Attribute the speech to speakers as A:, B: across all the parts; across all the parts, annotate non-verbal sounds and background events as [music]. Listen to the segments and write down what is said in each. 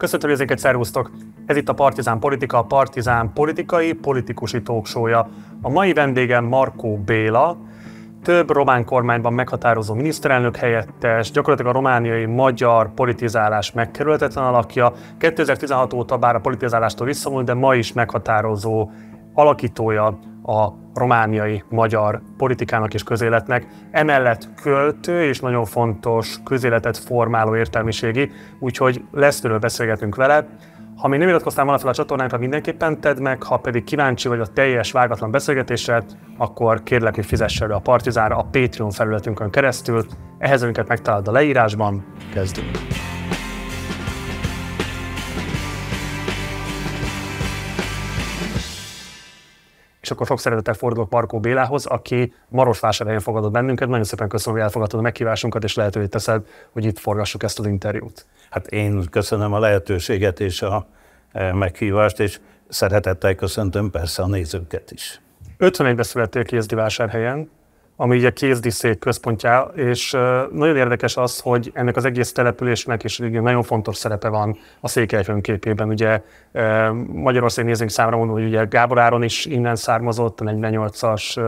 A: Köszöntöm ezeket, szervusztok! Ez itt a Partizán Politika, a Partizán politikai, politikusi tóksója. A mai vendégem Markó Béla, több román kormányban meghatározó miniszterelnök helyettes, gyakorlatilag a romániai magyar politizálás megkerülhetetlen alakja. 2016 óta bár a politizálástól visszavonult, de ma is meghatározó alakítója a romániai magyar politikának és közéletnek, emellett költő és nagyon fontos közéletet formáló értelmiségi, úgyhogy lesz tőle beszélgetünk vele. Ha még nem iratkoztál volna fel a csatornánkra, mindenképpen tedd meg, ha pedig kíváncsi vagy a teljes vágatlan beszélgetésre, akkor kérlek, hogy fizess elő a Partizára a Patreon felületünkön keresztül. Ehhez önket megtalálod a leírásban. Kezdünk! és akkor sok szeretettel fordulok Markó Bélához, aki Marosvásárhelyen fogadott bennünket. Nagyon szépen köszönöm, hogy elfogadtad a meghívásunkat, és lehetővé teszed, hogy itt forgassuk ezt az interjút. Hát én köszönöm
B: a lehetőséget és a e, meghívást, és szeretettel köszöntöm persze a
A: nézőket is. 51-ben születtél Kézdi vásárhelyen, ami ugye kézdiszék központjá, és nagyon érdekes az, hogy ennek az egész településnek is nagyon fontos szerepe van a székelyföld képében. Ugye Magyarország nézünk számára hogy ugye Gábor Áron is innen származott, a 48-as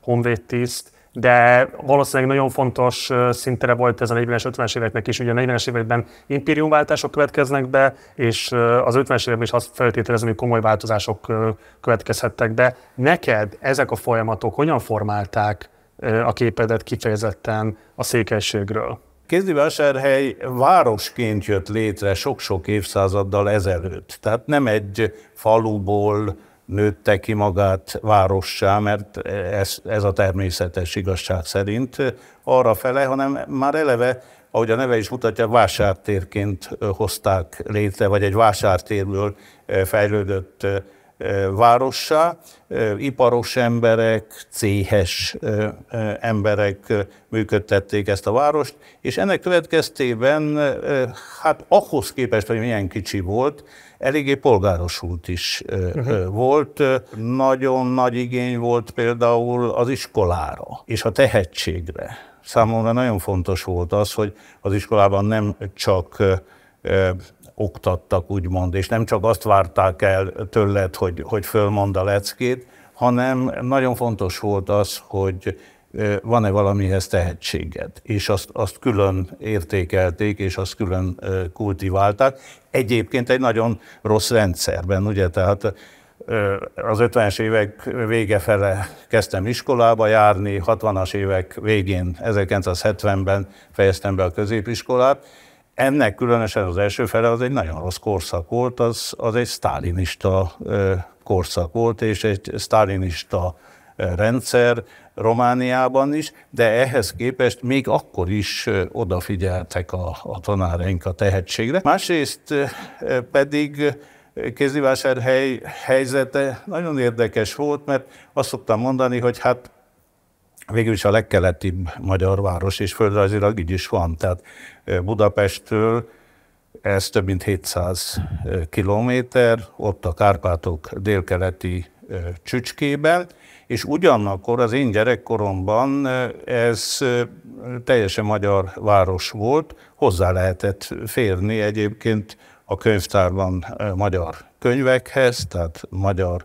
A: honvéd tiszt, de valószínűleg nagyon fontos szintere volt ez a 40-es, 50-es éveknek is. Ugye a 40-es években impériumváltások következnek be, és az 50-es években is azt feltételezem, hogy komoly változások következhettek be. Neked ezek a folyamatok hogyan formálták a képedet kifejezetten a székelységről.
B: Kézdivásárhely városként jött létre sok-sok évszázaddal ezelőtt. Tehát nem egy faluból nőtte ki magát várossá, mert ez, ez a természetes igazság szerint arra fele, hanem már eleve, ahogy a neve is mutatja, vásártérként hozták létre, vagy egy vásártérből fejlődött várossá, iparos emberek, céhes emberek működtették ezt a várost, és ennek következtében, hát ahhoz képest, hogy milyen kicsi volt, eléggé polgárosult is uh-huh. volt. Nagyon nagy igény volt például az iskolára és a tehetségre. Számomra nagyon fontos volt az, hogy az iskolában nem csak oktattak, úgymond, és nem csak azt várták el tőled, hogy, hogy fölmond a leckét, hanem nagyon fontos volt az, hogy van-e valamihez tehetséged, és azt, azt külön értékelték, és azt külön kultiválták. Egyébként egy nagyon rossz rendszerben, ugye, tehát az 50-es évek vége fele kezdtem iskolába járni, 60-as évek végén, 1970-ben fejeztem be a középiskolát, ennek különösen az első fele az egy nagyon rossz korszak volt, az, az egy sztálinista korszak volt, és egy sztálinista rendszer Romániában is, de ehhez képest még akkor is odafigyeltek a, a tanáraink a tehetségre. Másrészt pedig kézivásárhely helyzete nagyon érdekes volt, mert azt szoktam mondani, hogy hát végül is a legkeletibb magyar város, és földrajzilag így is van. Tehát Budapesttől ez több mint 700 kilométer, ott a Kárpátok délkeleti csücskében, és ugyanakkor az én gyerekkoromban ez teljesen magyar város volt, hozzá lehetett férni egyébként a könyvtárban magyar könyvekhez, tehát magyar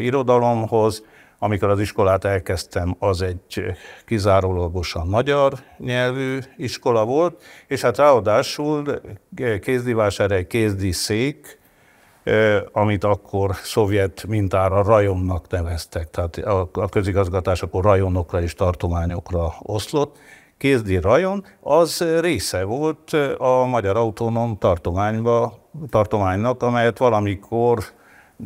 B: irodalomhoz, amikor az iskolát elkezdtem, az egy kizárólagosan magyar nyelvű iskola volt, és hát ráadásul kézdivásárhely, szék, amit akkor szovjet mintára rajonnak neveztek, tehát a közigazgatás akkor rajonokra és tartományokra oszlott. Kézdi rajon, az része volt a Magyar Autonóm tartományba, tartománynak, amelyet valamikor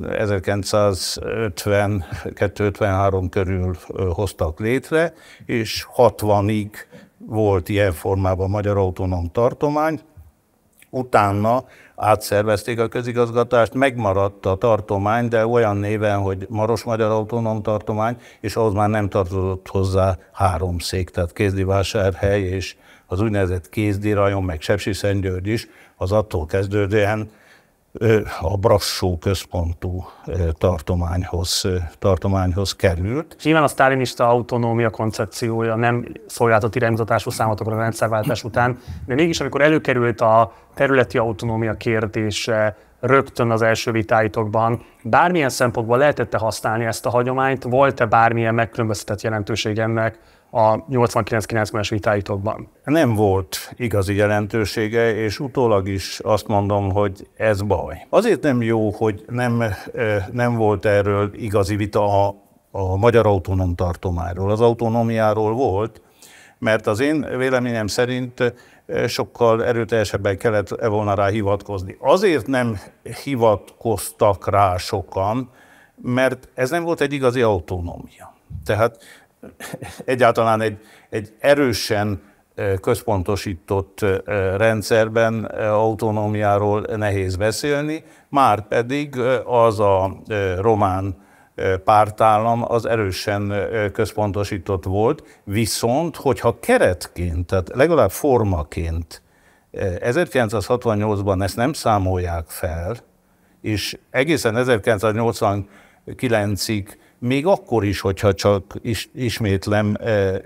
B: 1952-53 körül hoztak létre, és 60-ig volt ilyen formában Magyar Autonóm Tartomány, utána átszervezték a közigazgatást, megmaradt a tartomány, de olyan néven, hogy Maros Magyar Autonóm Tartomány, és ahhoz már nem tartozott hozzá három szék, tehát Kézdivásárhely és az úgynevezett Kézdi rajon, meg Sepsiszentgyörgy is, az attól kezdődően a Brassó központú tartományhoz, tartományhoz került.
A: És nyilván a sztálinista autonómia koncepciója nem szolgáltat irányzatású számotokra a rendszerváltás után, de mégis amikor előkerült a területi autonómia kérdése, rögtön az első vitáitokban. Bármilyen szempontból lehetette használni ezt a hagyományt? Volt-e bármilyen megkülönböztetett jelentőség ennek a 89-90-es vitáitokban?
B: Nem volt igazi jelentősége, és utólag is azt mondom, hogy ez baj. Azért nem jó, hogy nem, eh, nem volt erről igazi vita a, a magyar autonóm tartományról. Az autonómiáról volt, mert az én véleményem szerint eh, sokkal erőteljesebben kellett e volna rá hivatkozni. Azért nem hivatkoztak rá sokan, mert ez nem volt egy igazi autonómia. Tehát egyáltalán egy, egy erősen központosított rendszerben autonómiáról nehéz beszélni, már pedig az a román pártállam az erősen központosított volt, viszont hogyha keretként, tehát legalább formaként 1968-ban ezt nem számolják fel, és egészen 1989-ig még akkor is, hogyha csak is, ismétlem e, e,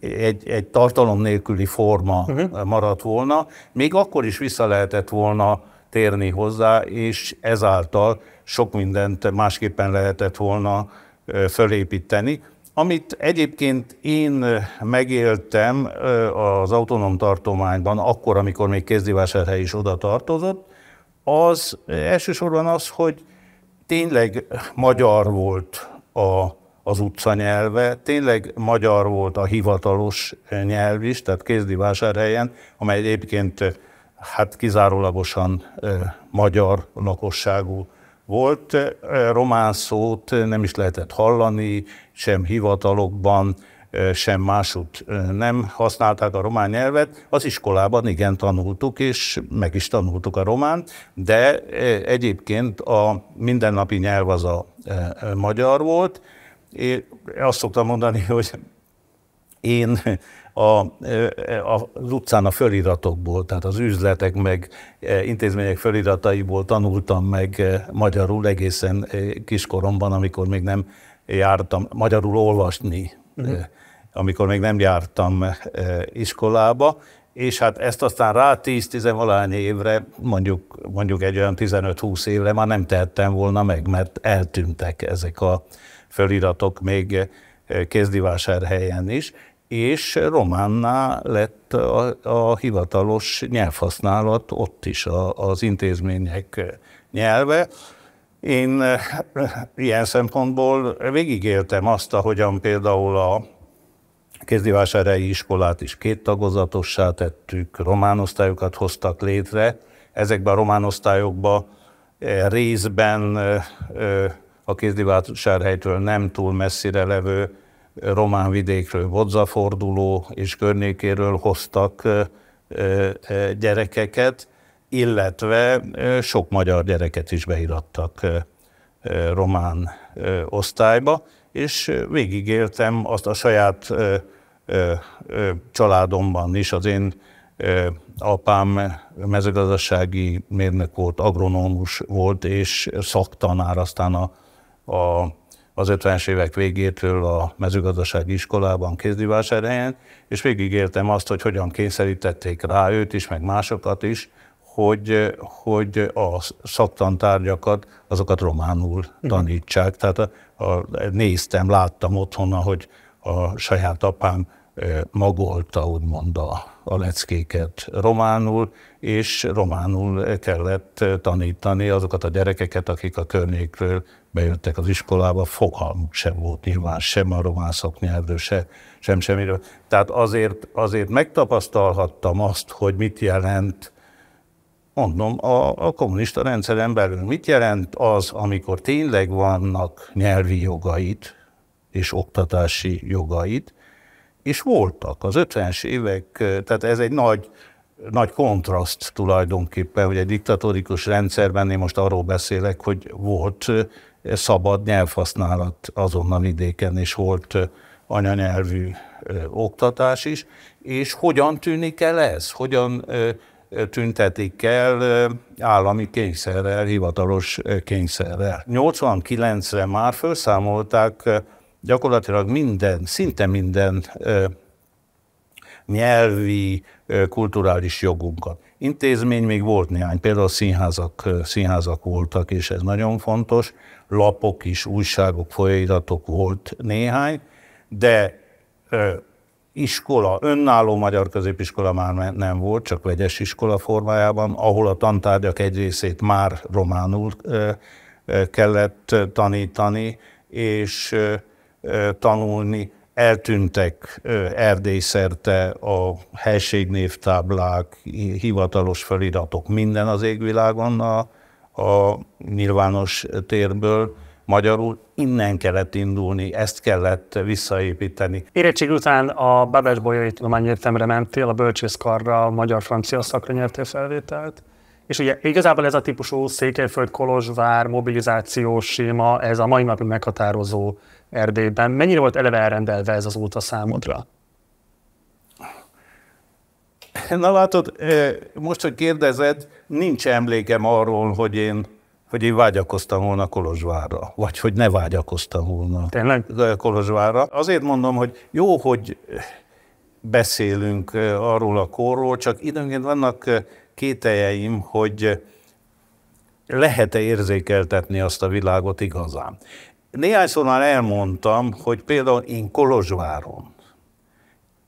B: egy, egy tartalom nélküli forma uh-huh. maradt volna, még akkor is vissza lehetett volna térni hozzá, és ezáltal sok mindent másképpen lehetett volna e, fölépíteni. Amit egyébként én megéltem az autonóm tartományban, akkor, amikor még Kézdivásárhely is oda tartozott, az elsősorban az, hogy tényleg magyar volt a, az utca nyelve. Tényleg magyar volt a hivatalos nyelv is, tehát Kézdi vásárhelyen, amely egyébként hát kizárólagosan magyar lakosságú volt. Román szót nem is lehetett hallani, sem hivatalokban, sem másút nem használták a román nyelvet. Az iskolában igen tanultuk, és meg is tanultuk a román, de egyébként a mindennapi nyelv az a magyar volt. Én azt szoktam mondani, [laughs] hogy én a, az utcán a föliratokból, tehát az üzletek meg intézmények föliratáiból tanultam meg magyarul egészen kiskoromban, amikor még nem jártam magyarul olvasni, uh-huh. amikor még nem jártam iskolába, és hát ezt aztán rá 10-10 valahány évre, mondjuk, mondjuk egy olyan 15-20 évre már nem tehettem volna meg, mert eltűntek ezek a föliratok még eh, kézdivásárhelyen is, és románná lett a, a hivatalos nyelvhasználat ott is a, az intézmények eh, nyelve. Én eh, ilyen szempontból végigéltem azt, ahogyan például a Kézdivásárhelyi iskolát is két tagozatossá tettük, román osztályokat hoztak létre. Ezekben a román osztályokban eh, részben eh, eh, a Kézdivásárhelytől nem túl messzire levő román vidékről, Bodzaforduló és környékéről hoztak gyerekeket, illetve sok magyar gyereket is beirattak román osztályba, és végigéltem azt a saját családomban is az én apám mezőgazdasági mérnök volt, agronómus volt, és szaktanár aztán a, a, az 50-es évek végétől a mezőgazdasági iskolában, kézdivásárhelyen, és végigértem azt, hogy hogyan kényszerítették rá őt is, meg másokat is, hogy, hogy a szaktantárgyakat, azokat románul mhm. tanítsák. Tehát a, a, néztem, láttam otthon, hogy a saját apám magolta, úgymond a, a leckéket románul, és románul kellett tanítani azokat a gyerekeket, akik a környékről bejöttek az iskolába, fogalmuk sem volt nyilván sem a román szaknyelvről, se, sem semmiről. Tehát azért, azért megtapasztalhattam azt, hogy mit jelent mondom, a, a kommunista rendszeren belül mit jelent az, amikor tényleg vannak nyelvi jogait és oktatási jogait, és voltak. Az 50-es évek, tehát ez egy nagy, nagy kontraszt tulajdonképpen, hogy egy diktatórikus rendszerben, én most arról beszélek, hogy volt szabad nyelvhasználat azon vidéken, és volt anyanyelvű oktatás is, és hogyan tűnik el ez? Hogyan tüntetik el állami kényszerrel, hivatalos kényszerrel? 89-re már felszámolták gyakorlatilag minden, szinte minden ö, nyelvi, ö, kulturális jogunkat. Intézmény még volt néhány, például színházak, színházak voltak, és ez nagyon fontos, lapok is, újságok, folyóiratok volt néhány, de ö, iskola, önálló magyar középiskola már nem volt, csak vegyes iskola formájában, ahol a tantárgyak egy részét már románul kellett tanítani, és tanulni, eltűntek Erdély a helységnévtáblák, hivatalos feliratok, minden az égvilágon a, a nyilvános térből. Magyarul innen kellett indulni, ezt kellett visszaépíteni.
A: Érettség után a Babes Bolyai Tudományegyetemre mentél, a bölcsészkarra a magyar-francia szakra nyertél felvételt. És ugye igazából ez a típusú Székelyföld, Kolozsvár, mobilizációs séma, ez a mai napig meghatározó Erdélyben. Mennyire volt eleve elrendelve ez az óta számodra?
B: Na látod, most, hogy kérdezed, nincs emlékem arról, hogy én, hogy én vágyakoztam volna Kolozsvárra, vagy hogy ne vágyakoztam volna Tényleg? Kolozsvárra. Azért mondom, hogy jó, hogy beszélünk arról a korról, csak időnként vannak kételjeim, hogy lehet-e érzékeltetni azt a világot igazán. Néhány szóval elmondtam, hogy például én Kolozsváron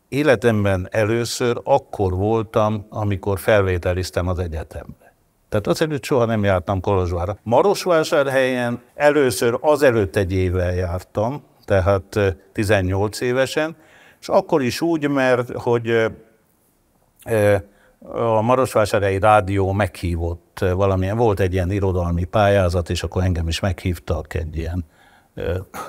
B: életemben először akkor voltam, amikor felvételiztem az egyetembe. Tehát azelőtt soha nem jártam Kolozsvára. Marosvásárhelyen először azelőtt egy évvel jártam, tehát 18 évesen, és akkor is úgy, mert hogy a Marosvásárhelyi Rádió meghívott valamilyen, volt egy ilyen irodalmi pályázat, és akkor engem is meghívtak egy ilyen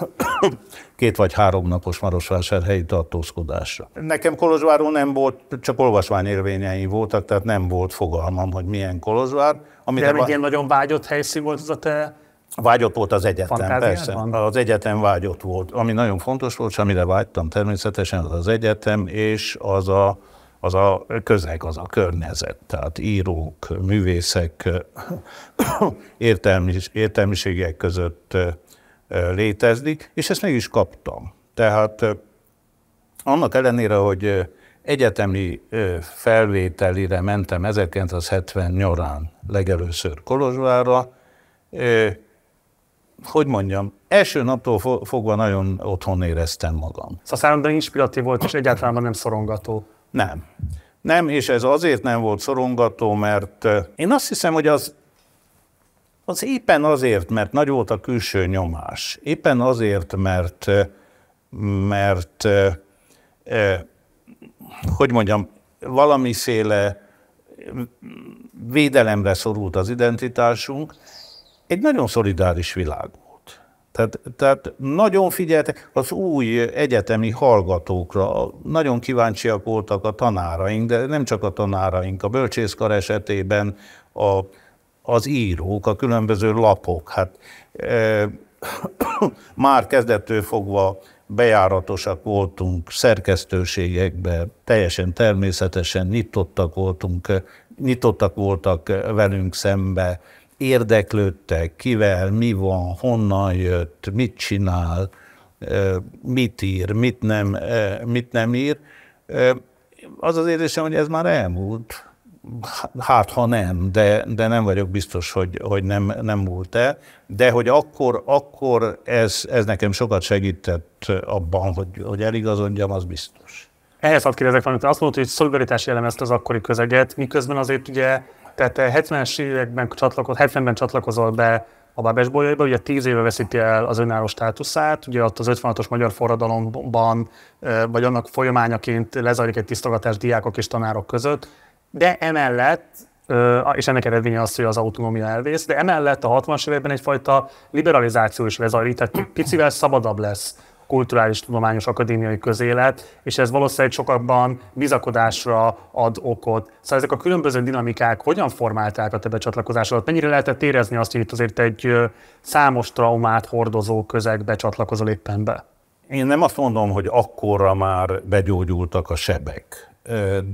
B: [coughs] két vagy három napos Marosvásárhelyi tartózkodásra. Nekem kolozsváron nem volt, csak olvasmányérvényeim voltak, tehát nem volt fogalmam, hogy milyen
A: Kolozsvár. Amit De egy nagyon vágyott helyszín volt az a te Vágyott
B: volt az egyetem, persze. Az egyetem vágyott volt. Ami nagyon fontos volt, és amire vágytam természetesen, az az egyetem, és az a, az a közeg, az a környezet. Tehát írók, művészek, [coughs] értelmis, értelmiségek között létezni, és ezt meg is kaptam. Tehát annak ellenére, hogy egyetemi felvételire mentem 1970 nyarán legelőször
A: Kolozsvárra,
B: hogy mondjam, első naptól
A: fogva nagyon otthon éreztem magam. Szóval számomra inspiratív volt, és egyáltalán nem szorongató.
B: Nem. Nem, és ez azért nem volt szorongató, mert én azt hiszem, hogy az az éppen azért, mert nagy volt a külső nyomás, éppen azért, mert, mert hogy mondjam, valamiféle védelemre szorult az identitásunk, egy nagyon szolidáris világ volt. Tehát, tehát nagyon figyeltek az új egyetemi hallgatókra, nagyon kíváncsiak voltak a tanáraink, de nem csak a tanáraink, a bölcsészkar esetében a az írók, a különböző lapok. Hát e, [coughs] már kezdettől fogva bejáratosak voltunk szerkesztőségekbe, teljesen természetesen nyitottak voltunk, nyitottak voltak velünk szembe, érdeklődtek, kivel, mi van, honnan jött, mit csinál, mit ír, mit nem, mit nem ír. Az az érzésem, hogy ez már elmúlt. Hát, ha nem, de, de nem vagyok biztos, hogy, hogy nem, nem volt el. De hogy akkor, akkor ez, ez nekem sokat segített abban, hogy, hogy eligazodjam, az biztos.
A: Ehhez hadd kérdezek valamit. Azt mondod, hogy szolidaritás jellemezte az akkori közeget, miközben azért ugye, tehát 70-es években csatlakoz, 70-ben csatlakozol be a Bábes bolyaiba, ugye 10 éve veszíti el az önálló státuszát, ugye ott az 56-os magyar forradalomban, vagy annak folyamányaként lezajlik egy tisztogatás diákok és tanárok között de emellett, és ennek eredménye az, hogy az autonómia elvész, de emellett a 60-as években egyfajta liberalizáció is lezajlik, tehát picivel szabadabb lesz kulturális tudományos akadémiai közélet, és ez valószínűleg sokakban bizakodásra ad okot. Szóval ezek a különböző dinamikák hogyan formálták a te becsatlakozásodat? Mennyire lehetett érezni azt, hogy itt azért egy számos traumát hordozó közegbe becsatlakozol éppen be?
B: Én nem azt mondom, hogy akkorra már begyógyultak a sebek,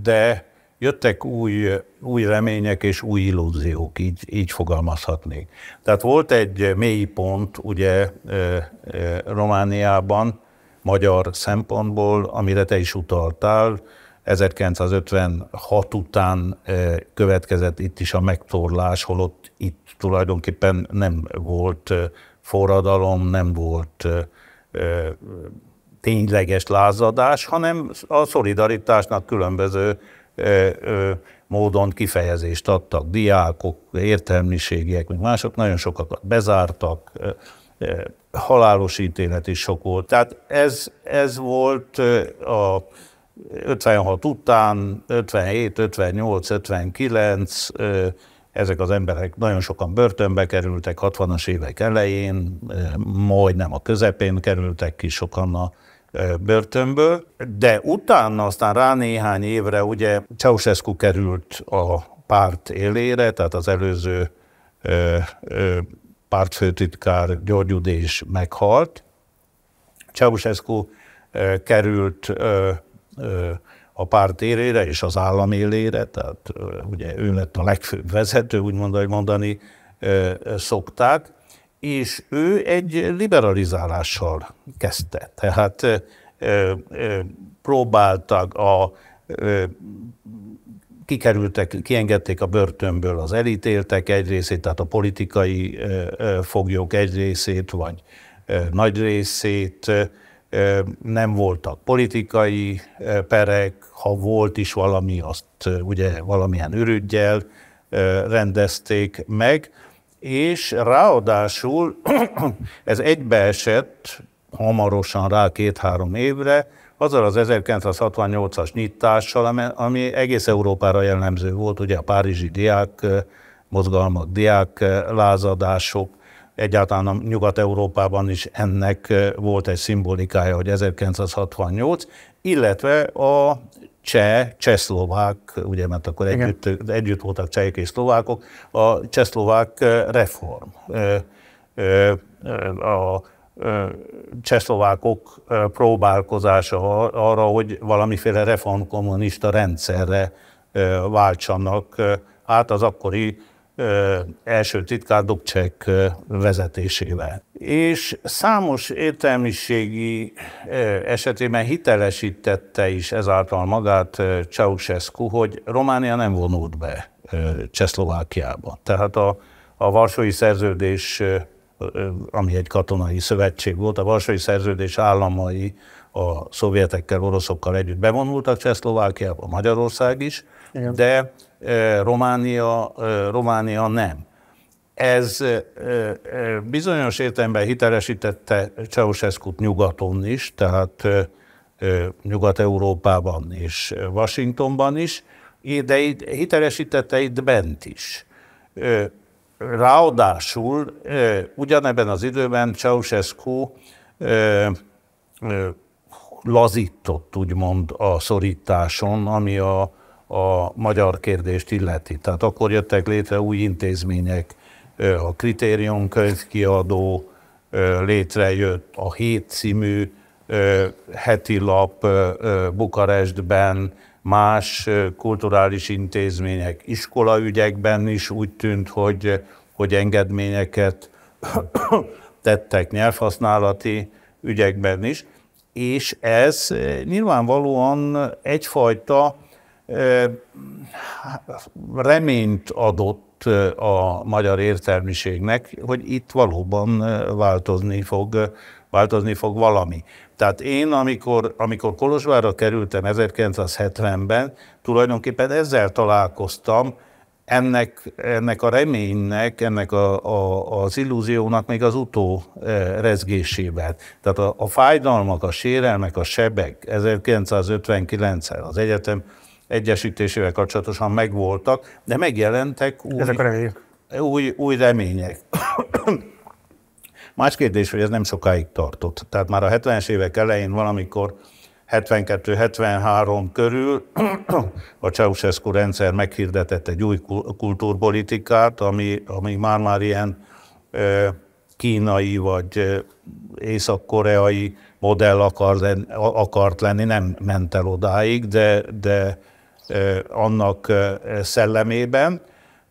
B: de jöttek új, új remények és új illúziók, így, így fogalmazhatnék. Tehát volt egy mély pont ugye Romániában, magyar szempontból, amire te is utaltál, 1956 után következett itt is a megtorlás, holott itt tulajdonképpen nem volt forradalom, nem volt tényleges lázadás, hanem a szolidaritásnak különböző módon kifejezést adtak diákok, értelmiségiek, meg mások, nagyon sokakat bezártak, halálos ítélet is sok volt. Tehát ez, ez volt a 56 után, 57, 58, 59, ezek az emberek nagyon sokan börtönbe kerültek 60-as évek elején, majdnem a közepén kerültek ki sokan a börtönből, de utána aztán rá néhány évre ugye Ceausescu került a párt élére, tehát az előző ö, ö, pártfőtitkár György Udés meghalt. Ceausescu ö, került ö, ö, a párt élére és az állam élére, tehát ö, ugye ő lett a legfőbb vezető, úgymond, hogy mondani ö, szokták, és ő egy liberalizálással kezdte. Tehát ö, ö, próbáltak a ö, kikerültek, kiengedték a börtönből az elítéltek egy részét, tehát a politikai foglyok egy részét, vagy nagy részét, nem voltak politikai perek, ha volt is valami, azt ugye valamilyen ürügyjel rendezték meg és ráadásul [clears throat] ez egybeesett hamarosan rá két-három évre, azzal az 1968-as nyitással, ami egész Európára jellemző volt, ugye a párizsi diák mozgalmak, diák lázadások, egyáltalán a Nyugat-Európában is ennek volt egy szimbolikája, hogy 1968, illetve a cseh, csehszlovák, ugye, mert akkor együtt, együtt voltak csehek és szlovákok, a csehszlovák reform. A csehszlovákok próbálkozása arra, hogy valamiféle reformkommunista rendszerre váltsanak át az akkori első titkár Dobcsek vezetésével és számos értelmiségi esetében hitelesítette is ezáltal magát Ceausescu, hogy Románia nem vonult be Csehszlovákiába. Tehát a, a Varsói Szerződés, ami egy katonai szövetség volt, a Varsói Szerződés államai a szovjetekkel, oroszokkal együtt bevonultak Csehszlovákiába, Magyarország is, Igen. de Románia, Románia nem. Ez bizonyos értelemben hitelesítette ceausescu nyugaton is, tehát Nyugat-Európában és Washingtonban is, de hitelesítette itt bent is. Ráadásul ugyanebben az időben Ceausescu lazított, úgymond, a szorításon, ami a, a magyar kérdést illeti. Tehát akkor jöttek létre új intézmények, a Kritérium könyvkiadó létrejött, a Hét című heti lap Bukarestben, más kulturális intézmények, iskolaügyekben is úgy tűnt, hogy, hogy engedményeket [coughs] tettek nyelvhasználati ügyekben is, és ez nyilvánvalóan egyfajta reményt adott ott a magyar értelmiségnek, hogy itt valóban változni fog, változni fog valami. Tehát én, amikor, amikor Kolozsvárra kerültem 1970-ben, tulajdonképpen ezzel találkoztam, ennek, ennek a reménynek, ennek a, a, az illúziónak még az utó rezgésével. Tehát a, a fájdalmak, a sérelmek, a sebek 1959-en az egyetem egyesítésével kapcsolatosan megvoltak, de megjelentek új, Ezek a remények. új, új remények. Más kérdés, hogy ez nem sokáig tartott. Tehát már a 70-es évek elején valamikor 72-73 körül [clears throat] a Ceausescu rendszer meghirdetett egy új kultúrpolitikát, ami, ami már-már ilyen kínai vagy észak-koreai modell akart, akart lenni, nem ment el odáig, de, de annak szellemében,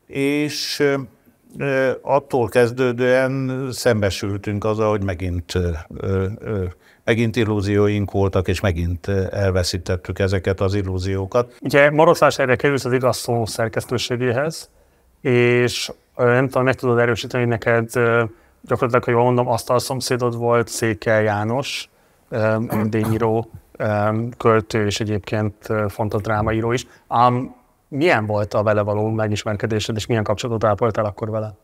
B: és attól kezdődően szembesültünk azzal, hogy megint, megint illúzióink voltak, és megint elveszítettük ezeket az illúziókat.
A: Ugye Maroszás erre került az igazszó szerkesztőségéhez, és nem tudom, meg tudod erősíteni, hogy neked gyakorlatilag, ha jól mondom, asztalszomszédod volt Székely János, dényíró költő és egyébként fontos drámaíró is. Ám milyen volt a vele való megismerkedésed, és milyen kapcsolatot ápoltál akkor vele?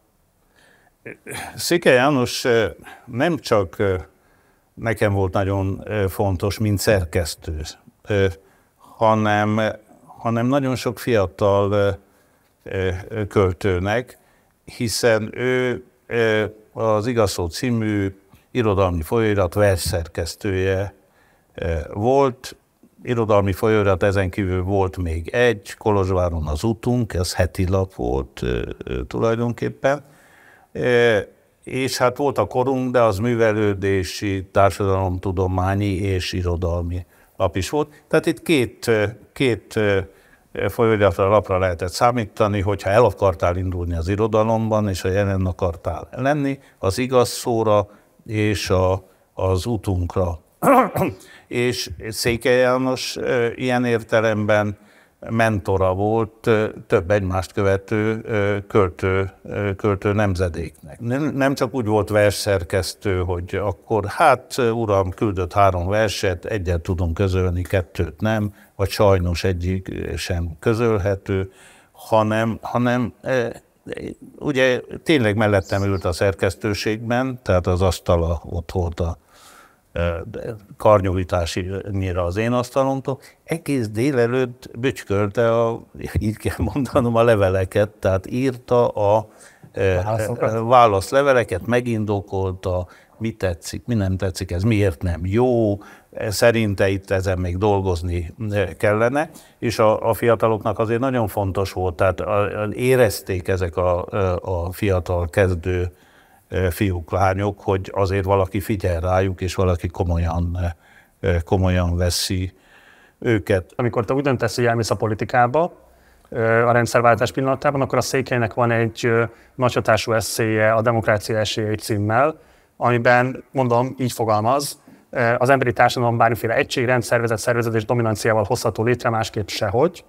B: Szike János nem csak nekem volt nagyon fontos, mint szerkesztő, hanem, hanem nagyon sok fiatal költőnek, hiszen ő az igazó című irodalmi folyóirat versszerkesztője volt, irodalmi folyóirat, ezen kívül volt még egy, Kolozsváron az utunk, ez heti lap volt tulajdonképpen, és hát volt a korunk, de az művelődési, társadalomtudományi és irodalmi lap is volt. Tehát itt két, két folyóiratra, lapra lehetett számítani, hogyha el akartál indulni az irodalomban, és ha jelen akartál lenni, az igaz szóra és a, az utunkra és Székely János ilyen értelemben mentora volt több egymást követő költő, költő nemzedéknek. Nem csak úgy volt versszerkesztő, hogy akkor hát uram, küldött három verset, egyet tudunk közölni, kettőt nem, vagy sajnos egyik sem közölhető, hanem, hanem ugye tényleg mellettem ült a szerkesztőségben, tehát az asztala ott volt a nyira az én asztalomtól, egész délelőtt bücskölte, a, így kell mondanom, a leveleket, tehát írta a Válaszokat? válaszleveleket, megindokolta, mi tetszik, mi nem tetszik, ez miért nem jó, e, szerinte itt ezen még dolgozni kellene, és a, a fiataloknak azért nagyon fontos volt, tehát érezték ezek a, a fiatal kezdő fiúk, lányok, hogy azért valaki figyel rájuk, és valaki komolyan, komolyan veszi őket.
A: Amikor te úgy döntesz, hogy elmész a politikába, a rendszerváltás pillanatában, akkor a Székelynek van egy nagyhatású eszéje a demokrácia esélyei címmel, amiben, mondom, így fogalmaz, az emberi társadalom bármiféle egység, rendszervezet, szervezet és dominanciával hozható létre másképp sehogy,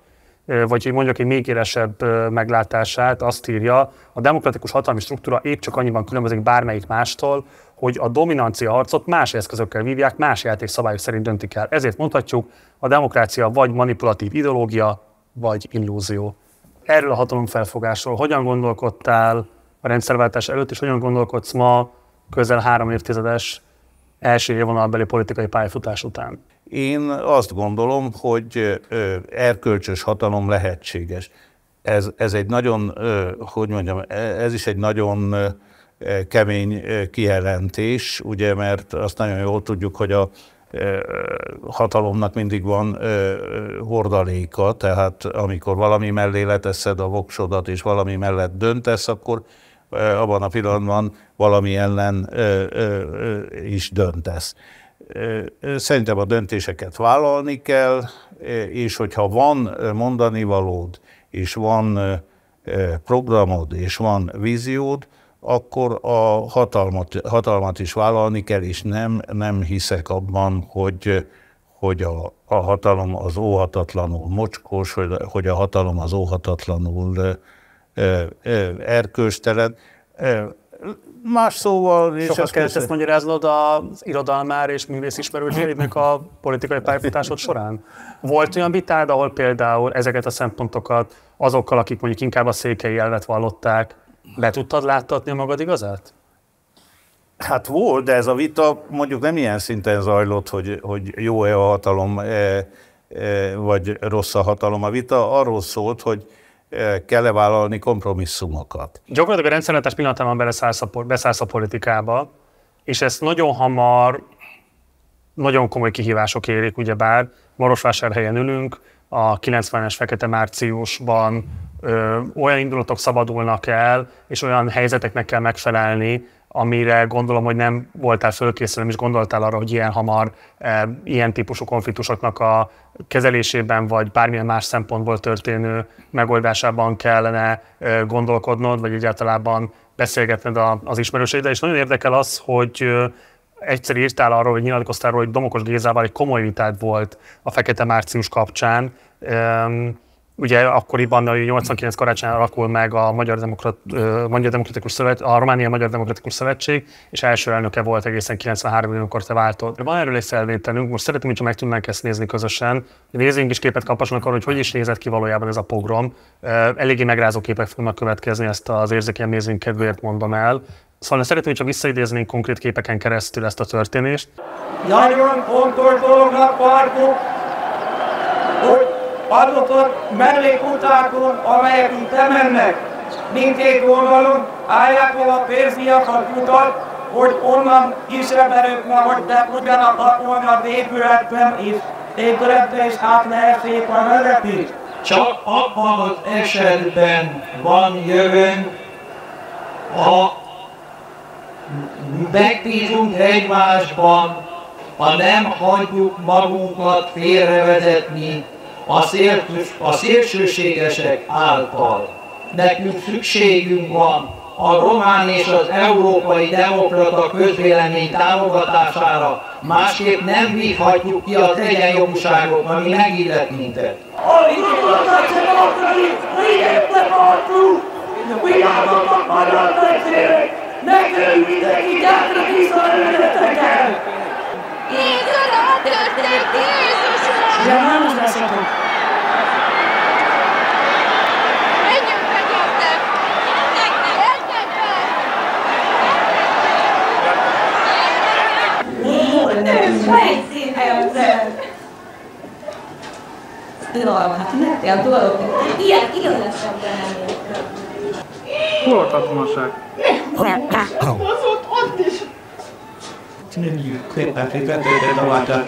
A: vagy hogy mondjak egy még élesebb meglátását, azt írja, a demokratikus hatalmi struktúra épp csak annyiban különbözik bármelyik mástól, hogy a dominancia harcot más eszközökkel vívják, más játékszabályok szerint döntik el. Ezért mondhatjuk, a demokrácia vagy manipulatív ideológia, vagy illúzió. Erről a hatalomfelfogásról hogyan gondolkodtál a rendszerváltás előtt, és hogyan gondolkodsz ma közel három évtizedes első évvonalbeli politikai pályafutás után?
B: Én azt gondolom, hogy erkölcsös hatalom lehetséges. Ez, ez egy nagyon, hogy mondjam, e, ez is egy nagyon kemény kijelentés, ugye, mert azt nagyon jól tudjuk, hogy a hatalomnak mindig van hordaléka, tehát amikor valami mellé leteszed a voksodat, és valami mellett döntesz, akkor abban a pillanatban valami ellen is döntesz. Szerintem a döntéseket vállalni kell, és hogyha van mondani valód, és van programod, és van víziód, akkor a hatalmat, hatalmat is vállalni kell, és nem, nem hiszek abban, hogy, hogy a, a hatalom az óhatatlanul mocskos, hogy, hogy a hatalom az óhatatlanul erkőstelen.
A: Más szóval... És Sokat kellett ezt magyaráznod az irodalmár és művészismerősének a politikai pályafutásod során. Volt olyan vitád, ahol például ezeket a szempontokat azokkal, akik mondjuk inkább a székely jelvet vallották, le tudtad láttatni a magad igazát?
B: Hát volt, de ez a vita mondjuk nem ilyen szinten zajlott, hogy, hogy jó-e a hatalom, e, e, vagy rossz a hatalom. A vita arról szólt, hogy kell-e vállalni kompromisszumokat.
A: Gyakorlatilag a rendszerváltás pillanatában beszállsz a, beszállsz a politikába, és ezt nagyon hamar nagyon komoly kihívások érik, ugyebár Marosvásárhelyen ülünk, a 90-es fekete márciusban ö, olyan indulatok szabadulnak el, és olyan helyzeteknek kell megfelelni, amire gondolom, hogy nem voltál fölkészülve, és gondoltál arra, hogy ilyen hamar e, ilyen típusú konfliktusoknak a kezelésében, vagy bármilyen más szempontból történő megoldásában kellene e, gondolkodnod, vagy egyáltalában beszélgetned a, az ismerőseiddel. És nagyon érdekel az, hogy eh, egyszer írtál arról, hogy nyilatkoztál arról, hogy Domokos Gézával egy komoly vitád volt a Fekete Március kapcsán. E, ugye akkoriban, hogy 89 karácsán alakul meg a Magyar, Demokrat, Magyar Demokratikus Szövetség, a Románia Magyar Demokratikus Szövetség, és első elnöke volt egészen 93 ben amikor te váltott. Van erről egy felvételünk, most szeretném, hogyha meg tudnánk ezt nézni közösen. Nézzünk is képet kaphassanak arról, hogy hogy is nézett ki valójában ez a pogrom. Eléggé megrázó képek fognak következni, ezt az érzékeny nézőink kedvéért mondom el. Szóval ne szeretném, hogyha visszaidéznénk konkrét képeken keresztül ezt a történést. Nagyon fontos dolognak tartjuk, hogy adott mellékutákon, amelyekünk lemennek, mindkét oldalon állják fel a férfiakat utat, hogy onnan kisebb erőknek, vagy de tudjanak lakolni az épületben is, épületben is át szép a is.
B: Csak abban az esetben van jövőn,
A: ha megbízunk egymásban, ha nem hagyjuk magunkat félrevezetni a, szél, a szélsőségesek által. Nekünk szükségünk van a
B: román és az európai demokrata közvélemény támogatására, másképp nem vívhatjuk ki az egyenjogúságot, ami megillet minket.
A: Vigyázzatok magyar testvérek! a kerüljetek ki gyátra a előleteket! történt Jézus Llamamos la seco.
B: Tudom, hát nettél
A: dolgok. Ilyen, ilyen lesz ebben Hol
B: a katonaság?
A: Az ott, ott is!
B: Tényleg, képen, hogy vetőd a
A: váltát.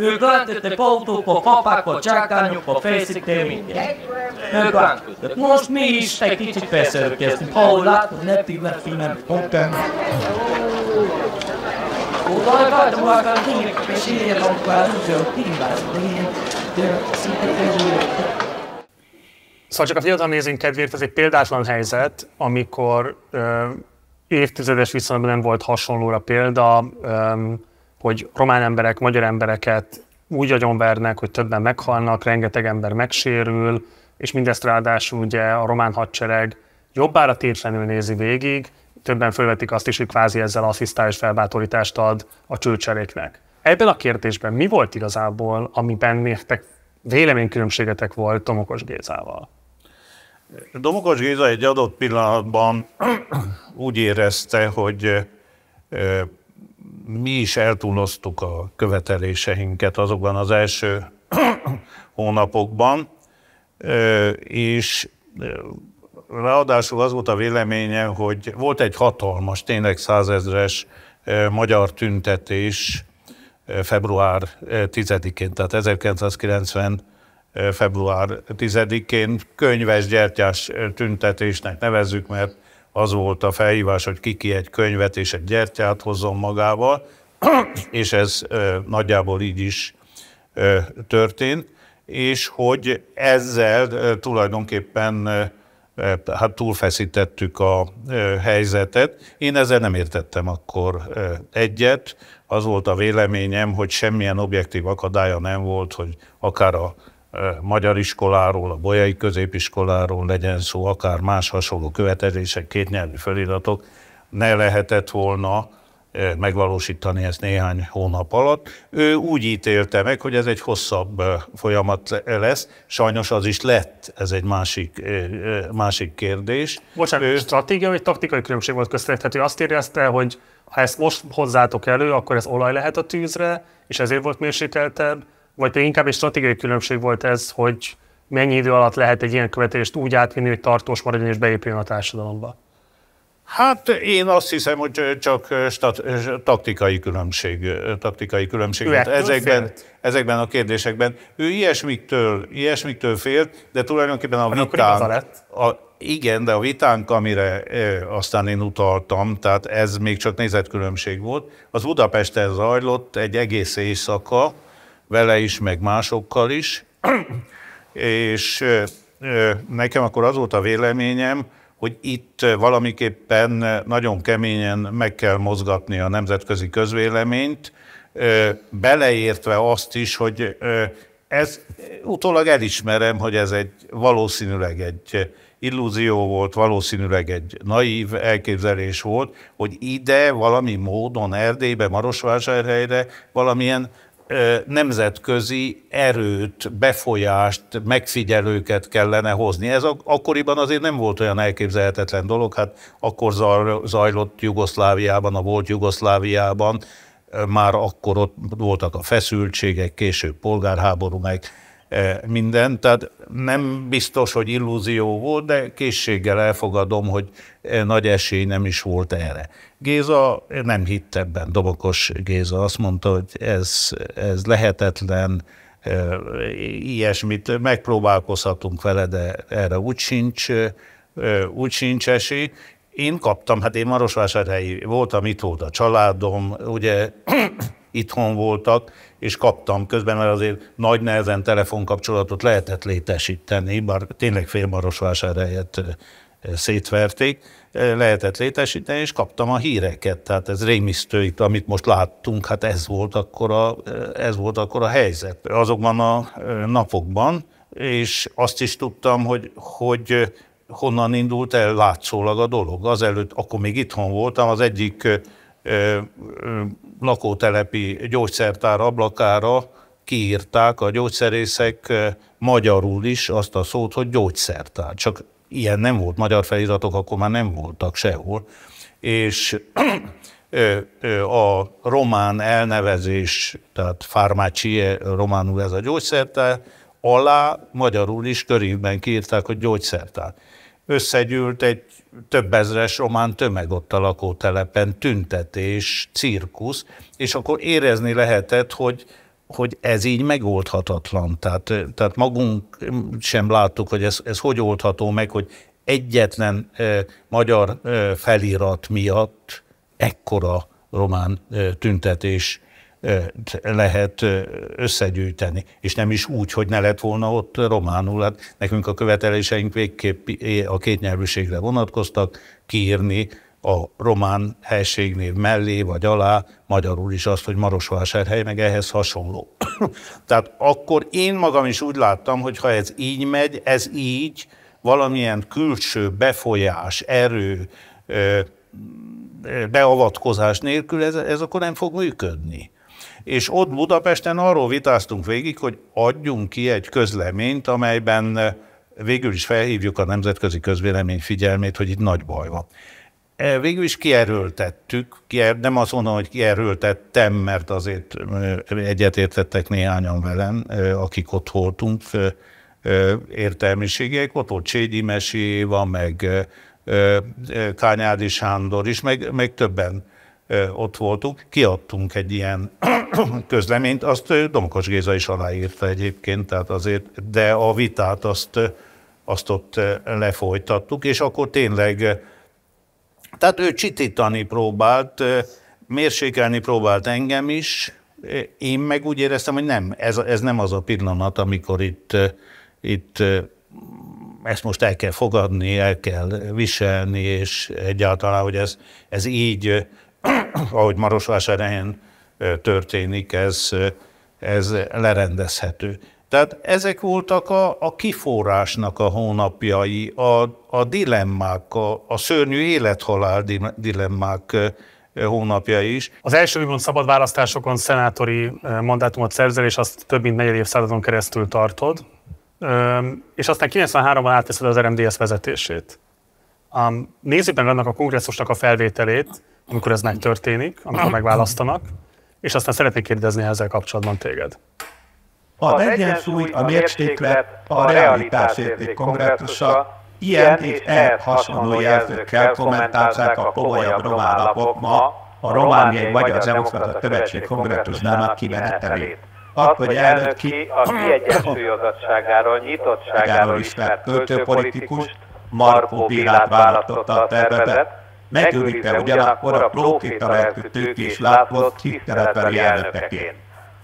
A: Ők autókba, papákba, csákányokba, fejsziktél mindjárt. Ők látod. Most mi is egy kicsit beszélünk kezdünk. Paul, látod, ne tűnnek
B: filmem. Ponten.
A: Szóval csak a fiatal nézőink kedvéért ez egy példátlan helyzet, amikor ö, évtizedes viszonyban nem volt hasonlóra példa. Ö, hogy román emberek, magyar embereket úgy agyonvernek, hogy többen meghalnak, rengeteg ember megsérül, és mindezt ráadásul ugye a román hadsereg jobbára tétlenül nézi végig, többen felvetik azt is, hogy kvázi ezzel asszisztális felbátorítást ad a csőcseréknek. Ebben a kérdésben mi volt igazából, amiben nektek véleménykülönbségetek volt Tomokos Gézával?
B: Domokos Géza egy adott pillanatban [clears throat] úgy érezte, hogy mi is eltúloztuk a követeléseinket azokban az első [clears throat] hónapokban, és ráadásul az volt a véleménye, hogy volt egy hatalmas, tényleg százezres magyar tüntetés február 10-én, tehát 1990 február 10-én könyves gyertyás tüntetésnek nevezzük, mert az volt a felhívás, hogy kiki egy könyvet és egy gyertyát hozzon magával, [clears throat] és ez nagyjából így is történt, és hogy ezzel tulajdonképpen hát túlfeszítettük a helyzetet. Én ezzel nem értettem akkor egyet. Az volt a véleményem, hogy semmilyen objektív akadálya nem volt, hogy akár a magyar iskoláról, a bolyai középiskoláról legyen szó, akár más hasonló követelések, kétnyelvű feliratok, ne lehetett volna megvalósítani ezt néhány hónap alatt. Ő úgy ítélte meg, hogy ez egy hosszabb folyamat lesz. Sajnos az is lett, ez egy másik, másik kérdés.
A: Bocsánat, ő... stratégia vagy taktikai különbség volt köztelethető? azt érezte, hogy ha ezt most hozzátok elő, akkor ez olaj lehet a tűzre, és ezért volt mérsékeltebb, vagy inkább egy stratégiai különbség volt ez, hogy mennyi idő alatt lehet egy ilyen követést úgy átvinni, hogy tartós maradjon és beépüljön a társadalomba?
B: Hát én azt hiszem, hogy csak stat- taktikai különbség, taktikai különbség. hát ezekben, félt? ezekben a kérdésekben. Ő ilyesmiktől, ilyesmiktől félt, de tulajdonképpen a hát vitán, A, igen, de a vitánk, amire e, aztán én utaltam, tehát ez még csak nézetkülönbség volt, az Budapesten zajlott egy egész éjszaka, vele is, meg másokkal is, és nekem akkor az volt a véleményem, hogy itt valamiképpen nagyon keményen meg kell mozgatni a nemzetközi közvéleményt, beleértve azt is, hogy ez utólag elismerem, hogy ez egy valószínűleg egy illúzió volt, valószínűleg egy naív elképzelés volt, hogy ide valami módon Erdélybe, Marosvásárhelyre valamilyen nemzetközi erőt, befolyást, megfigyelőket kellene hozni. Ez akkoriban azért nem volt olyan elképzelhetetlen dolog, hát akkor zajlott Jugoszláviában, a volt Jugoszláviában, már akkor ott voltak a feszültségek, később polgárháború meg, E, minden, tehát nem biztos, hogy illúzió volt, de készséggel elfogadom, hogy e, nagy esély nem is volt erre. Géza nem hitt ebben, Domokos Géza azt mondta, hogy ez, ez lehetetlen, e, ilyesmit megpróbálkozhatunk vele, de erre úgy sincs, úgy sincs esély. Én kaptam, hát én Marosvásárhelyi voltam, itt volt a családom, ugye [coughs] itthon voltak, és kaptam közben, mert azért nagy nehezen telefonkapcsolatot lehetett létesíteni, bár tényleg félmarosvásárhelyet szétverték, lehetett létesíteni, és kaptam a híreket. Tehát ez rémisztő itt, amit most láttunk, hát ez volt akkor a, ez volt akkor a helyzet. Azokban a napokban, és azt is tudtam, hogy, hogy honnan indult el látszólag a dolog. Azelőtt, akkor még itthon voltam, az egyik lakótelepi gyógyszertár ablakára kiírták a gyógyszerészek magyarul is azt a szót, hogy gyógyszertár. Csak ilyen nem volt, magyar feliratok akkor már nem voltak sehol. És a román elnevezés, tehát farmácie, románul ez a gyógyszertár, alá magyarul is körülben kiírták, hogy gyógyszertár. Összegyűlt egy több ezres román tömeg ott a lakótelepen, tüntetés, cirkusz, és akkor érezni lehetett, hogy, hogy ez így megoldhatatlan. Tehát, tehát magunk sem láttuk, hogy ez, ez hogy oldható meg, hogy egyetlen eh, magyar eh, felirat miatt ekkora román eh, tüntetés lehet összegyűjteni, és nem is úgy, hogy ne lett volna ott románul. Hát nekünk a követeléseink végképp a kétnyelvűségre vonatkoztak, kiírni a román helységnév mellé vagy alá, magyarul is azt, hogy Marosvásárhely, meg ehhez hasonló. [coughs] Tehát akkor én magam is úgy láttam, hogy ha ez így megy, ez így, valamilyen külső befolyás, erő, beavatkozás nélkül ez, ez akkor nem fog működni és ott Budapesten arról vitáztunk végig, hogy adjunk ki egy közleményt, amelyben eh, végül is felhívjuk a nemzetközi közvélemény figyelmét, hogy itt nagy baj van. E, végül is kierőltettük, kier, nem azt mondom, hogy kierőltettem, mert azért eh, egyetértettek néhányan velem, eh, akik ott voltunk, értelmiségek, ott volt Cségyi Mesi Éva, meg Kányádi Sándor is, meg, meg többen ott voltunk, kiadtunk egy ilyen [clears throat] közleményt, azt Domkos Géza is aláírta egyébként, tehát azért, de a vitát azt, azt ott lefolytattuk, és akkor tényleg, tehát ő csitítani próbált, mérsékelni próbált engem is, én meg úgy éreztem, hogy nem, ez, ez nem az a pillanat, amikor itt, itt ezt most el kell fogadni, el kell viselni, és egyáltalán, hogy ez, ez így [clears throat] ahogy Marosvásárhelyen történik, ez, ez lerendezhető. Tehát ezek voltak a, a kiforrásnak a hónapjai, a, a dilemmák, a, a szörnyű élethalál
A: dilemmák hónapja is. Az első úgymond szabad választásokon szenátori mandátumot szerzel, és azt több mint negyed évszázadon keresztül tartod, és aztán 93-ban átveszed az RMDS vezetését. Nézzük meg annak a kongresszusnak a felvételét, amikor ez megtörténik, amikor [coughs] megválasztanak, és aztán szeretnék kérdezni ezzel kapcsolatban téged.
B: legyen egyensúly a mértéklet a realitás érték kongresszusa ilyen és e ehhez hasonló jelzőkkel kommentálták a komolyabb román lapok ma a romániai vagy az Demokrata Tövetség kongresszusnának kimenetelét. Azt, hogy elnök ki a kiegyensúlyozottságáról, nyitottságáról ismert költőpolitikust, Markó Bélát választotta a tervezet, megőrizve ugyanakkor a profita lelkű tőkés látott tiszteletbeli elnökeként.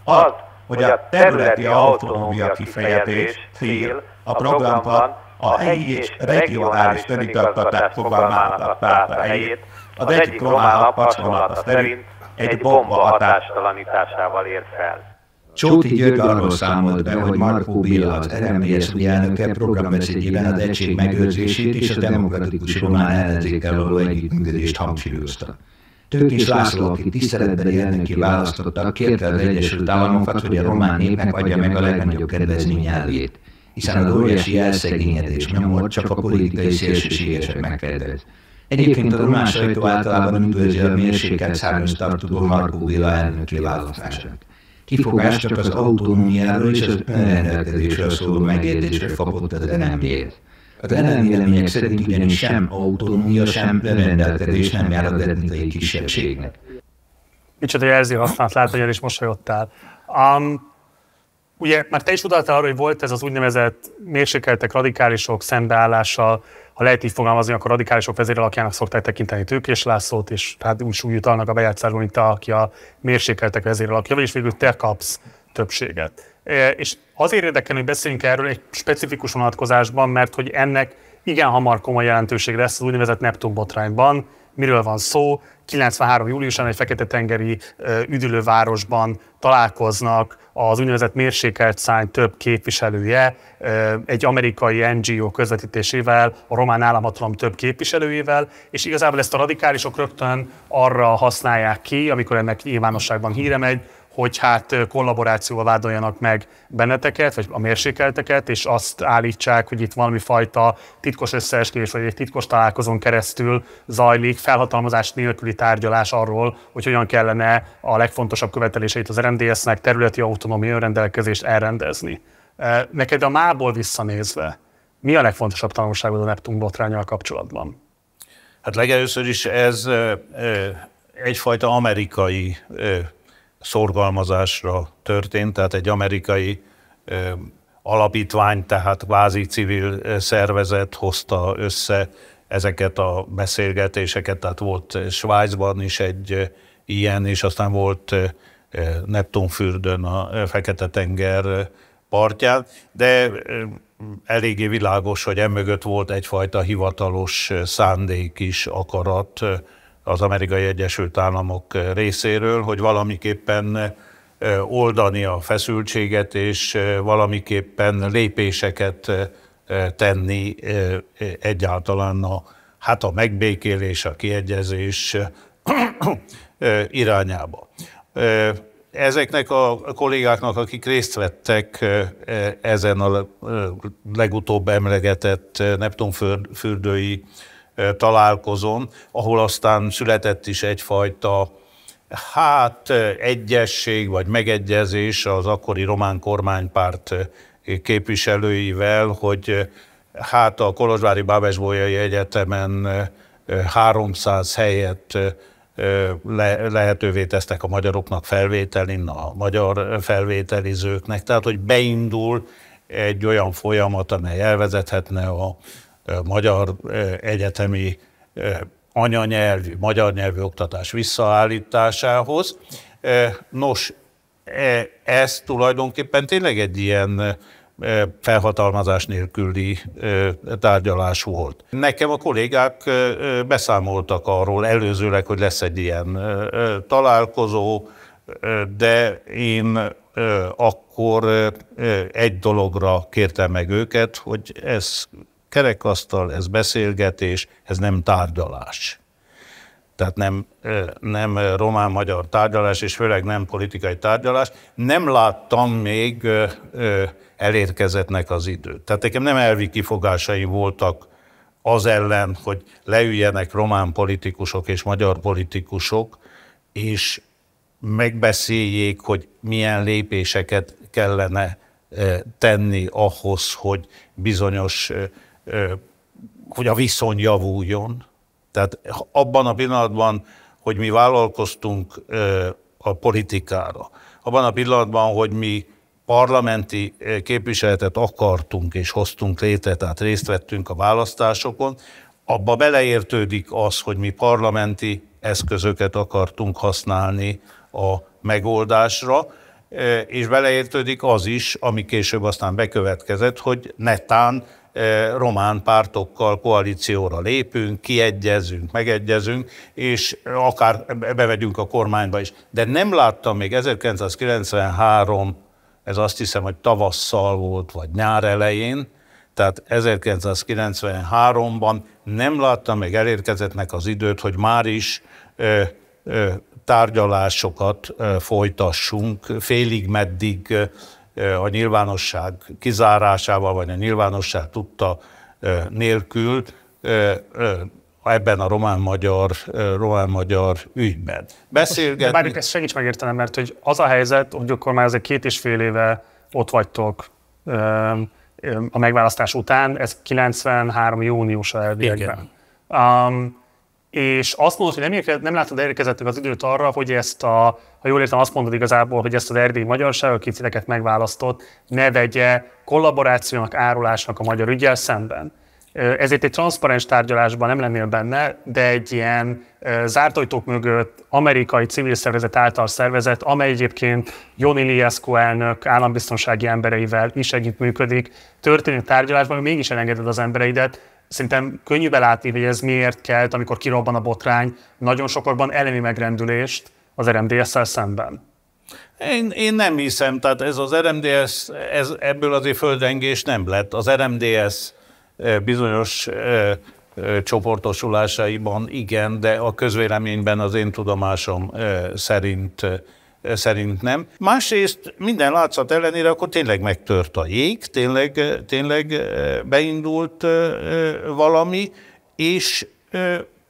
B: Az, hogy a területi autonómia kifejezés cél a programban a helyi és regionális önigazgatás fogalmának tárta helyét, az egyik román pacsvonata szerint egy bomba hatástalanításával ér fel. Csóti György arról számolt be, hogy Markó Béla, az RMDSZP elnöke programvezetében az egység megőrzését és a demokratikus román ellenzékkel való együttműködést hangsúlyozta.
A: Tőkés László, aki tiszteletbeli elnöki választotta, kérte az Egyesült Államokat, hogy a román népnek adja meg a legnagyobb kedvezmény elvét, hiszen az óriási elszegényedés
B: nyomor csak a politikai szélsőségesek megkedvez.
A: Egyébként a román sajtó általában
B: üdvözli a mérsékelt számos tartó Markó Béla elnöki választását kifogás csak az autonómiáról és az önrendelkezésről szóló megértésre kapott az NMD.
A: Az ellenvélemények szerint ugyanis sem
B: autonómia, sem önrendelkezés nem jár az etnikai kisebbségnek.
A: Micsoda jelzi használt, lehet, hogy el is mosolyodtál. Um, ugye már te is utaltál arra, hogy volt ez az úgynevezett mérsékeltek radikálisok szembeállása ha lehet így fogalmazni, akkor radikálisok vezérelakjának szokták tekinteni Tőkés Lászlót, és hát úgy úgy utalnak a bejátszáról, mint a, aki a mérsékeltek vezérelakja, és végül te kapsz többséget. E, és azért érdekel, hogy beszéljünk erről egy specifikus vonatkozásban, mert hogy ennek igen hamar komoly jelentőség lesz az úgynevezett Neptun botrányban, miről van szó. 93. júliusán egy fekete-tengeri üdülővárosban találkoznak az úgynevezett mérsékelt szány több képviselője, egy amerikai NGO közvetítésével, a román államhatalom több képviselőjével, és igazából ezt a radikálisok rögtön arra használják ki, amikor ennek nyilvánosságban híre megy, hogy hát kollaborációval vádoljanak meg benneteket, vagy a mérsékelteket, és azt állítsák, hogy itt valami fajta titkos összeesküvés, vagy egy titkos találkozón keresztül zajlik felhatalmazás nélküli tárgyalás arról, hogy hogyan kellene a legfontosabb követeléseit az RMDS-nek területi autonómia önrendelkezést elrendezni. Neked a mából visszanézve, mi a legfontosabb tanulságod a Neptun botrányal kapcsolatban?
B: Hát legelőször is ez egyfajta amerikai szorgalmazásra történt, tehát egy amerikai alapítvány, tehát kvázi civil szervezet hozta össze ezeket a beszélgetéseket, tehát volt Svájcban is egy ilyen, és aztán volt Neptunfürdön a Fekete-tenger partján, de eléggé világos, hogy emögött volt egyfajta hivatalos szándék is, akarat, az amerikai Egyesült Államok részéről, hogy valamiképpen oldani a feszültséget, és valamiképpen lépéseket tenni egyáltalán a, hát a megbékélés, a kiegyezés irányába. Ezeknek a kollégáknak, akik részt vettek ezen a legutóbb emlegetett Neptunfürdői fürdői találkozón, ahol aztán született is egyfajta hát egyesség vagy megegyezés az akkori román kormánypárt képviselőivel, hogy hát a Kolozsvári Bábesbolyai Egyetemen 300 helyet le, lehetővé tesznek a magyaroknak felvételin, a magyar felvételizőknek, tehát hogy beindul egy olyan folyamat, amely elvezethetne a magyar egyetemi anyanyelvű, magyar nyelvű oktatás visszaállításához. Nos, e, ez tulajdonképpen tényleg egy ilyen felhatalmazás nélküli tárgyalás volt. Nekem a kollégák beszámoltak arról előzőleg, hogy lesz egy ilyen találkozó, de én akkor egy dologra kértem meg őket, hogy ez kerekasztal, ez beszélgetés, ez nem tárgyalás. Tehát nem, nem román-magyar tárgyalás, és főleg nem politikai tárgyalás. Nem láttam még elérkezetnek az időt. Tehát nekem nem elvi kifogásai voltak az ellen, hogy leüljenek román politikusok és magyar politikusok, és megbeszéljék, hogy milyen lépéseket kellene tenni ahhoz, hogy bizonyos hogy a viszony javuljon. Tehát abban a pillanatban, hogy mi vállalkoztunk a politikára, abban a pillanatban, hogy mi parlamenti képviseletet akartunk és hoztunk létre, tehát részt vettünk a választásokon, abba beleértődik az, hogy mi parlamenti eszközöket akartunk használni a megoldásra, és beleértődik az is, ami később aztán bekövetkezett, hogy netán Eh, román pártokkal koalícióra lépünk, kiegyezünk, megegyezünk, és akár bevegyünk a kormányba is. De nem láttam még 1993, ez azt hiszem, hogy tavasszal volt, vagy nyár elején, tehát 1993-ban nem láttam még elérkezettnek az időt, hogy már is ö, ö, tárgyalásokat ö, folytassunk, félig meddig a nyilvánosság kizárásával, vagy a nyilvánosság tudta nélkül ebben a román-magyar román -magyar ügyben. Beszélgetni... Bár
A: ezt segíts megértenem, mert hogy az a helyzet, hogy akkor már azért két és fél éve ott vagytok a megválasztás után, ez 93. június elviekben. Um, és azt mondod, hogy nem, érkezett, nem látod érkezettek az időt arra, hogy ezt a, ha jól értem, azt mondod igazából, hogy ezt az erdélyi magyarság, aki titeket megválasztott, ne vegye kollaborációnak, árulásnak a magyar ügyel szemben. Ezért egy transzparens tárgyalásban nem lennél benne, de egy ilyen zárt ajtók mögött amerikai civil szervezet által szervezett, amely egyébként Joni Liescu elnök állambiztonsági embereivel is együttműködik, történő tárgyalásban mégis elengeded az embereidet, szerintem könnyű belátni, hogy ez miért kelt, amikor kirobban a botrány, nagyon sokakban elemi megrendülést az RMDS-szel szemben.
B: Én, én nem hiszem, tehát ez az RMDS, ez, ebből azért földrengés nem lett. Az RMDS bizonyos csoportosulásaiban igen, de a közvéleményben az én tudomásom szerint szerint nem. Másrészt minden látszat ellenére akkor tényleg megtört a jég, tényleg, tényleg beindult valami, és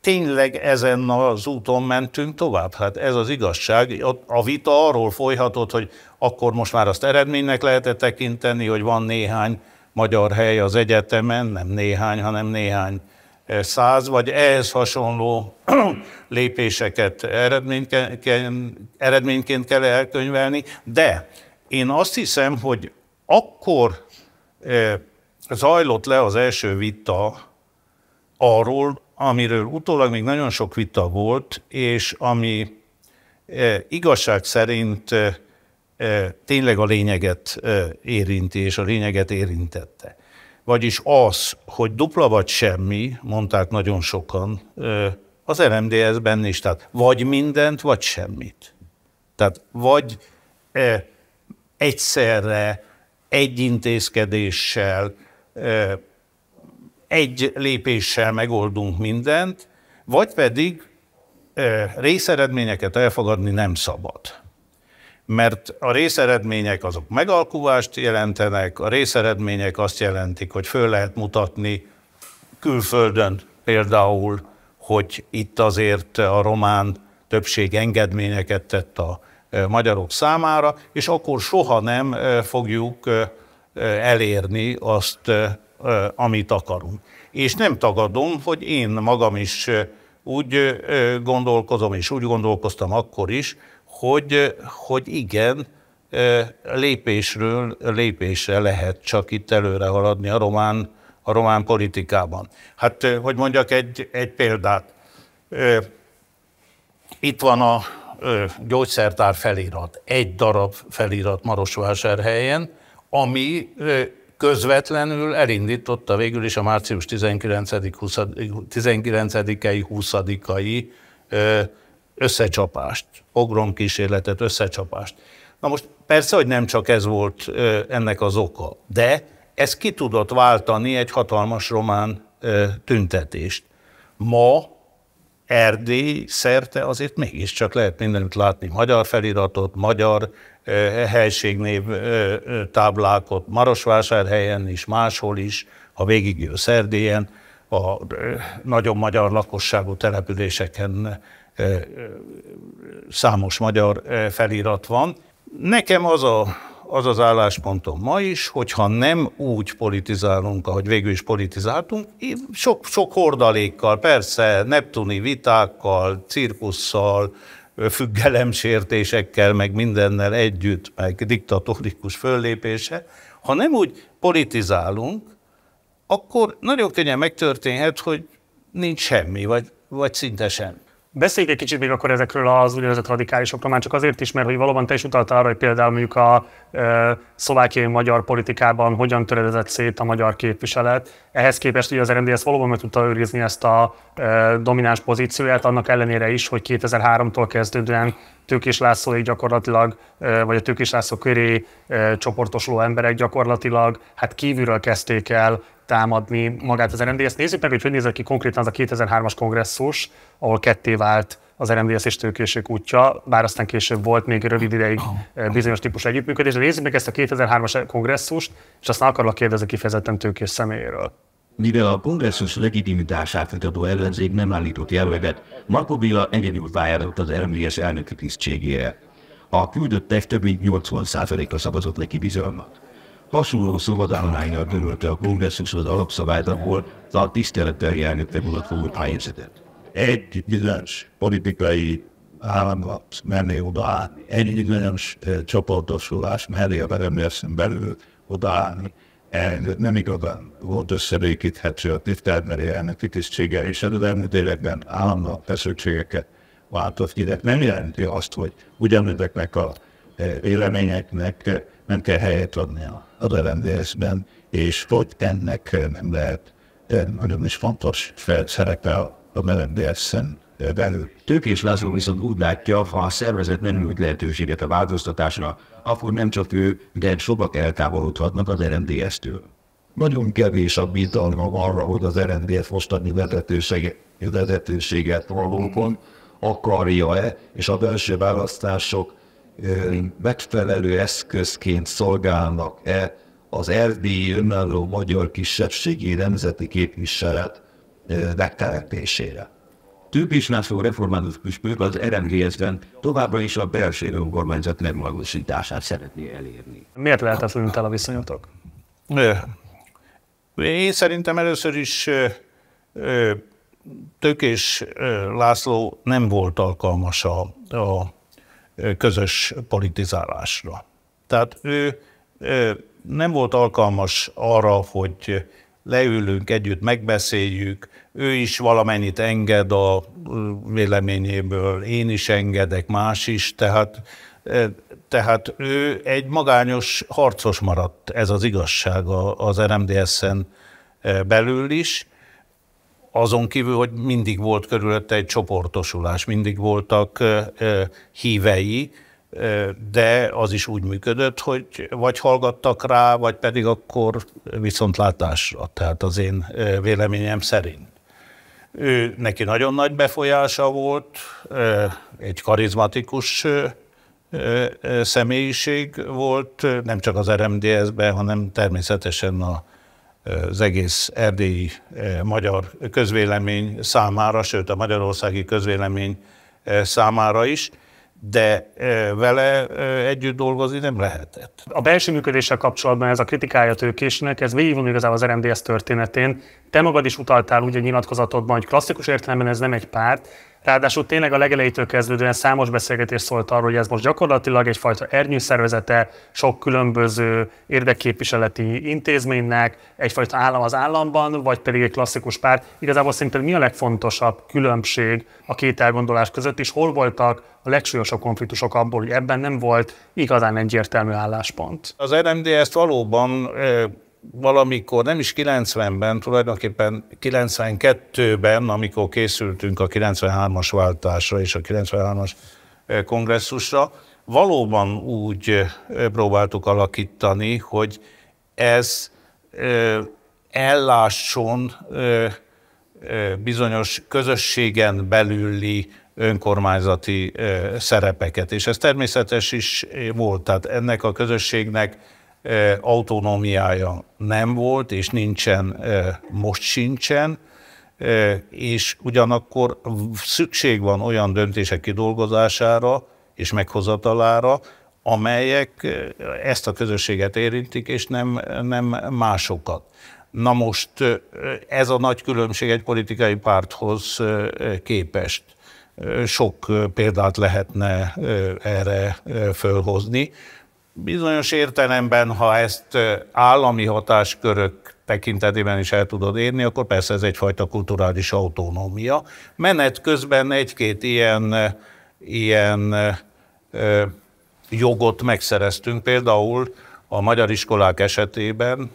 B: tényleg ezen az úton mentünk tovább. Hát ez az igazság. A vita arról folyhatott, hogy akkor most már azt eredménynek lehetett tekinteni, hogy van néhány magyar hely az egyetemen, nem néhány, hanem néhány száz vagy ehhez hasonló [clears throat] lépéseket eredményként kell elkönyvelni, de én azt hiszem, hogy akkor eh, zajlott le az első vita arról, amiről utólag még nagyon sok vita volt, és ami eh, igazság szerint eh, tényleg a lényeget érinti, és a lényeget érintette. Vagyis az, hogy dupla vagy semmi, mondták nagyon sokan, az RMDS benne is, tehát vagy mindent, vagy semmit. Tehát vagy egyszerre, egy intézkedéssel, egy lépéssel megoldunk mindent, vagy pedig részeredményeket elfogadni nem szabad mert a részeredmények azok megalkuvást jelentenek, a részeredmények azt jelentik, hogy föl lehet mutatni külföldön például, hogy itt azért a román többség engedményeket tett a magyarok számára, és akkor soha nem fogjuk elérni azt, amit akarunk. És nem tagadom, hogy én magam is úgy gondolkozom, és úgy gondolkoztam akkor is, hogy, hogy igen, lépésről lépésre lehet csak itt előre haladni a román, a román politikában. Hát, hogy mondjak egy, egy példát. Itt van a gyógyszertár felirat, egy darab felirat Marosvásárhelyen, ami közvetlenül elindította végül is a március 19-i 20-ai összecsapást, kísérletet összecsapást. Na most persze, hogy nem csak ez volt ennek az oka, de ez ki tudott váltani egy hatalmas román tüntetést. Ma Erdély szerte azért mégiscsak lehet mindenütt látni magyar feliratot, magyar helységnév táblákat Marosvásárhelyen is, máshol is, ha végigjössz Erdélyen, a nagyobb magyar lakosságú településeken számos magyar felirat van. Nekem az a az az álláspontom ma is, hogyha nem úgy politizálunk, ahogy végül is politizáltunk, sok, sok hordalékkal, persze neptuni vitákkal, cirkusszal, függelemsértésekkel, meg mindennel együtt, meg diktatórikus föllépése, ha nem úgy politizálunk, akkor nagyon könnyen megtörténhet, hogy nincs semmi, vagy, vagy szinte semmi.
A: Beszéljünk egy kicsit még akkor ezekről az úgynevezett radikálisokról, már csak azért is, mert hogy valóban te is utaltál arra, hogy például mondjuk a e, szlovákiai magyar politikában hogyan töredezett szét a magyar képviselet. Ehhez képest ugye az RMDS valóban meg tudta őrizni ezt a e, domináns pozícióját, annak ellenére is, hogy 2003-tól kezdődően Tőkés Lászlóig gyakorlatilag, e, vagy a Tőkés László köré e, csoportosuló emberek gyakorlatilag hát kívülről kezdték el támadni magát az RMDS. Nézzük meg, hogy hogy nézett ki konkrétan az a 2003-as kongresszus, ahol ketté vált az RMDS és tőkésők útja, bár aztán később volt még rövid ideig oh. eh, bizonyos típus együttműködés, de nézzük meg ezt a 2003-as kongresszust, és aztán akarlak kérdezni kifejezetten tőkés személyéről.
B: Mivel a kongresszus legitimitását mutató ellenzék nem állított jelöletet, Marco Béla egyedül pályázott az RMDS elnöki tisztségére. A küldöttek több mint 80%-a szavazott neki bizalmat. Hasonló szabadállományra törölte a kongresszus az alapszabályt, ahol a tisztelettel járnökte mutató helyzetet. Egy bizonyos politikai államnak menné odaállni, egy bizonyos csoportosulás mellé a beremlészen belül odaállni, nem igazán volt összerékíthető a tiszteltmeri elnök tisztsége, és az elmúlt években államnak feszültségeket váltott ki, de nem jelenti azt, hogy ugyanezeknek a véleményeknek nem kell helyet adni a az RMDS-ben, és hogy ennek nem lehet nagyon is fontos szerepe a RMDS-en belül. Tőkés László viszont úgy látja, ha a szervezet nem nyújt lehetőséget a változtatásra, akkor nem csak ő, de sokak eltávolodhatnak az RMDS-től. Nagyon kevés a bizalma arra, hogy az RMDS mostani vezetőséget, vezetőséget valóban akarja-e, és a belső választások megfelelő eszközként szolgálnak-e az erdélyi önálló magyar kisebbségi nemzeti képviselet megteremtésére. Több is László református püspök az RMG-ben továbbra is a belső önkormányzat megvalósítását szeretné
A: elérni. Miért lehet lehetetlenült el a viszonyatok?
B: Én szerintem először is Tökés László nem volt alkalmas a, a közös politizálásra. Tehát ő nem volt alkalmas arra, hogy leülünk együtt, megbeszéljük, ő is valamennyit enged a véleményéből, én is engedek, más is, tehát, tehát ő egy magányos harcos maradt, ez az igazság az RMDS-en belül is, azon kívül, hogy mindig volt körülötte egy csoportosulás, mindig voltak hívei, de az is úgy működött, hogy vagy hallgattak rá, vagy pedig akkor viszontlátásra, tehát az én véleményem szerint. Ő, neki nagyon nagy befolyása volt, egy karizmatikus személyiség volt, nem csak az RMDS-ben, hanem természetesen a az egész erdélyi eh, magyar közvélemény számára, sőt a magyarországi közvélemény eh, számára is, de eh, vele együtt dolgozni nem lehetett.
A: A belső működéssel kapcsolatban ez a kritikája tőkésnek, ez végigvon igazából az RMDS történetén. Te magad is utaltál úgy a nyilatkozatodban, hogy klasszikus értelemben ez nem egy párt, Ráadásul tényleg a legelejétől kezdődően számos beszélgetés szólt arról, hogy ez most gyakorlatilag egyfajta ernyőszervezete sok különböző érdekképviseleti intézménynek, egyfajta állam az államban, vagy pedig egy klasszikus párt. Igazából szerintem mi a legfontosabb különbség a két elgondolás között, és hol voltak a legsúlyosabb konfliktusok abból, hogy ebben nem volt igazán egyértelmű álláspont?
B: Az RMD ezt valóban valamikor, nem is 90-ben, tulajdonképpen 92-ben, amikor készültünk a 93-as váltásra és a 93-as eh, kongresszusra, valóban úgy eh, próbáltuk alakítani, hogy ez eh, ellásson bizonyos közösségen belüli önkormányzati szerepeket. És ez természetes is volt, tehát ennek a közösségnek autonómiája nem volt, és nincsen, most sincsen, és ugyanakkor szükség van olyan döntések kidolgozására és meghozatalára, amelyek ezt a közösséget érintik, és nem, nem másokat. Na most ez a nagy különbség egy politikai párthoz képest. Sok példát lehetne erre fölhozni bizonyos értelemben, ha ezt állami hatáskörök tekintetében is el tudod érni, akkor persze ez egyfajta kulturális autonómia. Menet közben egy-két ilyen, ilyen ö, jogot megszereztünk, például a magyar iskolák esetében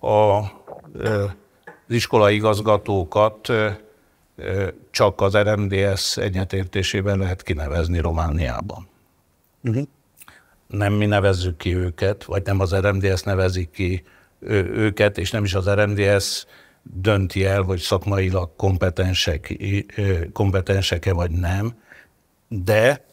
B: a, ö, az iskolai igazgatókat ö, csak az RMDS egyetértésében lehet kinevezni Romániában. Uh-huh nem mi nevezzük ki őket, vagy nem az RMDS nevezik ki őket, és nem is az RMDS dönti el, hogy szakmailag kompetensek, kompetensek-e vagy nem, de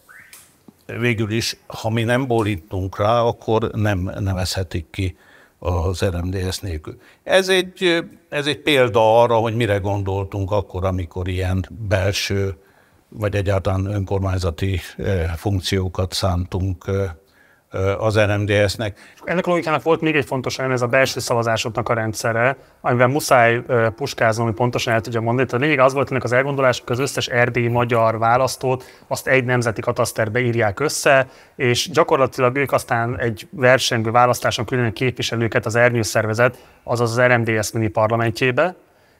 B: végül is, ha mi nem borítunk rá, akkor nem nevezhetik ki az RMDS nélkül. Ez egy, ez egy példa arra, hogy mire gondoltunk akkor, amikor ilyen belső vagy egyáltalán önkormányzati funkciókat szántunk
A: az RMDS-nek. Ennek a logikának volt még egy fontos olyan, ez a belső szavazásoknak a rendszere, amivel muszáj puskázni, ami pontosan el tudja mondani. Tehát a lényeg az volt ennek az elgondolás, hogy az összes erdélyi magyar választót azt egy nemzeti kataszterbe írják össze, és gyakorlatilag ők aztán egy versengő választáson külön képviselőket az ernyőszervezet, azaz az RMDS mini parlamentjébe,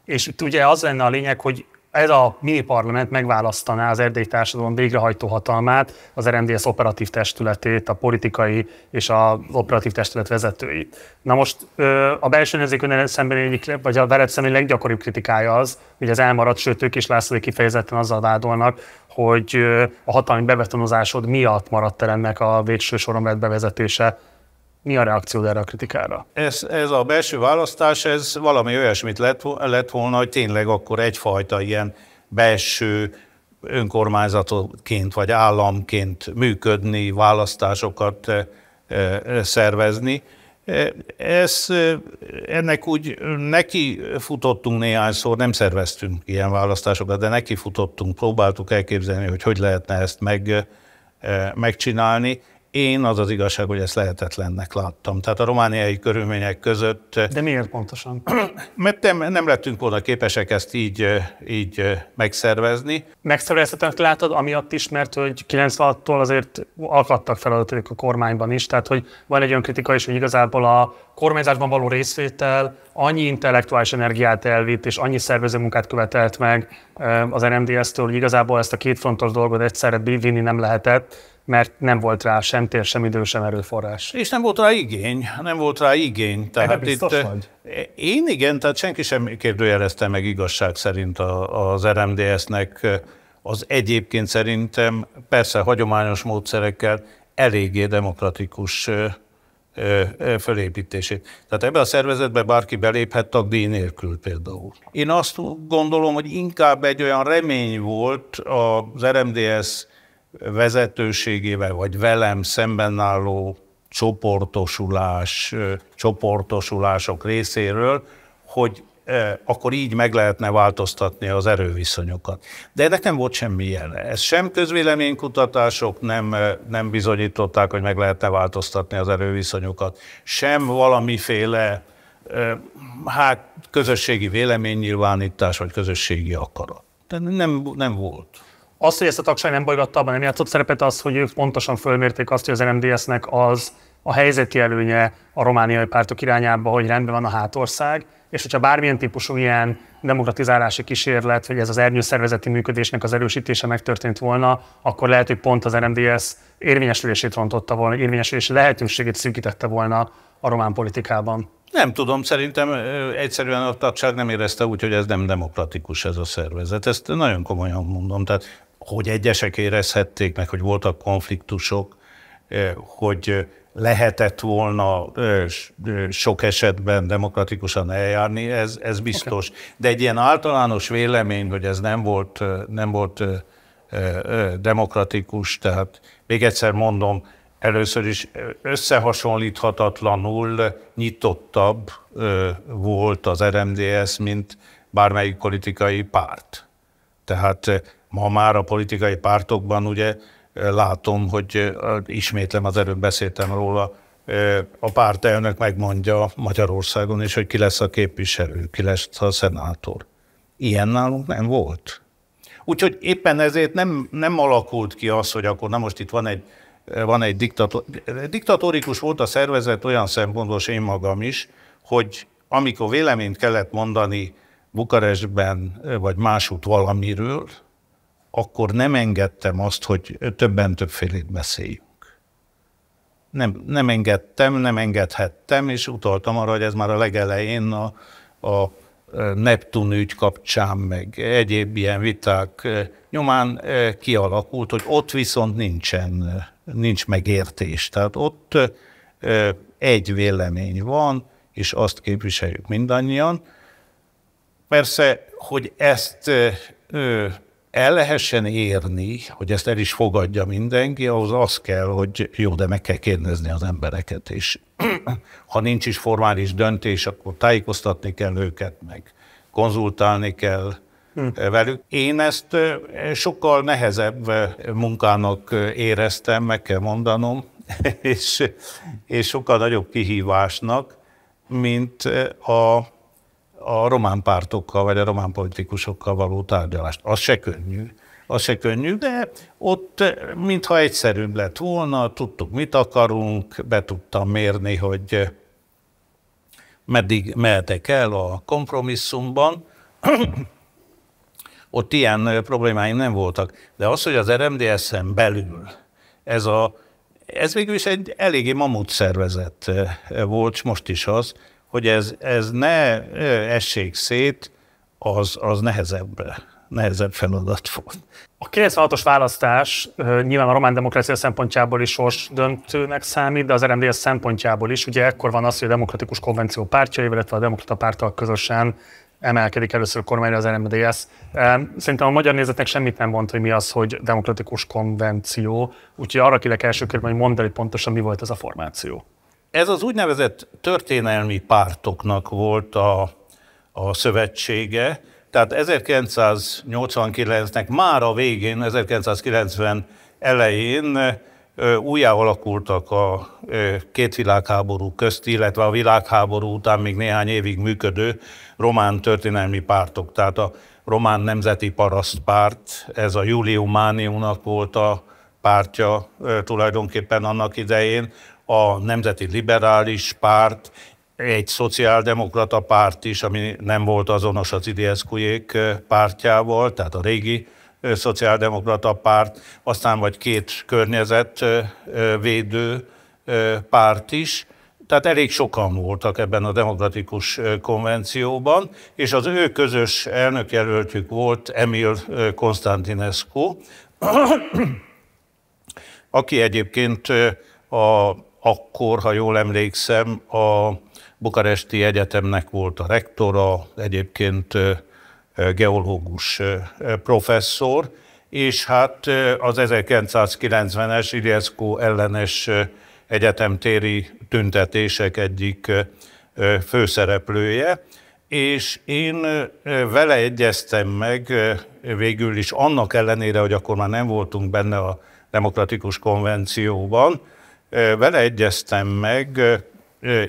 A: és itt ugye az lenne a lényeg, hogy ez a mini parlament megválasztaná az erdély társadalom végrehajtó hatalmát, az RMDS operatív testületét, a politikai és az operatív testület vezetőit. Na most a belső nézékön szemben egyik, vagy a veled szemben leggyakoribb kritikája az, hogy ez elmaradt, sőt ők is Lászlói kifejezetten azzal vádolnak, hogy a hatalmi bevetonozásod miatt maradt el ennek a végső soron bevezetése mi a reakció erre a kritikára?
B: Ez, ez a belső választás, ez valami olyasmit lett, lett volna, hogy tényleg akkor egyfajta ilyen belső önkormányzatoként vagy államként működni, választásokat eh, eh, szervezni. Eh, ez, ennek úgy neki futottunk néhányszor, nem szerveztünk ilyen választásokat, de neki futottunk, próbáltuk elképzelni, hogy hogy lehetne ezt meg, megcsinálni. Én az az igazság, hogy ezt lehetetlennek láttam. Tehát a romániai körülmények között... De miért pontosan? [clears throat] Mert nem, nem lettünk volna képesek ezt így, így megszervezni.
A: Megszervezhetetlenek látod, amiatt is, mert hogy 96-tól azért alkadtak feladatok a kormányban is, tehát hogy van egy kritika is, hogy igazából a kormányzásban való részvétel annyi intellektuális energiát elvitt, és annyi szervező munkát követelt meg az RMDS-től, hogy igazából ezt a két fontos dolgot egyszerre vinni nem lehetett mert nem volt rá sem tér, sem idő, sem erőforrás.
B: És nem volt rá igény, nem volt rá igény. Tehát biztos itt, eh, vagy? Én igen, tehát senki sem kérdőjelezte meg igazság szerint az RMDS-nek eh, az egyébként szerintem persze hagyományos módszerekkel eléggé demokratikus eh, fölépítését. Tehát ebbe a szervezetbe bárki beléphet tagdíj nélkül például. Én azt gondolom, hogy inkább egy olyan remény volt az RMDS vezetőségével, vagy velem szemben álló csoportosulás, csoportosulások részéről, hogy akkor így meg lehetne változtatni az erőviszonyokat. De ennek nem volt semmi jele. Ez sem közvéleménykutatások nem, nem bizonyították, hogy meg lehetne változtatni az erőviszonyokat, sem valamiféle hát, közösségi véleménynyilvánítás, vagy közösségi akarat.
A: De nem, nem volt. Az, hogy ezt a tagság nem bolygatta, abban nem játszott szerepet az, hogy ők pontosan fölmérték azt, hogy az NMDS-nek az a helyzeti előnye a romániai pártok irányába, hogy rendben van a hátország, és hogyha bármilyen típusú ilyen demokratizálási kísérlet, vagy ez az ernyő szervezeti működésnek az erősítése megtörtént volna, akkor lehet, hogy pont az RMDS érvényesülését rontotta volna, érvényesülési lehetőségét szűkítette volna a román politikában.
B: Nem tudom, szerintem egyszerűen a tagság nem érezte úgy, hogy ez nem demokratikus ez a szervezet. Ezt nagyon komolyan mondom. Tehát hogy egyesek érezhették meg, hogy voltak konfliktusok, eh, hogy eh, lehetett volna eh, sok esetben demokratikusan eljárni, ez, ez biztos. De egy ilyen általános vélemény, hogy ez nem volt, nem volt demokratikus, tehát még egyszer mondom, először is összehasonlíthatatlanul nyitottabb volt az RMDS, mint bármelyik politikai párt. Tehát ma már a politikai pártokban ugye e, látom, hogy e, ismétlem az előbb beszéltem róla, e, a pártelnök megmondja Magyarországon is, hogy ki lesz a képviselő, ki lesz a szenátor. Ilyen nálunk nem volt. Úgyhogy éppen ezért nem, nem alakult ki az, hogy akkor na most itt van egy, van egy diktator... diktatórikus volt a szervezet olyan szempontból, és én magam is, hogy amikor véleményt kellett mondani Bukarestben vagy másút valamiről, akkor nem engedtem azt, hogy többen többfélét beszéljünk. Nem, nem engedtem, nem engedhettem, és utaltam arra, hogy ez már a legelején a, a e, Neptun ügy kapcsán, meg egyéb ilyen viták e, nyomán e, kialakult, hogy ott viszont nincsen, nincs megértés. Tehát ott egy vélemény van, és azt képviseljük mindannyian. Persze, hogy ezt el lehessen érni, hogy ezt el is fogadja mindenki, ahhoz az kell, hogy jó, de meg kell kérdezni az embereket, és [clears throat] ha nincs is formális döntés, akkor tájékoztatni kell őket, meg konzultálni kell hm. eh, velük. Én ezt eh, sokkal nehezebb eh, munkának éreztem, meg kell mondanom, [laughs] és, és sokkal nagyobb kihívásnak, mint a a román pártokkal, vagy a román politikusokkal való tárgyalást. Az se könnyű. Az se könnyű, de ott eh, mintha egyszerűbb lett volna, tudtuk, mit akarunk, be tudtam mérni, hogy eh, meddig mehetek el a kompromisszumban. [coughs] ott ilyen eh, problémáim nem voltak. De az, hogy az rmdsz en belül ez a ez végül is egy eléggé mamut szervezet volt, most is az, hogy ez, ez ne essék szét, az, az nehezebb, nehezebb feladat volt.
A: A 96-os választás nyilván a román demokrácia szempontjából is sors döntőnek számít, de az RMDS szempontjából is. Ugye ekkor van az, hogy a demokratikus konvenció pártjaival, illetve a demokrata pártal közösen emelkedik először a kormányra az RMDS. Szerintem a magyar nézetnek semmit nem mond, hogy mi az, hogy demokratikus konvenció, úgyhogy arra kérek első körben, hogy mondd el, hogy pontosan mi volt ez a formáció.
B: Ez az úgynevezett történelmi pártoknak volt a, a szövetsége, tehát 1989-nek már a végén, 1990 elején újjá alakultak a két világháború közti, illetve a világháború után még néhány évig működő román történelmi pártok. Tehát a Román Nemzeti Parasztpárt, ez a Julium Mániumnak volt a pártja tulajdonképpen annak idején, a Nemzeti Liberális Párt, egy szociáldemokrata párt is, ami nem volt azonos az idsq pártjával, tehát a régi szociáldemokrata párt, aztán vagy két környezetvédő párt is, tehát elég sokan voltak ebben a demokratikus konvencióban, és az ő közös elnökjelöltjük volt Emil Konstantinescu, [clears throat] aki egyébként a akkor, ha jól emlékszem, a Bukaresti Egyetemnek volt a rektora, egyébként geológus professzor, és hát az 1990-es Ilyeszkó ellenes egyetemtéri tüntetések egyik főszereplője, és én vele egyeztem meg végül is annak ellenére, hogy akkor már nem voltunk benne a demokratikus konvencióban, vele egyeztem meg,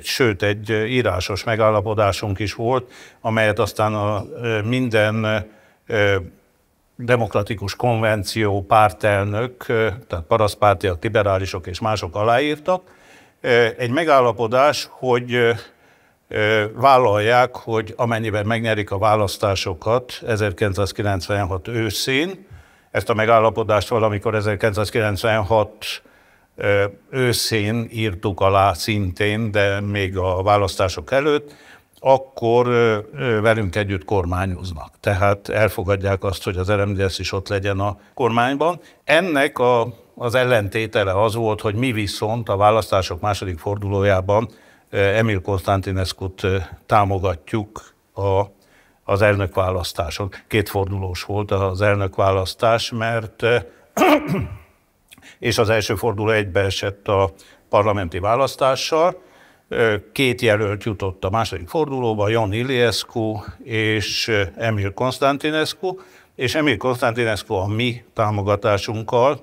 B: sőt egy írásos megállapodásunk is volt, amelyet aztán a minden demokratikus konvenció pártelnök, tehát parasztpártiak, liberálisok és mások aláírtak, egy megállapodás, hogy vállalják, hogy amennyiben megnyerik a választásokat 1996 őszén, ezt a megállapodást valamikor 1996 őszén írtuk alá szintén, de még a választások előtt, akkor velünk együtt kormányoznak. Tehát elfogadják azt, hogy az RMDS is ott legyen a kormányban. Ennek a, az ellentétele az volt, hogy mi viszont a választások második fordulójában Emil Konstantineszkut támogatjuk a, az elnökválasztáson. Kétfordulós volt az elnökválasztás, mert és az első forduló egybeesett a parlamenti választással. Két jelölt jutott a második fordulóba, Jan Iliescu és Emil Konstantinescu, és Emil Konstantinescu a mi támogatásunkkal,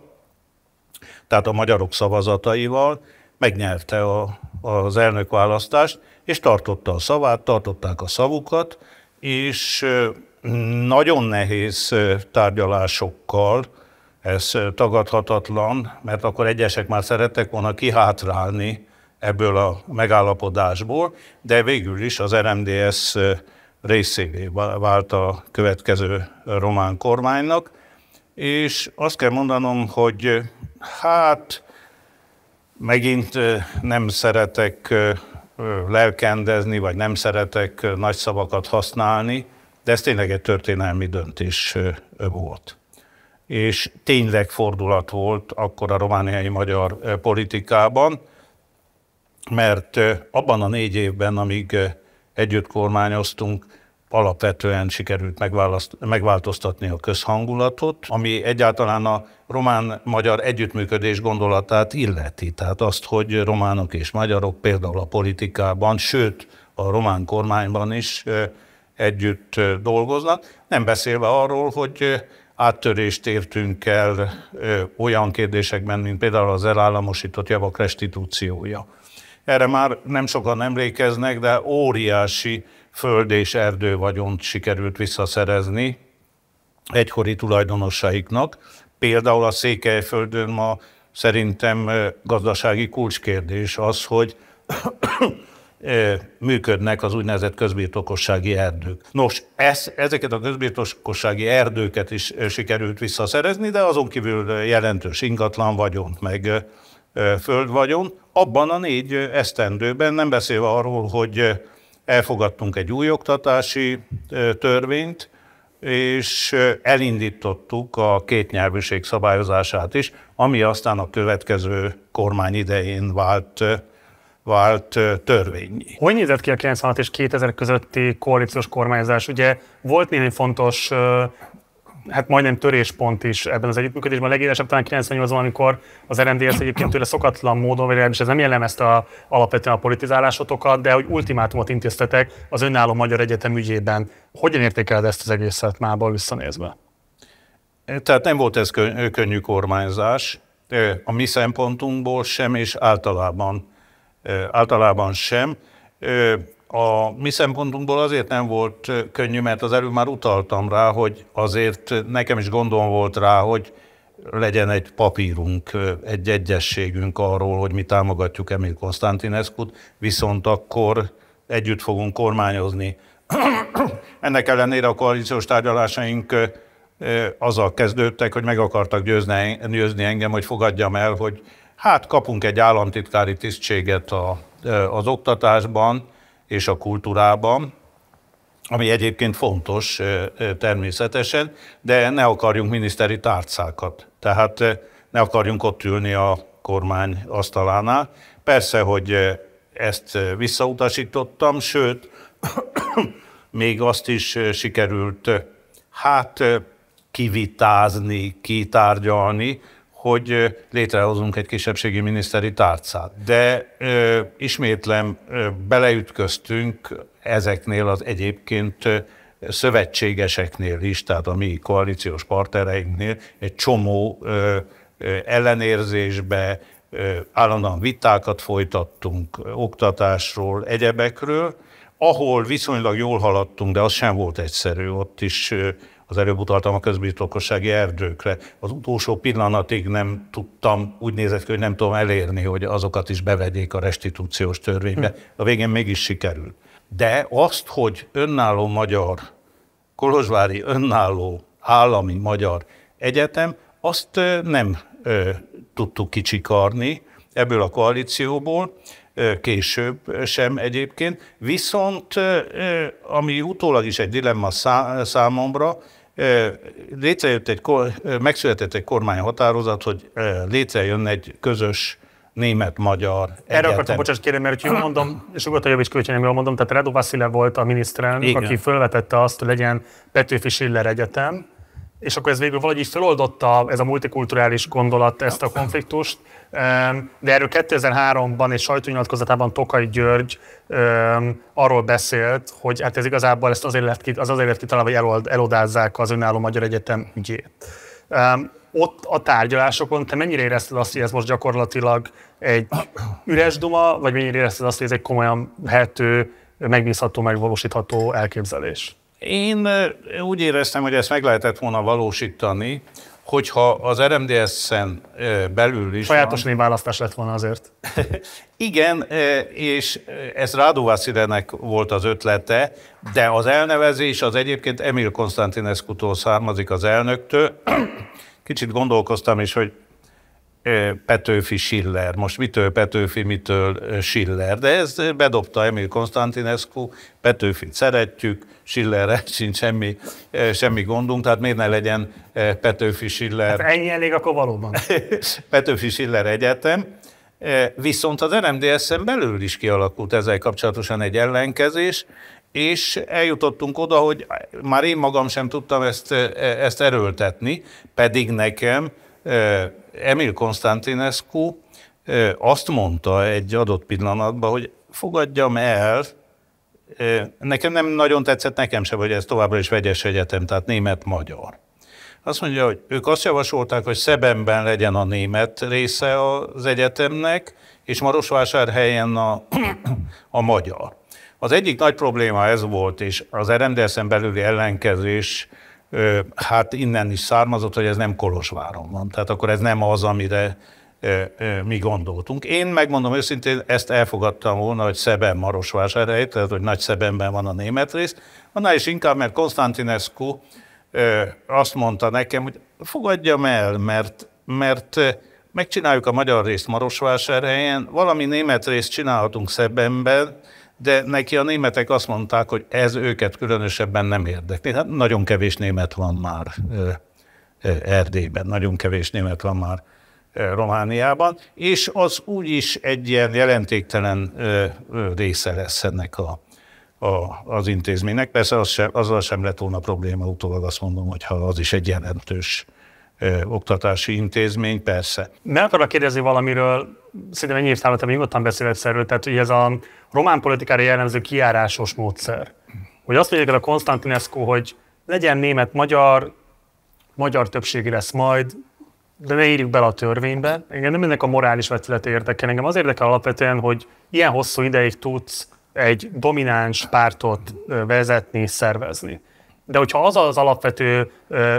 B: tehát a magyarok szavazataival megnyerte a, az választást és tartotta a szavát, tartották a szavukat, és nagyon nehéz tárgyalásokkal ez tagadhatatlan, mert akkor egyesek már szerettek volna kihátrálni ebből a megállapodásból, de végül is az RMDS részévé vált a következő román kormánynak, és azt kell mondanom, hogy hát megint nem szeretek lelkendezni, vagy nem szeretek nagy szavakat használni, de ez tényleg egy történelmi döntés volt és tényleg fordulat volt akkor a romániai magyar eh, politikában, mert eh, abban a négy évben, amíg eh, együtt kormányoztunk, alapvetően sikerült megváltoztatni a közhangulatot, ami egyáltalán a román-magyar együttműködés gondolatát illeti. Tehát azt, hogy románok és magyarok például a politikában, sőt a román kormányban is együtt dolgoznak, nem beszélve arról, hogy áttörést értünk el olyan kérdésekben, mint például az elállamosított javak restitúciója. Erre már nem sokan emlékeznek, de óriási föld és erdő vagyont sikerült visszaszerezni egykori tulajdonosaiknak. Például a Székelyföldön ma szerintem gazdasági kulcskérdés az, hogy működnek az úgynevezett közbirtokossági erdők. Nos, ez, ezeket a közbirtokossági erdőket is sikerült visszaszerezni, de azon kívül jelentős ingatlan vagyont, meg föld földvagyon. Abban a négy esztendőben, nem beszélve arról, hogy elfogadtunk egy új oktatási törvényt, és elindítottuk a kétnyelvűség szabályozását is, ami aztán a következő kormány idején vált vált törvény.
A: Hogy nézett ki a 96 és 2000 közötti koalíciós kormányzás? Ugye volt néhány fontos hát majdnem töréspont is ebben az együttműködésben. A legélesebb talán 98-ban, amikor az RMDS egyébként tőle szokatlan módon, vagy ez nem jellemezte a, alapvetően a politizálásotokat, de hogy ultimátumot intéztetek az önálló Magyar Egyetem ügyében. Hogyan értékeled ezt az egészet mából visszanézve?
B: Tehát nem volt ez könnyű kormányzás, a mi szempontunkból sem, és általában általában sem. A mi szempontunkból azért nem volt könnyű, mert az előbb már utaltam rá, hogy azért nekem is gondom volt rá, hogy legyen egy papírunk, egy egyességünk arról, hogy mi támogatjuk Emil Konstantineszkut, viszont akkor együtt fogunk kormányozni. [coughs] Ennek ellenére a koalíciós tárgyalásaink azzal kezdődtek, hogy meg akartak győzni, győzni engem, hogy fogadjam el, hogy hát kapunk egy államtitkári tisztséget a, az oktatásban és a kultúrában, ami egyébként fontos természetesen, de ne akarjunk miniszteri tárcákat. Tehát ne akarjunk ott ülni a kormány asztalánál. Persze, hogy ezt visszautasítottam, sőt, [coughs] még azt is sikerült hát kivitázni, kitárgyalni, hogy létrehozunk egy kisebbségi miniszteri tárcát. De ö, ismétlem, ö, beleütköztünk ezeknél az egyébként szövetségeseknél is, tehát a mi koalíciós partnereinknél egy csomó ö, ö, ellenérzésbe, ö, állandóan vitákat folytattunk oktatásról, egyebekről, ahol viszonylag jól haladtunk, de az sem volt egyszerű, ott is az előbb utaltam a közbirtokossági erdőkre. Az utolsó pillanatig nem tudtam, úgy nézett ki, hogy nem tudom elérni, hogy azokat is bevegyék a restitúciós törvénybe. A végén mégis sikerült. De azt, hogy önálló magyar, kolozsvári önálló állami magyar egyetem, azt nem ö, tudtuk kicsikarni ebből a koalícióból, később sem egyébként. Viszont, ami utólag is egy dilemma számomra, létrejött egy, megszületett egy kormányhatározat, hogy
A: létrejön egy közös német-magyar Erre egyetem. akartam bocsánat kérni, mert jól mondom, és ugat a is kölcsönöm, jól mondom, tehát Redo Vasile volt a miniszterelnök, Igen. aki felvetette azt, hogy legyen Petőfi Schiller Egyetem, és akkor ez végül valahogy is feloldotta ez a multikulturális gondolat ezt a konfliktust, de erről 2003-ban és sajtónyilatkozatában Tokai György arról beszélt, hogy hát ez igazából ezt azért lett, az azért lett kitalálva, hogy elold, elodázzák az önálló magyar egyetem ügyét. Ott a tárgyalásokon te mennyire érezted azt, hogy ez most gyakorlatilag egy üres duma, vagy mennyire érezted azt, hogy ez egy komolyan lehető, megbízható, megvalósítható elképzelés? Én
B: úgy éreztem, hogy ezt meg lehetett volna valósítani, hogyha az RMDS-en
A: belül is... Sajátos van. választás lett volna azért. [laughs]
B: Igen, és ez Rádóvászirenek volt az ötlete, de az elnevezés az egyébként Emil Konstantinescu-tól származik az elnöktől. [clears throat] Kicsit gondolkoztam is, hogy Petőfi Schiller. Most mitől Petőfi, mitől Schiller? De ez bedobta Emil Konstantinescu, Petőfit szeretjük, Schillerre [laughs] sincs semmi, semmi gondunk, tehát miért ne legyen Petőfi Schiller...
A: Hát ennyi elég, akkor valóban. [laughs]
B: Petőfi Schiller egyetem. Viszont az RMDSZ-en belül is kialakult ezzel kapcsolatosan egy ellenkezés, és eljutottunk oda, hogy már én magam sem tudtam ezt, ezt erőltetni, pedig nekem Emil Konstantinescu azt mondta egy adott pillanatban, hogy fogadjam el, Nekem nem nagyon tetszett, nekem sem, hogy ez továbbra is vegyes egyetem, tehát német-magyar. Azt mondja, hogy ők azt javasolták, hogy Szebenben legyen a német része az egyetemnek, és Marosvásárhelyen a, a magyar. Az egyik nagy probléma ez volt, és az rmdsz en belüli ellenkezés hát innen is származott, hogy ez nem Kolosváron van. Tehát akkor ez nem az, amire mi gondoltunk. Én megmondom őszintén, ezt elfogadtam volna, hogy Szeben Marosvásárhely, tehát hogy Nagy Szebenben van a német rész, annál is inkább, mert Konstantinescu azt mondta nekem, hogy fogadjam el, mert, mert megcsináljuk a magyar részt Marosvásárhelyen, valami német részt csinálhatunk Szebenben, de neki a németek azt mondták, hogy ez őket különösebben nem érdekli. Hát nagyon kevés német van már Erdélyben, nagyon kevés német van már Romániában, és az úgyis egy ilyen jelentéktelen része lesz ennek a, a, az intézménynek. Persze az sem, azzal sem lett volna probléma, utólag azt mondom, hogyha az is egy jelentős ö, oktatási intézmény, persze.
A: Nem akarok kérdezni valamiről, szerintem ennyi évtávlat, amíg nyugodtan beszélhetsz erről, tehát hogy ez a román politikára jellemző kiárásos módszer. Hogy azt mondják a Konstantinescu, hogy legyen német-magyar, magyar többségi lesz majd, de ne írjuk bele a törvénybe. Engem nem ennek a morális vetülete érdekel, engem az érdekel alapvetően, hogy ilyen hosszú ideig tudsz egy domináns pártot vezetni, szervezni. De hogyha az az alapvető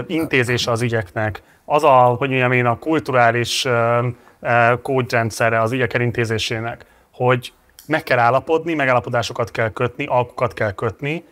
A: intézése az ügyeknek, az a, hogy mondjam én, a kulturális kódrendszere az ügyek elintézésének, hogy meg kell állapodni, megállapodásokat kell kötni, alkukat kell kötni,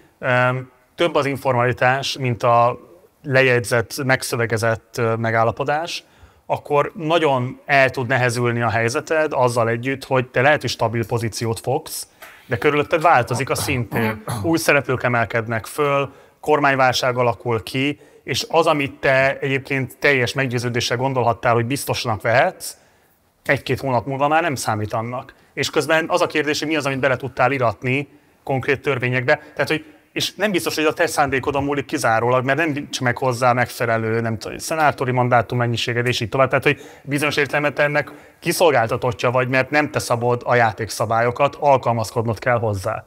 A: több az informalitás, mint a lejegyzett, megszövegezett megállapodás, akkor nagyon el tud nehezülni a helyzeted azzal együtt, hogy te lehet, hogy stabil pozíciót fogsz, de körülötted változik a szintén. Új szereplők emelkednek föl, kormányválság alakul ki, és az, amit te egyébként teljes meggyőződéssel gondolhattál, hogy biztosnak vehetsz, egy-két hónap múlva már nem számít annak. És közben az a kérdés, hogy mi az, amit bele tudtál iratni konkrét törvényekbe. Tehát, hogy és nem biztos, hogy a te szándékodon múlik kizárólag, mert nem nincs meg hozzá megfelelő, nem tudom, szenátori mandátum mennyiséged, és így tovább. Tehát, hogy bizonyos értelemben ennek kiszolgáltatottja vagy, mert nem te szabod a játékszabályokat, alkalmazkodnod kell hozzá.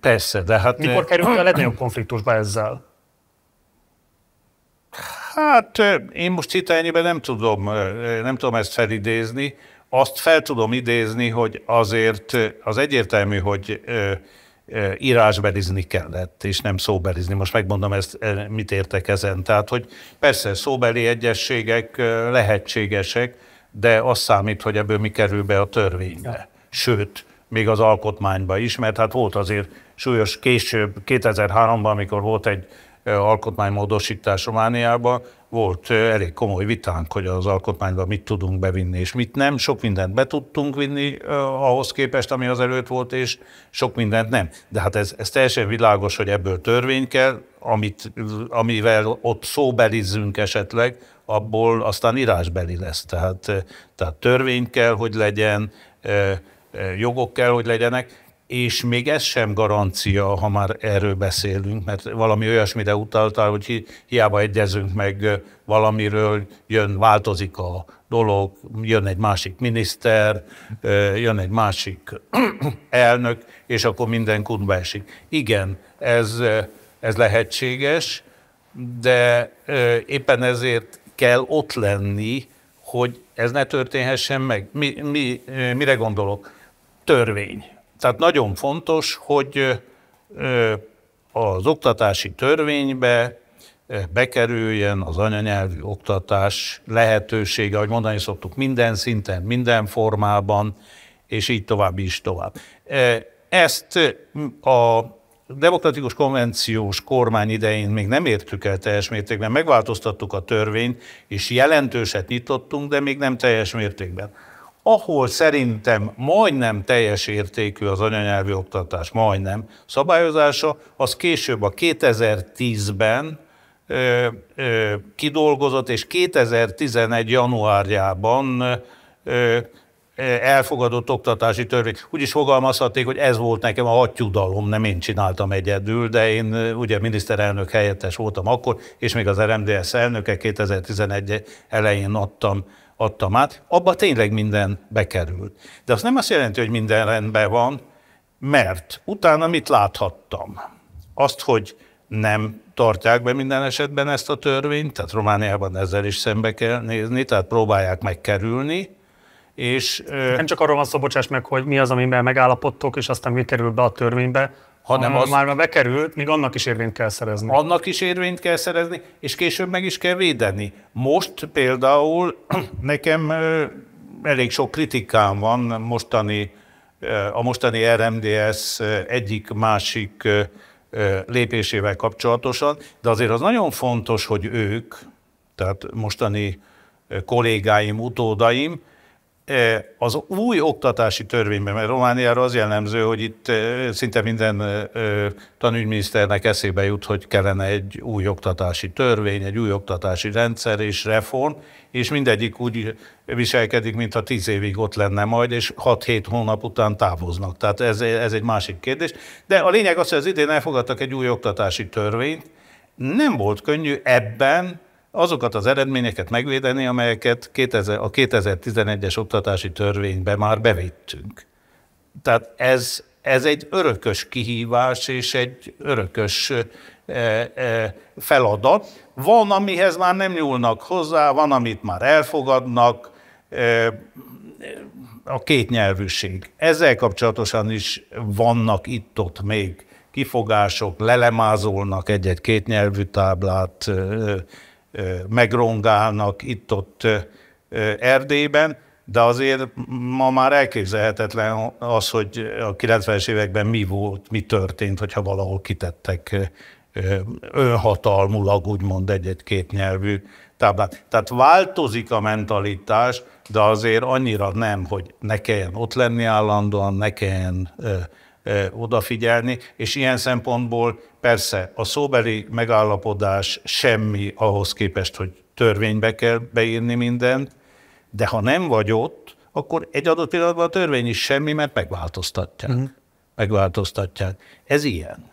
A: Persze, de hát... Mikor került a legnagyobb konfliktusba ezzel?
B: Hát én most itt ennyiben nem tudom, nem tudom ezt felidézni. Azt fel tudom idézni, hogy azért az egyértelmű, hogy írásbelizni kellett, és nem szóbelizni. Most megmondom, ezt, mit értek ezen. Tehát, hogy persze szóbeli egyességek lehetségesek, de az számít, hogy ebből mi kerül be a törvénybe. Sőt, még az alkotmányba is, mert hát volt azért súlyos később, 2003-ban, amikor volt egy alkotmánymódosítás Romániában, volt elég komoly vitánk, hogy az alkotmányban mit tudunk bevinni és mit nem. Sok mindent be tudtunk vinni ahhoz képest, ami az előtt volt, és sok mindent nem. De hát ez, ez teljesen világos, hogy ebből törvény kell, amit, amivel ott szóbelizzünk esetleg, abból aztán írásbeli lesz. Tehát, tehát törvény kell, hogy legyen, jogok kell, hogy legyenek és még ez sem garancia, ha már erről beszélünk, mert valami olyasmire utaltál, hogy hiába egyezünk meg valamiről, jön, változik a dolog, jön egy másik miniszter, jön egy másik [clears throat] elnök, és akkor minden kutba esik. Igen, ez, ez lehetséges, de éppen ezért kell ott lenni, hogy ez ne történhessen meg. Mi, mi, mire gondolok? Törvény tehát nagyon fontos, hogy az oktatási törvénybe bekerüljön az anyanyelvű oktatás lehetősége, ahogy mondani szoktuk, minden szinten, minden formában, és így tovább, is tovább. Ezt a demokratikus konvenciós kormány idején még nem értük el teljes mértékben, megváltoztattuk a törvényt, és jelentőset nyitottunk, de még nem teljes mértékben ahol szerintem majdnem teljes értékű az anyanyelvi oktatás, majdnem szabályozása, az később a 2010-ben ö, ö, kidolgozott, és 2011. januárjában ö, elfogadott oktatási törvény. Úgy is fogalmazhatnék, hogy ez volt nekem a hattyúdalom, nem én csináltam egyedül, de én ugye miniszterelnök helyettes voltam akkor, és még az RMDS elnöke 2011 elején adtam adtam át, abba tényleg minden bekerült. De az nem azt jelenti, hogy minden rendben van, mert utána mit láthattam? Azt, hogy nem tartják be minden esetben ezt a törvényt, tehát Romániában ezzel is szembe kell nézni, tehát próbálják
A: megkerülni, és... Nem csak arról van szó, bocsáss meg, hogy mi az, amiben megállapodtok, és aztán mi kerül be a törvénybe, hanem az... Már bekerült, még annak is érvényt kell szerezni.
B: Annak is érvényt kell szerezni, és később meg is kell védeni. Most például [clears throat] nekem elég sok kritikám van mostani, a mostani RMDS egyik-másik lépésével kapcsolatosan, de azért az nagyon fontos, hogy ők, tehát mostani kollégáim, utódaim, az új oktatási törvényben, mert Romániára az jellemző, hogy itt szinte minden tanügyminiszternek eszébe jut, hogy kellene egy új oktatási törvény, egy új oktatási rendszer és reform, és mindegyik úgy viselkedik, mintha tíz évig ott lenne majd, és 6-7 hónap után távoznak. Tehát ez, ez egy másik kérdés. De a lényeg az, hogy az idén elfogadtak egy új oktatási törvényt, nem volt könnyű ebben azokat az eredményeket megvédeni, amelyeket 2000, a 2011-es oktatási törvénybe már bevittünk. Tehát ez, ez egy örökös kihívás és egy örökös feladat. Van, amihez már nem nyúlnak hozzá, van, amit már elfogadnak, a kétnyelvűség. Ezzel kapcsolatosan is vannak itt-ott még kifogások, lelemázolnak egy-egy kétnyelvű táblát, megrongálnak itt-ott Erdélyben, de azért ma már elképzelhetetlen az, hogy a 90-es években mi volt, mi történt, hogyha valahol kitettek önhatalmulag úgymond egy-egy-két nyelvű táblát. Tehát változik a mentalitás, de azért annyira nem, hogy ne kelljen ott lenni állandóan, ne kelljen odafigyelni, és ilyen szempontból persze a szóbeli megállapodás semmi ahhoz képest, hogy törvénybe kell beírni mindent, de ha nem vagy ott, akkor egy adott pillanatban a törvény is semmi, mert megváltoztatják. Mm-hmm. Megváltoztatják.
A: Ez ilyen.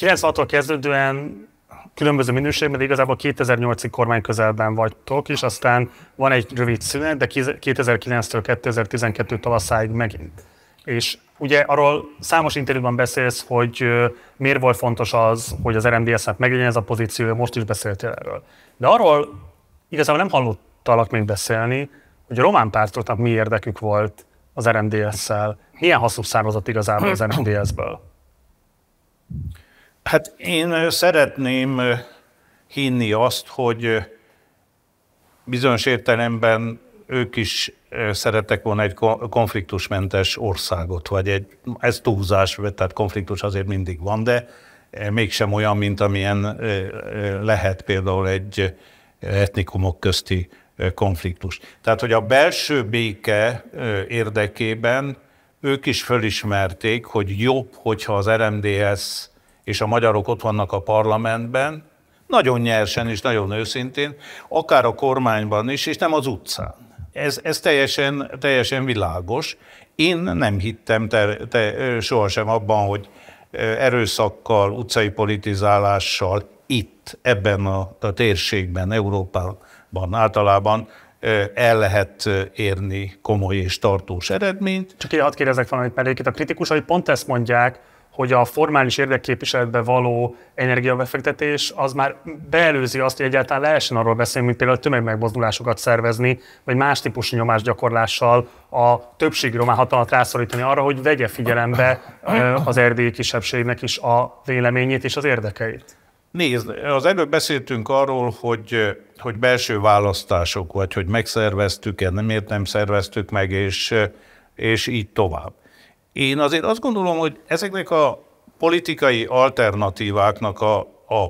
A: 96-tól kezdődően különböző minőségben, de igazából 2008-ig kormány közelben vagytok, és aztán van egy rövid szünet, de 2009-től 2012 tavaszáig megint és ugye arról számos interjúban beszélsz, hogy miért volt fontos az, hogy az RMDS-nek meglegyen ez a pozíció, most is beszéltél erről. De arról igazából nem hallottalak még beszélni, hogy a román pártoknak mi érdekük volt az RMDS-szel, milyen hasznos származott igazából az RMDS-ből?
B: Hát én szeretném hinni azt, hogy bizonyos értelemben ők is szerettek volna egy konfliktusmentes országot, vagy egy, ez túlzás, tehát konfliktus azért mindig van, de mégsem olyan, mint amilyen lehet például egy etnikumok közti konfliktus. Tehát, hogy a belső béke érdekében ők is fölismerték, hogy jobb, hogyha az RMDS és a magyarok ott vannak a parlamentben, nagyon nyersen és nagyon őszintén, akár a kormányban is, és nem az utcán. Ez, ez teljesen, teljesen világos. Én nem hittem te, te, sohasem abban, hogy erőszakkal, utcai politizálással itt, ebben a, a térségben, Európában általában el lehet érni komoly és tartós
A: eredményt. Csak én hadd kérdezek valamit mellékét. A kritikusai pont ezt mondják, hogy a formális érdekképviseletbe való energiabefektetés az már beelőzi azt, hogy egyáltalán lehessen arról beszélni, mint például tömegmegmozdulásokat szervezni, vagy más típusú nyomásgyakorlással a többség román hatalmat rászorítani arra, hogy vegye figyelembe az erdélyi kisebbségnek is a véleményét és az érdekeit. Nézd, az előbb
B: beszéltünk arról, hogy, hogy belső választások, vagy hogy megszerveztük-e, nem értem, szerveztük meg, és, és így tovább. Én azért azt gondolom, hogy ezeknek a politikai alternatíváknak a, a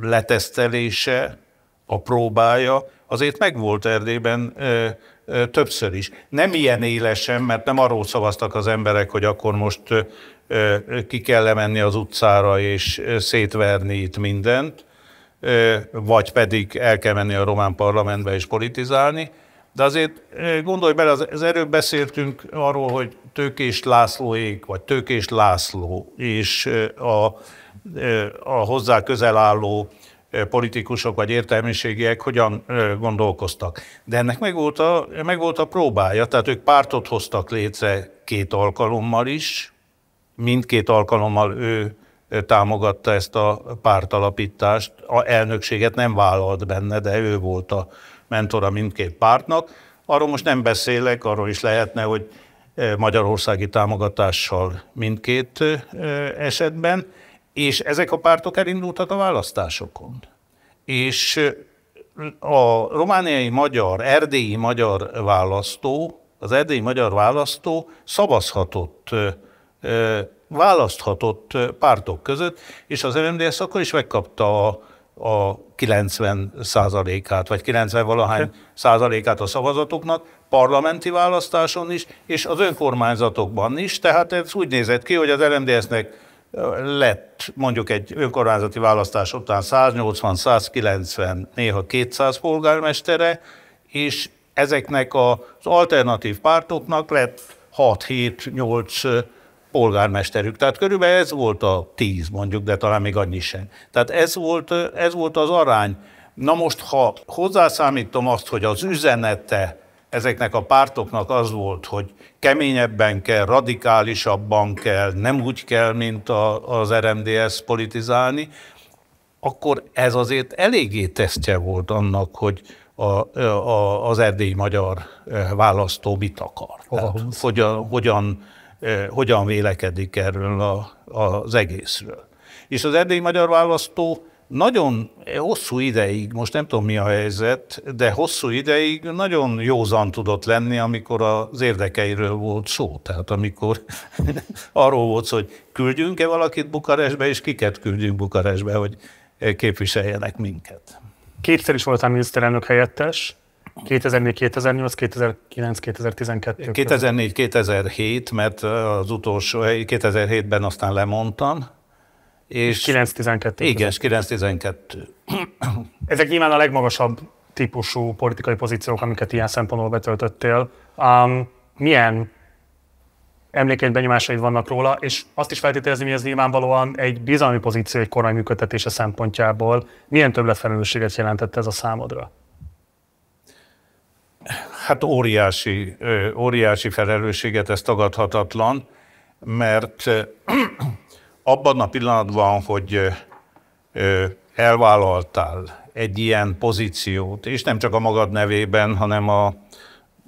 B: letesztelése, a próbája azért megvolt Erdélyben ö, ö, többször is. Nem ilyen élesen, mert nem arról szavaztak az emberek, hogy akkor most ö, ki kell menni az utcára és szétverni itt mindent, ö, vagy pedig el kell menni a román parlamentbe és politizálni, de azért gondolj bele, az, erről beszéltünk arról, hogy Tőkés Lászlóék, vagy Tőkés László, és a, a hozzá közel álló politikusok vagy értelmiségiek hogyan gondolkoztak. De ennek megvolt a, megvolt a próbája, tehát ők pártot hoztak létre két alkalommal is, mindkét alkalommal ő támogatta ezt a pártalapítást, a elnökséget nem vállalt benne, de ő volt a mentora mindkét pártnak. Arról most nem beszélek, arról is lehetne, hogy e, magyarországi támogatással mindkét e, esetben, és ezek a pártok elindultak a választásokon. És e, a romániai magyar, erdélyi magyar választó, az erdélyi magyar választó szavazhatott, választhatott pártok között, és az MMDS akkor is megkapta a a 90 százalékát, vagy 90 valahány százalékát a szavazatoknak, parlamenti választáson is, és az önkormányzatokban is. Tehát ez úgy nézett ki, hogy az LMDS-nek lett mondjuk egy önkormányzati választás után 180-190, néha 200 polgármestere, és ezeknek az alternatív pártoknak lett 6-7-8 polgármesterük. Tehát körülbelül ez volt a tíz, mondjuk, de talán még annyi sem. Tehát ez volt, ez volt az arány. Na most, ha hozzászámítom azt, hogy az üzenete ezeknek a pártoknak az volt, hogy keményebben kell, radikálisabban kell, nem úgy kell, mint a, az RMDS politizálni, akkor ez azért eléggé tesztje volt annak, hogy a, a, az erdélyi magyar eh, választó mit akar. Hova Tehát, hogyan, hogyan Eh, hogyan vélekedik erről a, az egészről. És az erdélyi magyar választó nagyon hosszú ideig, most nem tudom mi a helyzet, de hosszú ideig nagyon józan tudott lenni, amikor az érdekeiről volt szó. Tehát amikor [laughs] arról volt szó, hogy küldjünk-e valakit Bukarestbe, és kiket küldjünk Bukarestbe, hogy eh, képviseljenek
A: minket. Kétszer is voltál miniszterelnök helyettes, 2004, 2008, 2009, 2012. 2004,
B: 2007, mert az utolsó 2007-ben aztán lemondtam. És 9-12. Igen, 9-12.
A: [clears throat] Ezek nyilván a legmagasabb típusú politikai pozíciók, amiket ilyen szempontból betöltöttél. Um, milyen emlékeny benyomásaid vannak róla, és azt is feltételezni, hogy ez nyilvánvalóan egy bizalmi pozíció egy kormány működtetése szempontjából. Milyen többletfelelősséget jelentett ez a számodra?
B: Hát óriási, óriási felelősséget, ez tagadhatatlan, mert [clears throat] abban a pillanatban, hogy elvállaltál egy ilyen pozíciót, és nem csak a magad nevében, hanem a,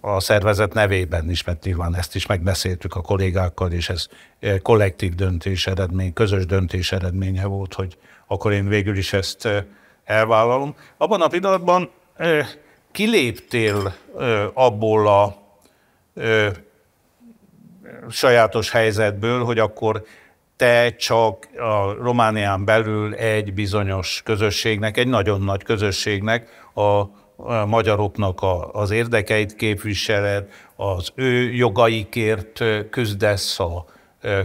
B: a szervezet nevében is, mert nyilván ezt is megbeszéltük a kollégákkal, és ez kollektív döntés eredmény, közös döntés eredménye volt, hogy akkor én végül is ezt elvállalom. Abban a pillanatban kiléptél abból a sajátos helyzetből, hogy akkor te csak a Románián belül egy bizonyos közösségnek, egy nagyon nagy közösségnek, a, magyaroknak a, az érdekeit képviseled, az ő jogaikért küzdesz a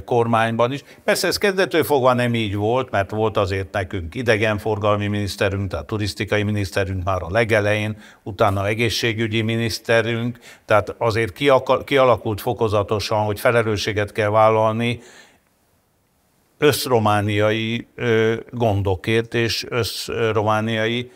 B: kormányban is. Persze ez kezdetől fogva nem így volt, mert volt azért nekünk idegenforgalmi miniszterünk, tehát turisztikai miniszterünk már a legelején, utána egészségügyi miniszterünk, tehát azért kialakult fokozatosan, hogy felelősséget kell vállalni összromániai gondokért és összromániai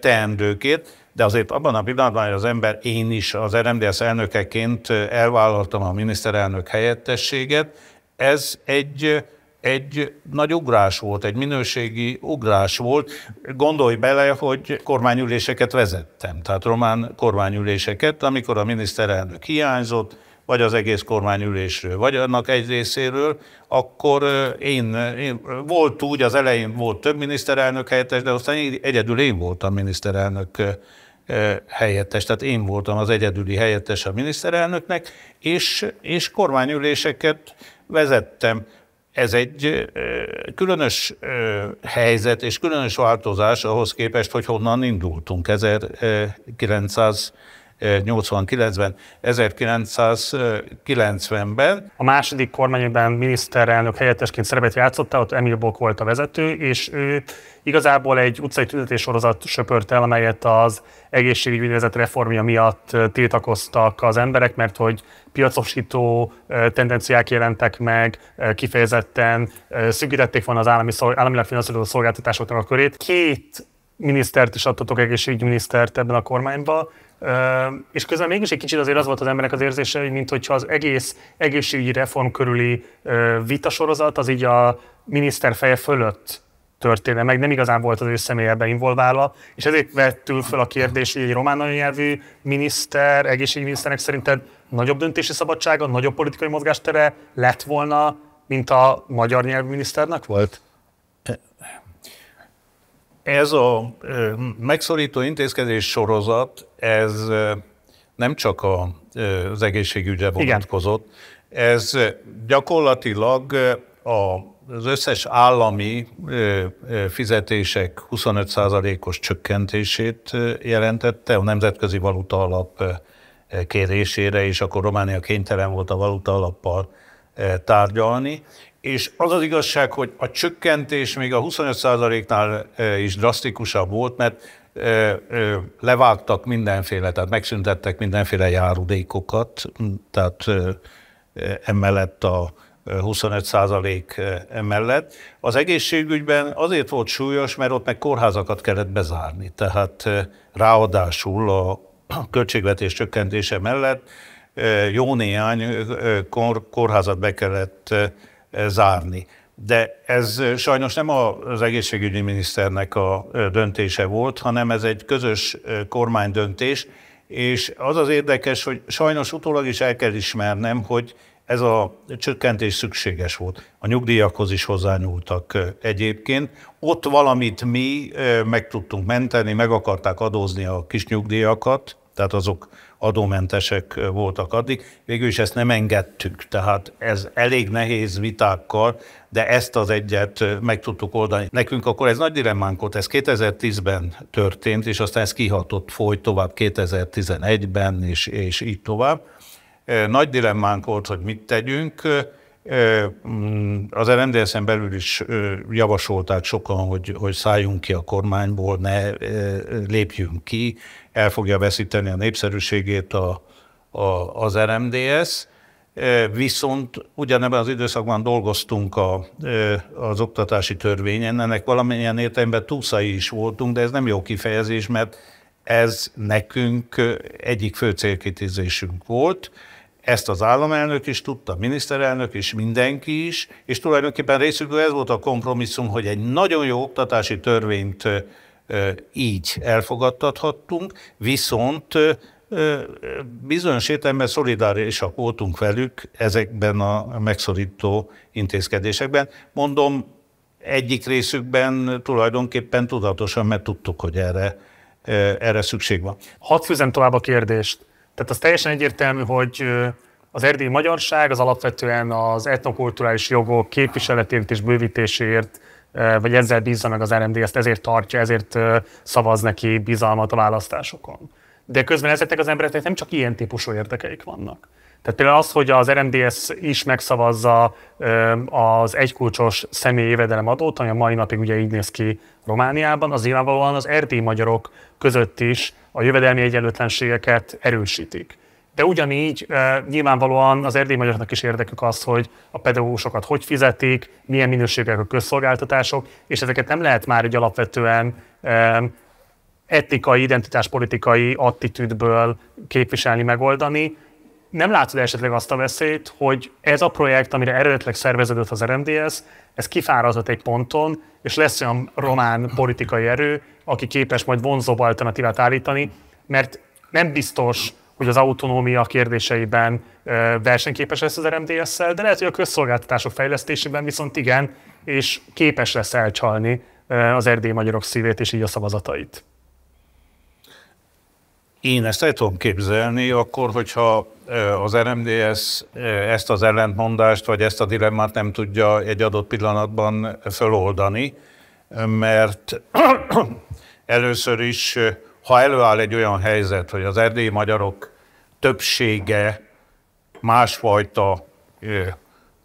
B: teendőkért de azért abban a pillanatban, hogy az ember, én is az RMDS elnökeként elvállaltam a miniszterelnök helyettességet, ez egy, egy nagy ugrás volt, egy minőségi ugrás volt. Gondolj bele, hogy kormányüléseket vezettem, tehát román kormányüléseket, amikor a miniszterelnök hiányzott, vagy az egész kormányülésről, vagy annak egy részéről, akkor én, én volt úgy, az elején volt több miniszterelnök helyettes, de aztán én, egyedül én voltam miniszterelnök helyettes, tehát én voltam az egyedüli helyettes a miniszterelnöknek, és, és kormányüléseket vezettem. Ez egy különös helyzet és különös változás ahhoz képest, hogy honnan indultunk 1900 89-ben,
A: 1990-ben. A második kormányban miniszterelnök helyettesként szerepet játszotta, ott Emil Bok volt a vezető, és ő igazából egy utcai tüntetéssorozat söpört el, amelyet az egészségügyi reformja miatt tiltakoztak az emberek, mert hogy piacosító tendenciák jelentek meg, kifejezetten szűkítették volna az állami, államilag finanszírozó szolgáltatásoknak a körét. Két minisztert is adtatok, egészségügyminisztert ebben a kormányban, és közben mégis egy kicsit azért az volt az emberek az érzése, hogy mintha az egész egészségügyi reform körüli vitasorozat az így a miniszter feje fölött történne meg, nem igazán volt az ő személyebe involválva, és ezért vettül fel a kérdés, hogy egy román nyelvű miniszter, egészségügyminiszternek szerinted nagyobb döntési szabadsága, nagyobb politikai mozgástere lett volna, mint a magyar nyelvű miniszternek volt? Ez
B: a megszorító intézkedés sorozat, ez nem csak a, az egészségügyre vonatkozott, Igen. ez gyakorlatilag a az összes állami fizetések 25%-os csökkentését jelentette a Nemzetközi Valuta Alap kérésére, és akkor Románia kénytelen volt a valuta alappal tárgyalni. És az az igazság, hogy a csökkentés még a 25%-nál is drasztikusabb volt, mert levágtak mindenféle, tehát megszüntettek mindenféle járulékokat, tehát emellett a 25% eh, mellett. Az egészségügyben azért volt súlyos, mert ott meg kórházakat kellett bezárni, tehát eh, ráadásul a költségvetés csökkentése mellett eh, jó néhány kórházat be kellett zárni. De ez sajnos nem az egészségügyi miniszternek a döntése volt, hanem ez egy közös kormánydöntés, és az az érdekes, hogy sajnos utólag is el kell ismernem, hogy ez a csökkentés szükséges volt. A nyugdíjakhoz is hozzányúltak egyébként. Ott valamit mi meg tudtunk menteni, meg akarták adózni a kis nyugdíjakat, tehát azok adómentesek voltak addig. Végül is ezt nem engedtük, tehát ez elég nehéz vitákkal, de ezt az egyet meg tudtuk oldani. Nekünk akkor ez nagy dilemmánk volt, ez 2010-ben történt, és aztán ez kihatott, folyt tovább 2011-ben, és, és így tovább. Nagy dilemmánk volt, hogy mit tegyünk. Mm, az RMDSZ-en belül is javasolták sokan, hogy, hogy szálljunk ki a kormányból, ne lépjünk ki, el fogja veszíteni a népszerűségét a, a, az RMDS. Viszont ugyanebben az időszakban dolgoztunk a, az oktatási törvényen, ennek valamilyen értelemben túszai is voltunk, de ez nem jó kifejezés, mert ez nekünk egyik fő célkitűzésünk volt. Ezt az államelnök is tudta, miniszterelnök is, mindenki is, és tulajdonképpen részükről ez volt a kompromisszum, hogy egy nagyon jó oktatási törvényt így elfogadtathattunk, viszont bizonyos értelemben szolidárisak voltunk velük ezekben a megszorító intézkedésekben. Mondom, egyik részükben tulajdonképpen tudatosan, mert tudtuk, hogy erre, erre szükség van.
A: Hadd fűzem tovább a kérdést. Tehát az teljesen egyértelmű, hogy az erdélyi magyarság az alapvetően az etnokulturális jogok képviseletért és bővítéséért, vagy ezzel bízza meg az RMD, ezt ezért tartja, ezért szavaz neki bizalmat a választásokon. De közben ezeknek az embereknek nem csak ilyen típusú érdekeik vannak. Tehát például az, hogy az RMDS is megszavazza az egykulcsos személyi évedelem adót, ami a mai napig ugye így néz ki Romániában, az nyilvánvalóan az erdélyi magyarok között is a jövedelmi egyenlőtlenségeket erősítik. De ugyanígy e, nyilvánvalóan az erdélyi magyaroknak is érdekük az, hogy a pedagógusokat hogy fizetik, milyen minőségek a közszolgáltatások, és ezeket nem lehet már egy alapvetően e, identitáspolitikai attitűdből képviselni, megoldani, nem látod esetleg azt a veszélyt, hogy ez a projekt, amire eredetileg szerveződött az RMDS, ez kifárazott egy ponton, és lesz olyan román politikai erő, aki képes majd vonzóbb alternatívát állítani, mert nem biztos, hogy az autonómia kérdéseiben versenyképes lesz az RMDS-szel, de lehet, hogy a közszolgáltatások fejlesztésében viszont igen, és képes lesz elcsalni az erdély magyarok szívét és így a szavazatait.
B: Én ezt el tudom képzelni, akkor, hogyha az RMDS ezt az ellentmondást, vagy ezt a dilemmát nem tudja egy adott pillanatban föloldani, mert [clears throat] először is, ha előáll egy olyan helyzet, hogy az erdélyi magyarok többsége másfajta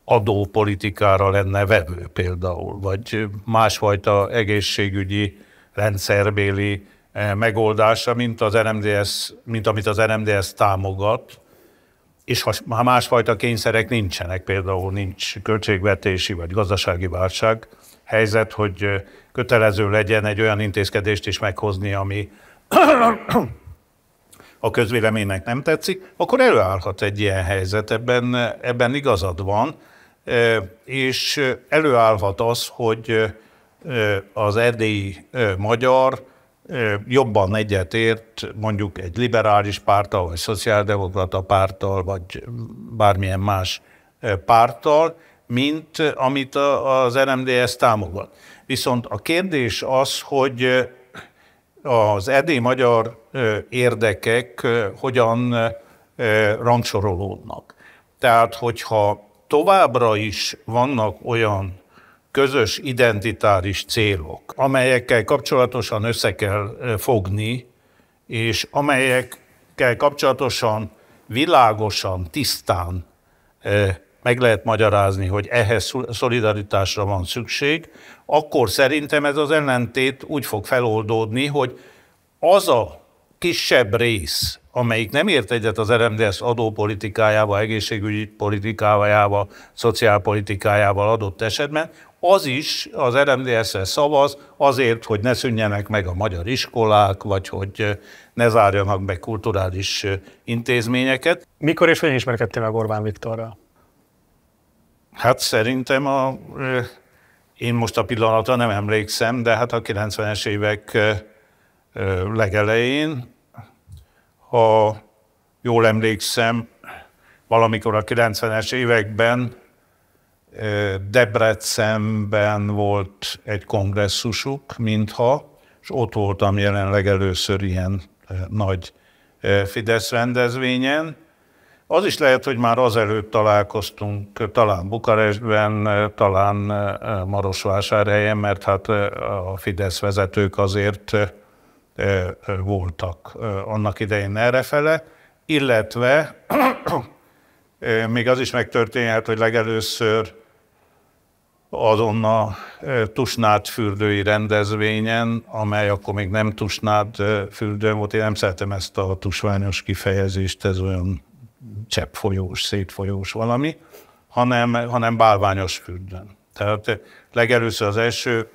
B: adópolitikára lenne vevő például, vagy másfajta egészségügyi rendszerbéli E, megoldása, mint, az RMDS, mint amit az RMDS támogat, és ha másfajta kényszerek nincsenek, például nincs költségvetési vagy gazdasági válság helyzet, hogy e, kötelező legyen egy olyan intézkedést is meghozni, ami [coughs] a közvéleménynek nem tetszik, akkor előállhat egy ilyen helyzet, ebben, ebben igazad van, e, és előállhat az, hogy az erdélyi magyar jobban egyetért mondjuk egy liberális párttal, vagy szociáldemokrata párttal, vagy bármilyen más párttal, mint amit az RMDS támogat. Viszont a kérdés az, hogy az edély magyar érdekek hogyan rangsorolódnak. Tehát, hogyha továbbra is vannak olyan közös identitáris célok, amelyekkel kapcsolatosan össze kell fogni, és amelyekkel kapcsolatosan világosan, tisztán meg lehet magyarázni, hogy ehhez szolidaritásra van szükség, akkor szerintem ez az ellentét úgy fog feloldódni, hogy az a kisebb rész, amelyik nem ért egyet az RMDS adópolitikájával, egészségügyi politikájával, szociálpolitikájával adott esetben, az is az RMDS-re szavaz azért, hogy ne szűnjenek meg a magyar iskolák, vagy hogy ne zárjanak be kulturális intézményeket.
A: Mikor és hogyan ismerkedtél meg Orbán Viktorral?
B: Hát szerintem a, én most a pillanatra nem emlékszem, de hát a 90-es évek legelején, ha jól emlékszem, valamikor a 90-es években Debrecenben volt egy kongresszusuk, mintha, és ott voltam jelenleg először ilyen nagy Fidesz rendezvényen. Az is lehet, hogy már azelőtt találkoztunk, talán Bukarestben, talán Marosvásárhelyen, mert hát a Fidesz vezetők azért voltak annak idején errefele, illetve még az is megtörténhet, hogy legelőször azon a Tusnád fürdői rendezvényen, amely akkor még nem Tusnád fürdő volt, én nem szeretem ezt a tusványos kifejezést, ez olyan cseppfolyós, szétfolyós valami, hanem, hanem bálványos fürdőn. Tehát legelőször az első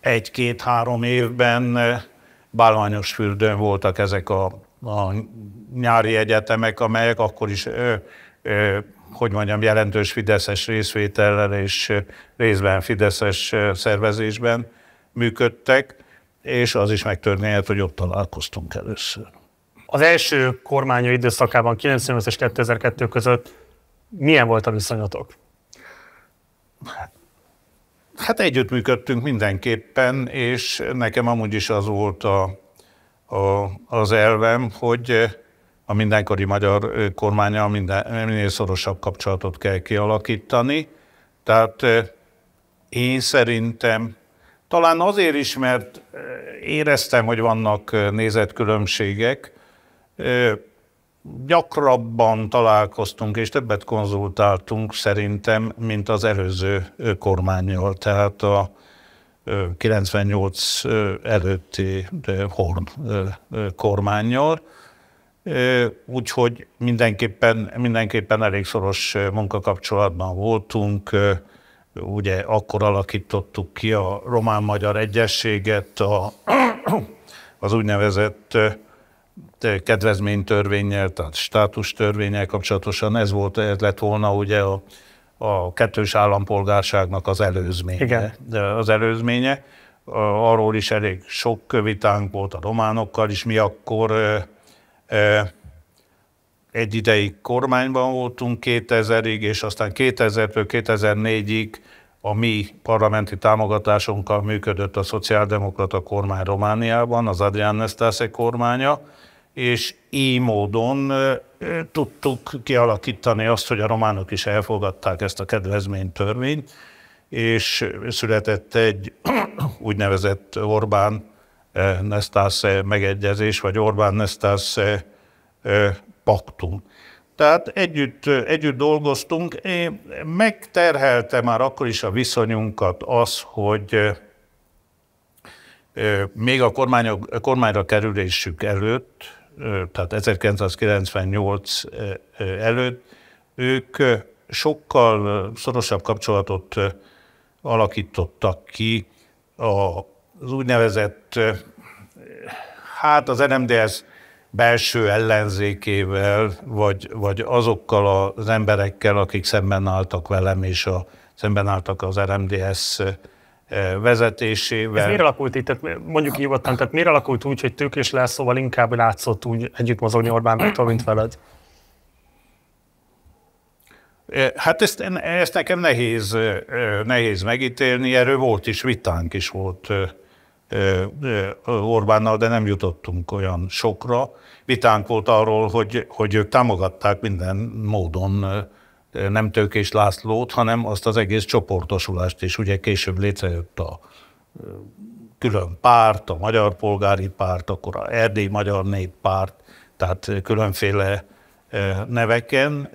B: egy-két-három évben bálványos fürdőn voltak ezek a, a nyári egyetemek, amelyek akkor is ö, ö, hogy mondjam, jelentős fideszes részvétellel és részben fideszes szervezésben működtek, és az is megtörténhet, hogy ott találkoztunk először.
A: Az első kormánya időszakában, 98 és 2002 között milyen volt a viszonyatok?
B: Hát együttműködtünk mindenképpen, és nekem amúgy is az volt a, a, az elvem, hogy a mindenkori magyar kormánya minden, minél szorosabb kapcsolatot kell kialakítani. Tehát én szerintem talán azért is, mert éreztem, hogy vannak nézetkülönbségek, gyakrabban találkoztunk és többet konzultáltunk szerintem, mint az előző kormányjal, tehát a 98 előtti Horn kormányjal. Úgyhogy mindenképpen, mindenképpen elég szoros munkakapcsolatban voltunk, ugye akkor alakítottuk ki a román-magyar egyességet, a, az úgynevezett kedvezménytörvényel, tehát státustörvényel kapcsolatosan ez volt, ez lett volna ugye a, a kettős állampolgárságnak az előzménye. Igen. De az előzménye. Arról is elég sok vitánk volt a románokkal is, mi akkor egy ideig kormányban voltunk 2000-ig, és aztán 2000-től 2004-ig a mi parlamenti támogatásunkkal működött a szociáldemokrata kormány Romániában, az Adrián Nestase kormánya, és így módon tudtuk kialakítani azt, hogy a románok is elfogadták ezt a kedvezménytörvényt, és született egy [clears throat] úgynevezett Orbán Nestász eh, megegyezés, vagy Orbán-Nestász eh, eh, paktum. Tehát együtt, együtt dolgoztunk. Én megterhelte már akkor is a viszonyunkat az, hogy még a, kormány, a kormányra kerülésük előtt, tehát 1998 előtt, ők sokkal szorosabb kapcsolatot alakítottak ki a az úgynevezett, hát az NMDS belső ellenzékével, vagy, vagy azokkal az emberekkel, akik szemben álltak velem, és a, szemben álltak az RMDS vezetésével. Ez miért
A: alakult így? Tehát mondjuk nyugodtan, tehát miért alakult úgy, hogy Tőkés szóval inkább látszott úgy együtt mozogni Orbán Viktor, mint veled?
B: Hát ezt, ezt nekem nehéz, nehéz megítélni, erről volt is vitánk is volt Orbánnal, de nem jutottunk olyan sokra. Vitánk volt arról, hogy, hogy ők támogatták minden módon nem Tőkés Lászlót, hanem azt az egész csoportosulást is. Ugye később létrejött a külön párt, a Magyar Polgári Párt, akkor a Erdély Magyar Néppárt, tehát különféle neveken,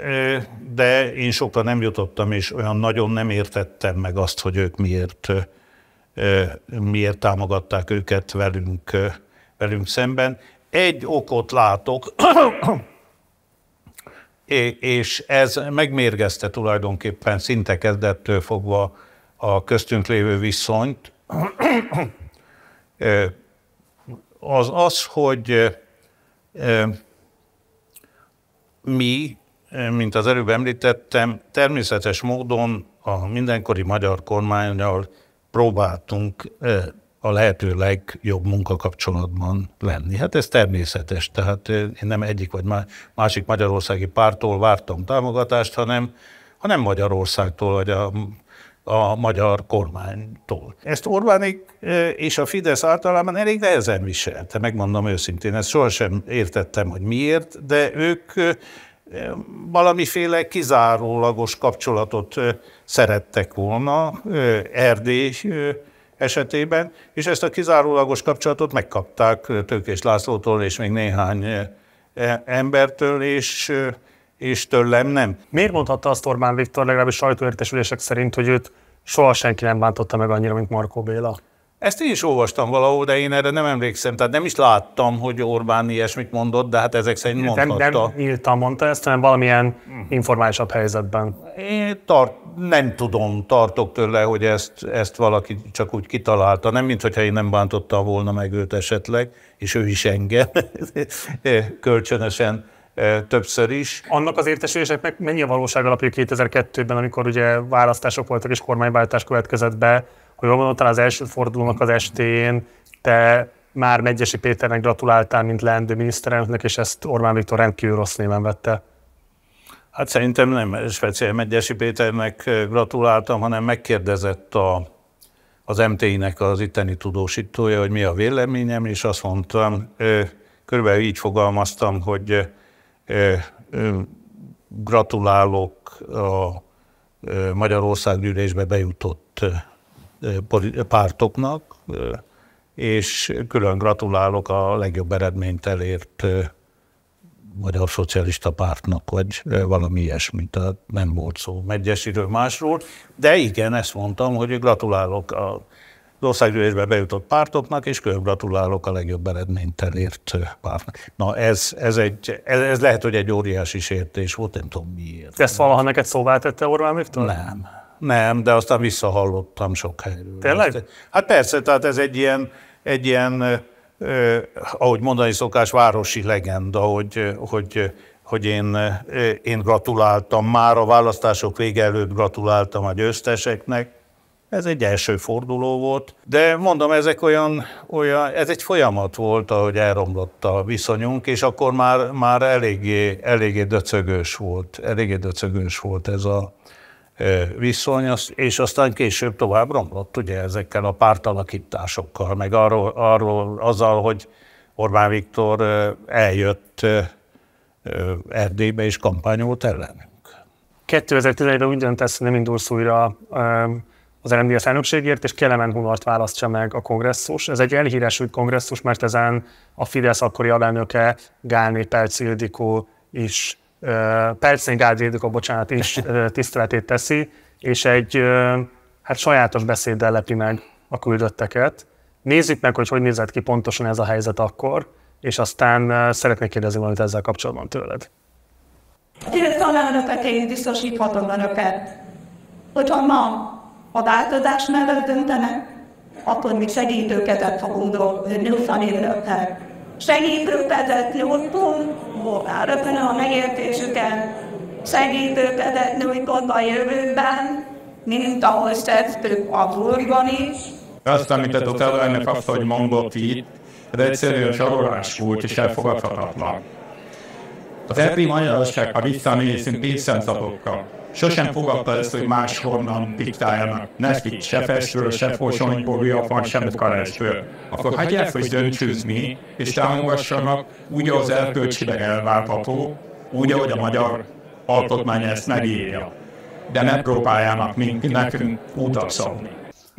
B: de én sokra nem jutottam, és olyan nagyon nem értettem meg azt, hogy ők miért miért támogatták őket velünk, velünk szemben. Egy okot látok, [clears throat] és ez megmérgezte tulajdonképpen szinte kezdettől fogva a köztünk lévő viszonyt, az az, hogy mi, mint az előbb említettem, természetes módon a mindenkori magyar kormányjal próbáltunk a lehető legjobb munkakapcsolatban lenni. Hát ez természetes, tehát én nem egyik vagy másik magyarországi pártól vártam támogatást, hanem, hanem Magyarországtól, vagy a, a magyar kormánytól. Ezt Orbánik és a Fidesz általában elég nehezen viselte, megmondom őszintén, ezt sohasem értettem, hogy miért, de ők valamiféle kizárólagos kapcsolatot szerettek volna Erdély esetében, és ezt a kizárólagos kapcsolatot megkapták Tőkés Lászlótól és még néhány e, embertől, és,
A: és tőlem nem. Miért mondhatta azt Orbán Viktor legalábbis sajtóértesülések szerint, hogy őt soha senki nem bántotta meg annyira, mint Markó Béla?
B: Ezt én is olvastam valahol, de én erre nem emlékszem, tehát nem is láttam, hogy Orbán ilyesmit mondott, de hát ezek szerint mondhatta. Nem, nem
A: nyíltan mondta ezt, hanem valamilyen informálisabb helyzetben. Én tart, nem tudom, tartok
B: tőle, hogy ezt, ezt valaki csak úgy kitalálta. Nem, mint hogyha én nem bántottam volna meg őt esetleg,
A: és ő is engem [laughs] kölcsönösen e, többször is. Annak az értesülések meg mennyi a valóság alapja 2002-ben, amikor ugye választások voltak és kormányváltás következett be, akkor jól mondom, talán az első fordulónak az estén te már Megyesi Péternek gratuláltál, mint leendő miniszterelnöknek, és ezt Orbán Viktor rendkívül rossz néven vette.
B: Hát szerintem nem speciál Megyesi Péternek gratuláltam, hanem megkérdezett a, az MTI-nek az itteni tudósítója, hogy mi a véleményem, és azt mondtam, körülbelül így fogalmaztam, hogy gratulálok a Magyarország gyűlésbe bejutott pártoknak, és külön gratulálok a legjobb eredményt elért Magyar Szocialista Pártnak, vagy valami ilyesmi, tehát nem volt szó Megyesiről, másról, de igen, ezt mondtam, hogy gratulálok a az országgyűlésbe bejutott pártoknak, és külön gratulálok a legjobb eredményt elért pártnak. Na ez, ez, egy, ez, ez lehet, hogy egy óriási sértés volt, nem tudom
A: miért. Ezt valaha neked szóvá tette Orbán Viktor? Nem.
B: Nem, de aztán visszahallottam sok helyről. Tényleg? Hát persze, tehát ez egy ilyen, egy ilyen eh, ahogy mondani szokás, városi legenda, hogy, hogy, hogy én, én gratuláltam már a választások vége előtt gratuláltam a győzteseknek. Ez egy első forduló volt, de mondom, ezek olyan, olyan, ez egy folyamat volt, ahogy elromlott a viszonyunk, és akkor már, már eléggé, eléggé döcögős volt, eléggé döcögős volt ez a, viszony, és aztán később tovább romlott ugye ezekkel a pártalakításokkal, meg arról, arról azzal, hogy Orbán Viktor eljött Erdélybe és kampányolt ellenünk.
A: 2011-ben úgy döntesz, hogy nem indulsz újra az LMDS elnökségért, és Kelemen Hunart választja meg a kongresszus. Ez egy elhíresült kongresszus, mert ezen a Fidesz akkori alelnöke Gálné Perc Ildikó is percig Ádrédük a bocsánat is tiszteletét teszi, és egy hát sajátos beszéddel lepi meg a küldötteket. Nézzük meg, hogy hogy nézett ki pontosan ez a helyzet akkor, és aztán szeretnék kérdezni valamit ezzel kapcsolatban tőled.
B: a alelnöket én biztosíthatom önöket, hogyha ma a változás mellett döntenek, akkor mi segítőket fogunk nyújtani önöknek segítünk ezetni úton, rögtön a megértésüken, segítünk ezetni a jövőben, mint ahogy
A: tettük a múltban is.
B: Azt, amit a Totelőnek azt, hogy mondott itt, ez egyszerűen zsarolás volt és elfogadhatatlan. Az EPI magyarosság, ha visszanézünk évszámszatokkal, sosem fogadta ezt, hogy máshonnan diktáljanak. Nekik se festről, se Fosonyból, fan, sem Karestről. Akkor hagyják, hogy döntsőzni, és támogassanak úgy, az elkölcsileg elvárható, úgy, ahogy a magyar alkotmány ezt megírja. De ne próbáljanak minket nekünk útat
A: szabni.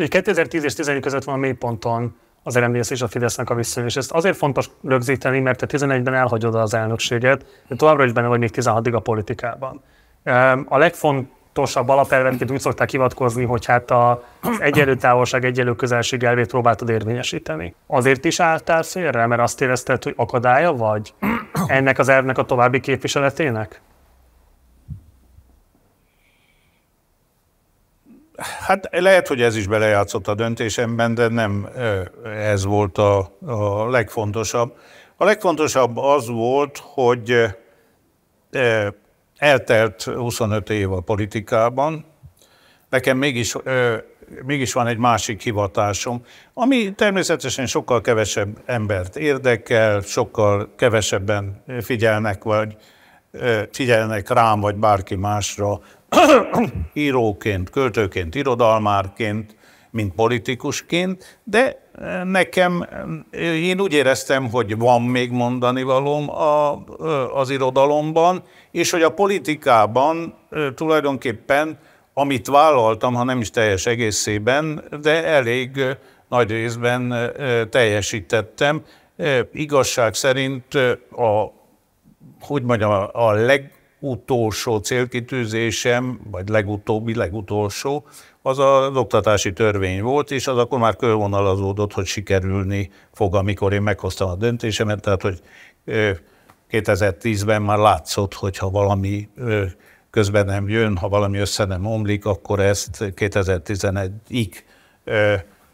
A: 2010 és 11 között van a mélyponton az RMDSZ és a Fidesznek a és Ezt azért fontos rögzíteni, mert te 11-ben elhagyod az elnökséget, de továbbra is benne vagy még 16-ig a politikában. A legfontosabb alapelvenként úgy szokták hivatkozni, hogy hát az egyenlő távolság, egyenlő közelség elvét próbáltad érvényesíteni. Azért is álltál félre, mert azt érezted, hogy akadálya vagy ennek az elvnek a további képviseletének?
B: Hát lehet, hogy ez is belejátszott a döntésemben, de nem ez volt a, a legfontosabb. A legfontosabb az volt, hogy eltelt 25 év a politikában, nekem mégis, ö, mégis van egy másik hivatásom, ami természetesen sokkal kevesebb embert érdekel, sokkal kevesebben figyelnek, vagy ö, figyelnek rám, vagy bárki másra, [clears throat] íróként, költőként, irodalmárként, mint politikusként, de eh, nekem, eh, én úgy éreztem, hogy van még mondani valóm a, eh, az irodalomban, és hogy a politikában tulajdonképpen, amit vállaltam, ha nem is teljes egészében, de elég nagy részben teljesítettem. Igazság szerint a, hogy mondjam, a legutolsó célkitűzésem, vagy legutóbbi, legutolsó, az az oktatási törvény volt, és az akkor már körvonalazódott, hogy sikerülni fog, amikor én meghoztam a döntésemet, tehát hogy 2010-ben már látszott, hogy ha valami közben nem jön, ha valami össze nem omlik, akkor ezt 2011-ig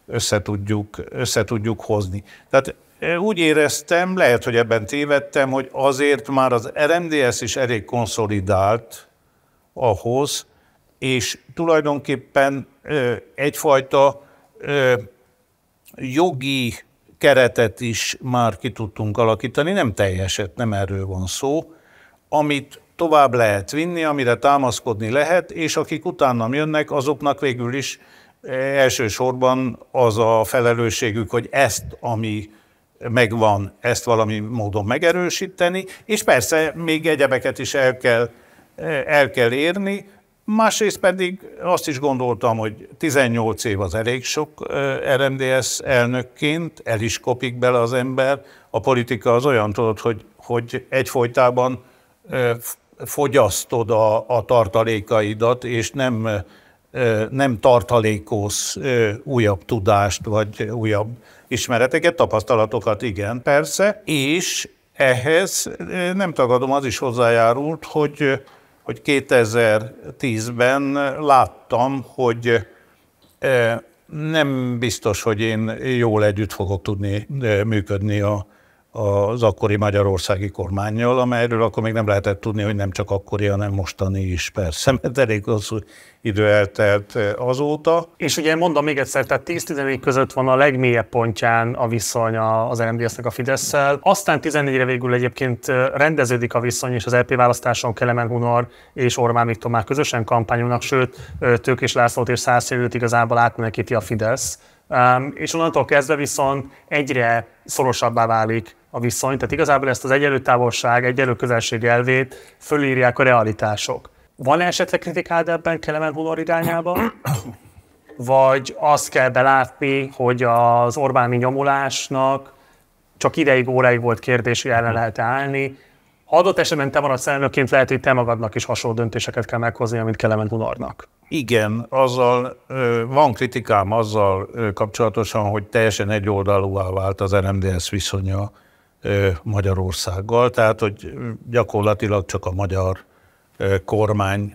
B: összetudjuk, összetudjuk hozni. Tehát úgy éreztem, lehet, hogy ebben tévedtem, hogy azért már az RMDS is elég konszolidált ahhoz, és tulajdonképpen egyfajta jogi keretet is már ki tudtunk alakítani, nem teljeset, nem erről van szó, amit tovább lehet vinni, amire támaszkodni lehet, és akik utánam jönnek, azoknak végül is elsősorban az a felelősségük, hogy ezt, ami megvan, ezt valami módon megerősíteni, és persze még egyebeket is el kell, el kell érni, Másrészt pedig azt is gondoltam, hogy 18 év az elég sok RMDS elnökként, el is kopik bele az ember. A politika az olyan, tudod, hogy, hogy egyfolytában fogyasztod a, a tartalékaidat, és nem, nem tartalékos újabb tudást, vagy újabb ismereteket, tapasztalatokat, igen, persze, és ehhez nem tagadom, az is hozzájárult, hogy hogy 2010-ben láttam, hogy eh, nem biztos, hogy én jól együtt fogok tudni eh, működni a az akkori magyarországi kormányjal, amelyről akkor még nem lehetett tudni, hogy nem csak akkori,
A: hanem mostani is persze, [laughs] mert elég hosszú idő eltelt eh, azóta. És ugye mondom még egyszer, tehát 10-14 között van a legmélyebb pontján a viszony az MDSZ-nek a fidesz -szel. Aztán 14-re végül egyébként eh, rendeződik a viszony, és az LP választáson Kelemen Hunor és Orbán Viktor már közösen kampányolnak, sőt eh, Tőkés Lászlót és Szászérőt igazából átmenekíti a Fidesz és onnantól kezdve viszont egyre szorosabbá válik a viszony, tehát igazából ezt az egyenlő távolság, egyenlő közelség elvét fölírják a realitások. Van -e esetleg kritikád ebben Kelemen Hunor irányába? Vagy azt kell belátni, hogy az Orbáni nyomulásnak csak ideig, óráig volt kérdés, hogy ellen lehet állni, ha adott esetben te maradsz elnökként, lehet, hogy te magadnak is hasonló döntéseket kell meghozni, amit Kelemen Hunarnak.
B: Igen, azzal van kritikám azzal kapcsolatosan, hogy teljesen egyoldalúvá vált az RMDS viszonya Magyarországgal, tehát hogy gyakorlatilag csak a magyar kormány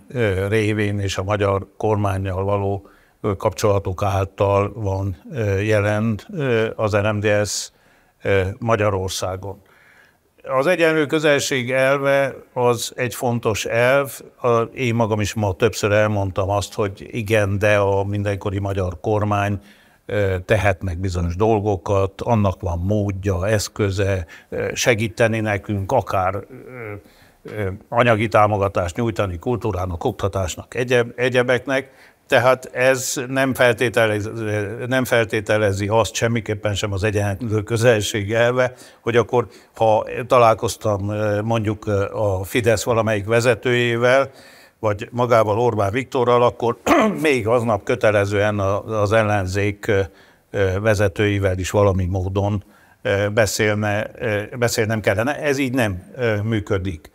B: révén és a magyar kormányjal való kapcsolatok által van jelen az RMDS Magyarországon. Az egyenlő közelség elve az egy fontos elv. Én magam is ma többször elmondtam azt, hogy igen, de a mindenkori magyar kormány tehet meg bizonyos dolgokat, annak van módja, eszköze, segíteni nekünk, akár anyagi támogatást nyújtani kultúrának, oktatásnak, egyebeknek. Tehát ez nem feltételezi, nem feltételezi azt semmiképpen sem az egyenlő közelség elve, hogy akkor, ha találkoztam eh, mondjuk eh, a Fidesz valamelyik vezetőjével, vagy magával Orbán Viktorral, akkor [clears throat] még aznap kötelezően az ellenzék eh, vezetőivel is valami módon beszélne, beszélnem kellene. Ez így nem működik.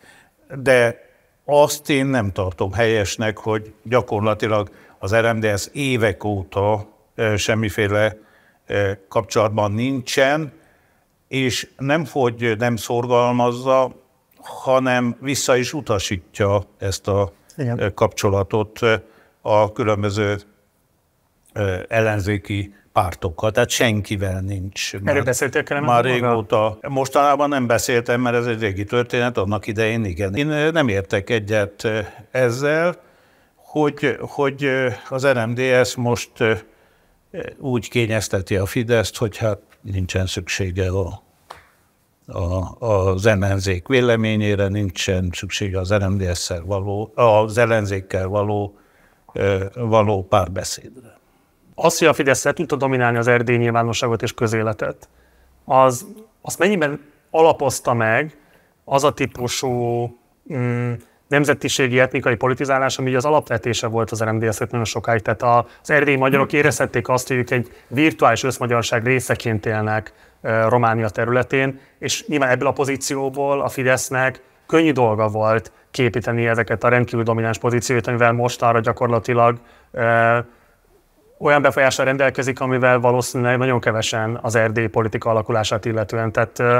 B: De azt én nem tartom helyesnek, hogy gyakorlatilag az RMDS évek óta semmiféle kapcsolatban nincsen, és nem, hogy nem szorgalmazza, hanem vissza is utasítja ezt a Igen. kapcsolatot a különböző ellenzéki pártokkal, tehát senkivel nincs. Erről már, beszéltél kellem? Már régóta. Mostanában nem beszéltem, mert ez egy régi történet, annak idején igen. Én nem értek egyet ezzel, hogy, hogy az NMDS most úgy kényezteti a Fideszt, hogy hát nincsen szüksége a, a, az ellenzék véleményére, nincsen szüksége az NMDS-szel
A: való, az ellenzékkel való, való párbeszédre. Azt, hogy a Fidesz tudta dominálni az erdély nyilvánosságot és közéletet, az, az mennyiben alapozta meg az a típusú mm, nemzetiségi, etnikai politizálás, ami az alapvetése volt az rmds nagyon sokáig. Tehát az erdélyi magyarok hm. érezhették azt, hogy ők egy virtuális összmagyarság részeként élnek Románia területén, és nyilván ebből a pozícióból a Fidesznek könnyű dolga volt képíteni ezeket a rendkívül domináns pozícióit, amivel most arra gyakorlatilag ö, olyan befolyással rendelkezik, amivel valószínűleg nagyon kevesen az erdély politika alakulását illetően. Tehát ö,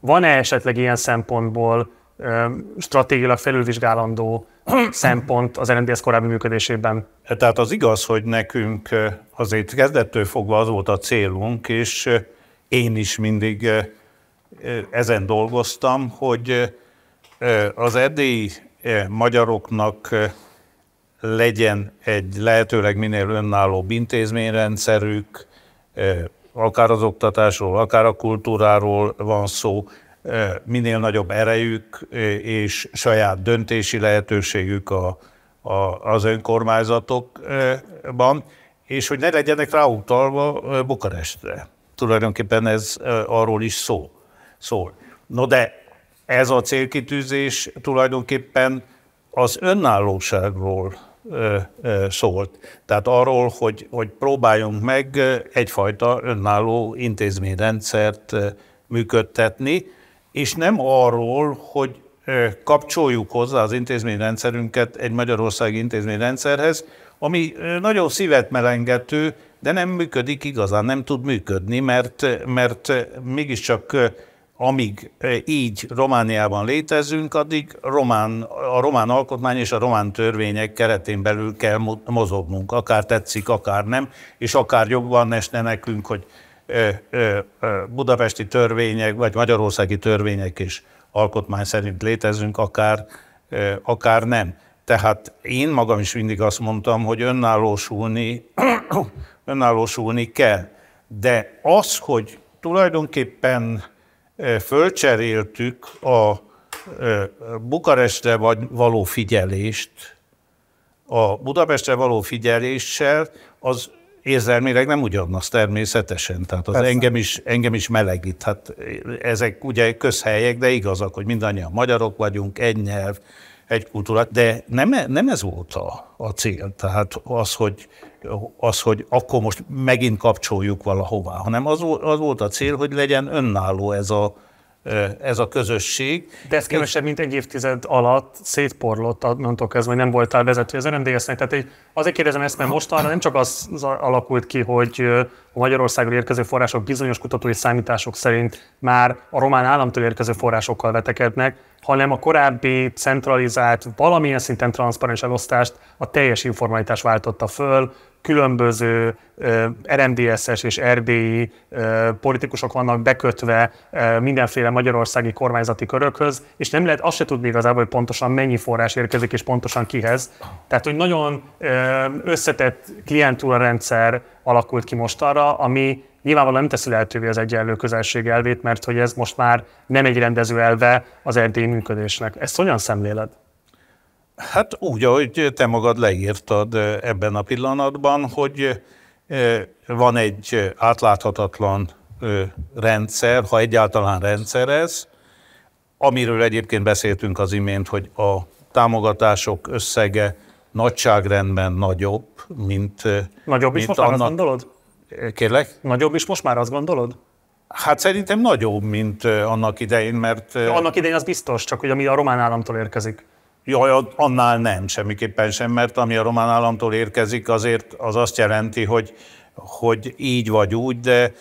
A: van-e esetleg ilyen szempontból stratégilag felülvizsgálandó [clears throat] szempont az NMDS korábbi működésében.
B: Hát tehát az igaz, hogy nekünk azért kezdettől fogva az volt a célunk, és én is mindig ezen dolgoztam, hogy az erdélyi magyaroknak legyen egy lehetőleg minél önállóbb intézményrendszerük, akár az oktatásról, akár a kultúráról van szó, minél nagyobb erejük és saját döntési lehetőségük a, a, az önkormányzatokban, és hogy ne legyenek ráutalva Bukarestre. Tulajdonképpen ez arról is szó, szól. No de ez a célkitűzés tulajdonképpen az önállóságról szólt. Tehát arról, hogy, hogy próbáljunk meg egyfajta önálló intézményrendszert működtetni, és nem arról, hogy kapcsoljuk hozzá az intézményrendszerünket egy magyarországi intézményrendszerhez, ami nagyon szívet melengető, de nem működik igazán, nem tud működni, mert, mert mégiscsak amíg így Romániában létezünk, addig román, a román alkotmány és a román törvények keretén belül kell mozognunk, akár tetszik, akár nem, és akár jogban esne nekünk, hogy budapesti törvények, vagy magyarországi törvények is alkotmány szerint létezünk, akár, akár nem. Tehát én magam is mindig azt mondtam, hogy önállósulni, [clears throat] önállósulni kell. De az, hogy tulajdonképpen fölcseréltük a Bukarestre való figyelést, a Budapestre való figyeléssel, az érzelmileg nem ugyanaz természetesen, tehát az engem is, engem is melegít. Hát ezek ugye közhelyek, de igazak, hogy mindannyian magyarok vagyunk, egy nyelv, egy kultúra, de nem, e, nem ez volt a, a cél, tehát az hogy, az, hogy akkor most megint kapcsoljuk valahová, hanem az, az volt a cél, hogy legyen önálló ez
A: a, ez a közösség. De ez kevesebb, mint egy évtized alatt szétporlott, mondtok ez, hogy nem voltál vezető az RMDS-nek. Tehát egy, azért kérdezem ezt, mert mostanra nem csak az, az alakult ki, hogy a Magyarországról érkező források bizonyos kutatói számítások szerint már a román államtól érkező forrásokkal vetekednek, hanem a korábbi centralizált, valamilyen szinten transzparens elosztást a teljes informalitás váltotta föl, különböző rmds es és erdélyi politikusok vannak bekötve mindenféle magyarországi kormányzati körökhöz, és nem lehet azt se tudni igazából, hogy pontosan mennyi forrás érkezik, és pontosan kihez. Tehát, hogy nagyon összetett klientúra rendszer alakult ki arra, ami nyilvánvalóan nem teszi lehetővé az egyenlő közelség elvét, mert hogy ez most már nem egy rendező elve az erdélyi működésnek. Ezt hogyan szemléled?
B: Hát úgy, ahogy te magad leírtad eh, ebben a pillanatban, hogy eh, van egy átláthatatlan eh, rendszer, ha egyáltalán rendszer ez, amiről egyébként beszéltünk az imént, hogy a támogatások összege nagyságrendben nagyobb, mint... Nagyobb is most annak... már azt gondolod? Kérlek? Nagyobb is most már azt gondolod? Hát szerintem nagyobb, mint annak idején, mert... Annak idején az biztos, csak hogy ami a román államtól érkezik. Jaj, annál nem, semmiképpen sem, mert ami a román államtól érkezik, azért az azt jelenti, hogy, hogy így vagy úgy, de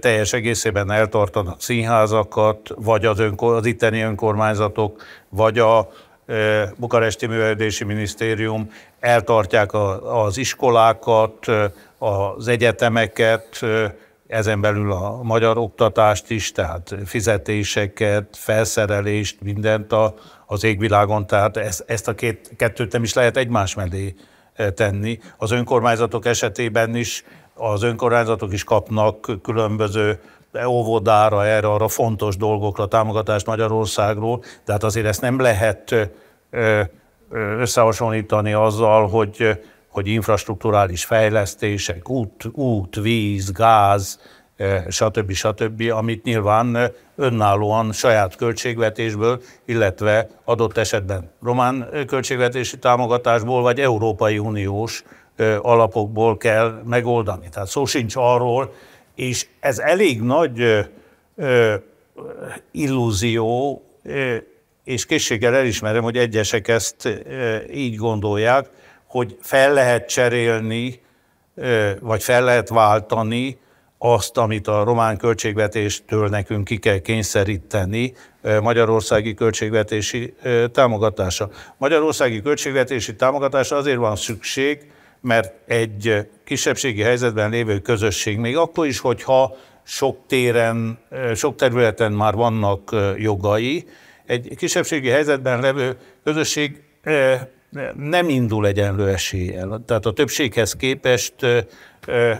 B: teljes egészében eltartanak színházakat, vagy az, önkor, az itteni önkormányzatok, vagy a e, Bukaresti Művelődési Minisztérium eltartják a, az iskolákat, az egyetemeket, ezen belül a magyar oktatást is, tehát fizetéseket, felszerelést, mindent a, az égvilágon, tehát ezt, ezt a két, kettőt nem is lehet egymás mellé eh, tenni. Az önkormányzatok esetében is, az önkormányzatok is kapnak különböző óvodára, erre, arra fontos dolgokra támogatást Magyarországról, de hát azért ezt nem lehet eh, eh, összehasonlítani azzal, hogy hogy infrastruktúrális fejlesztések, út, út víz, gáz, eh, stb. stb., amit nyilván eh, önállóan saját költségvetésből, illetve adott esetben román eh, költségvetési támogatásból, vagy Európai Uniós alapokból kell megoldani. Tehát szó sincs arról, és ez elég nagy illúzió, és készséggel elismerem, hogy egyesek ezt így gondolják, hogy fel lehet cserélni, vagy fel lehet váltani azt, amit a román költségvetéstől nekünk ki kell kényszeríteni, magyarországi költségvetési támogatása. Magyarországi költségvetési támogatása azért van szükség, mert egy kisebbségi helyzetben lévő közösség, még akkor is, hogyha sok téren, sok területen már vannak jogai, egy kisebbségi helyzetben levő közösség nem indul egyenlő eséllyel. Tehát a többséghez képest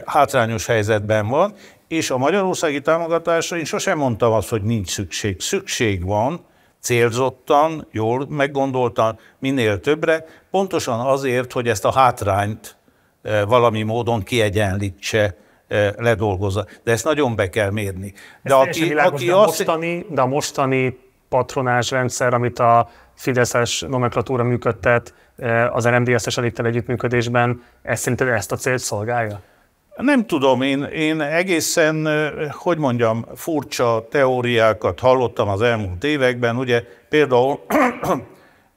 B: hátrányos helyzetben van, és a magyarországi támogatásra én sosem mondtam azt, hogy nincs szükség. Szükség van, célzottan, jól meggondoltan, minél többre, pontosan azért, hogy ezt a hátrányt valami módon kiegyenlítse ledolgozza. De ezt nagyon be kell mérni. De aki, világos, aki de, a azt... mostani,
A: de a mostani patronázsrendszer, amit a fideszes nomenklatúra működtet, Eh, az rmdsz es elittel együttműködésben ezt szerinted ezt a célt szolgálja?
B: Nem tudom, én, én egészen, eh, hogy mondjam, furcsa teóriákat hallottam az elmúlt években. Ugye például [clears throat]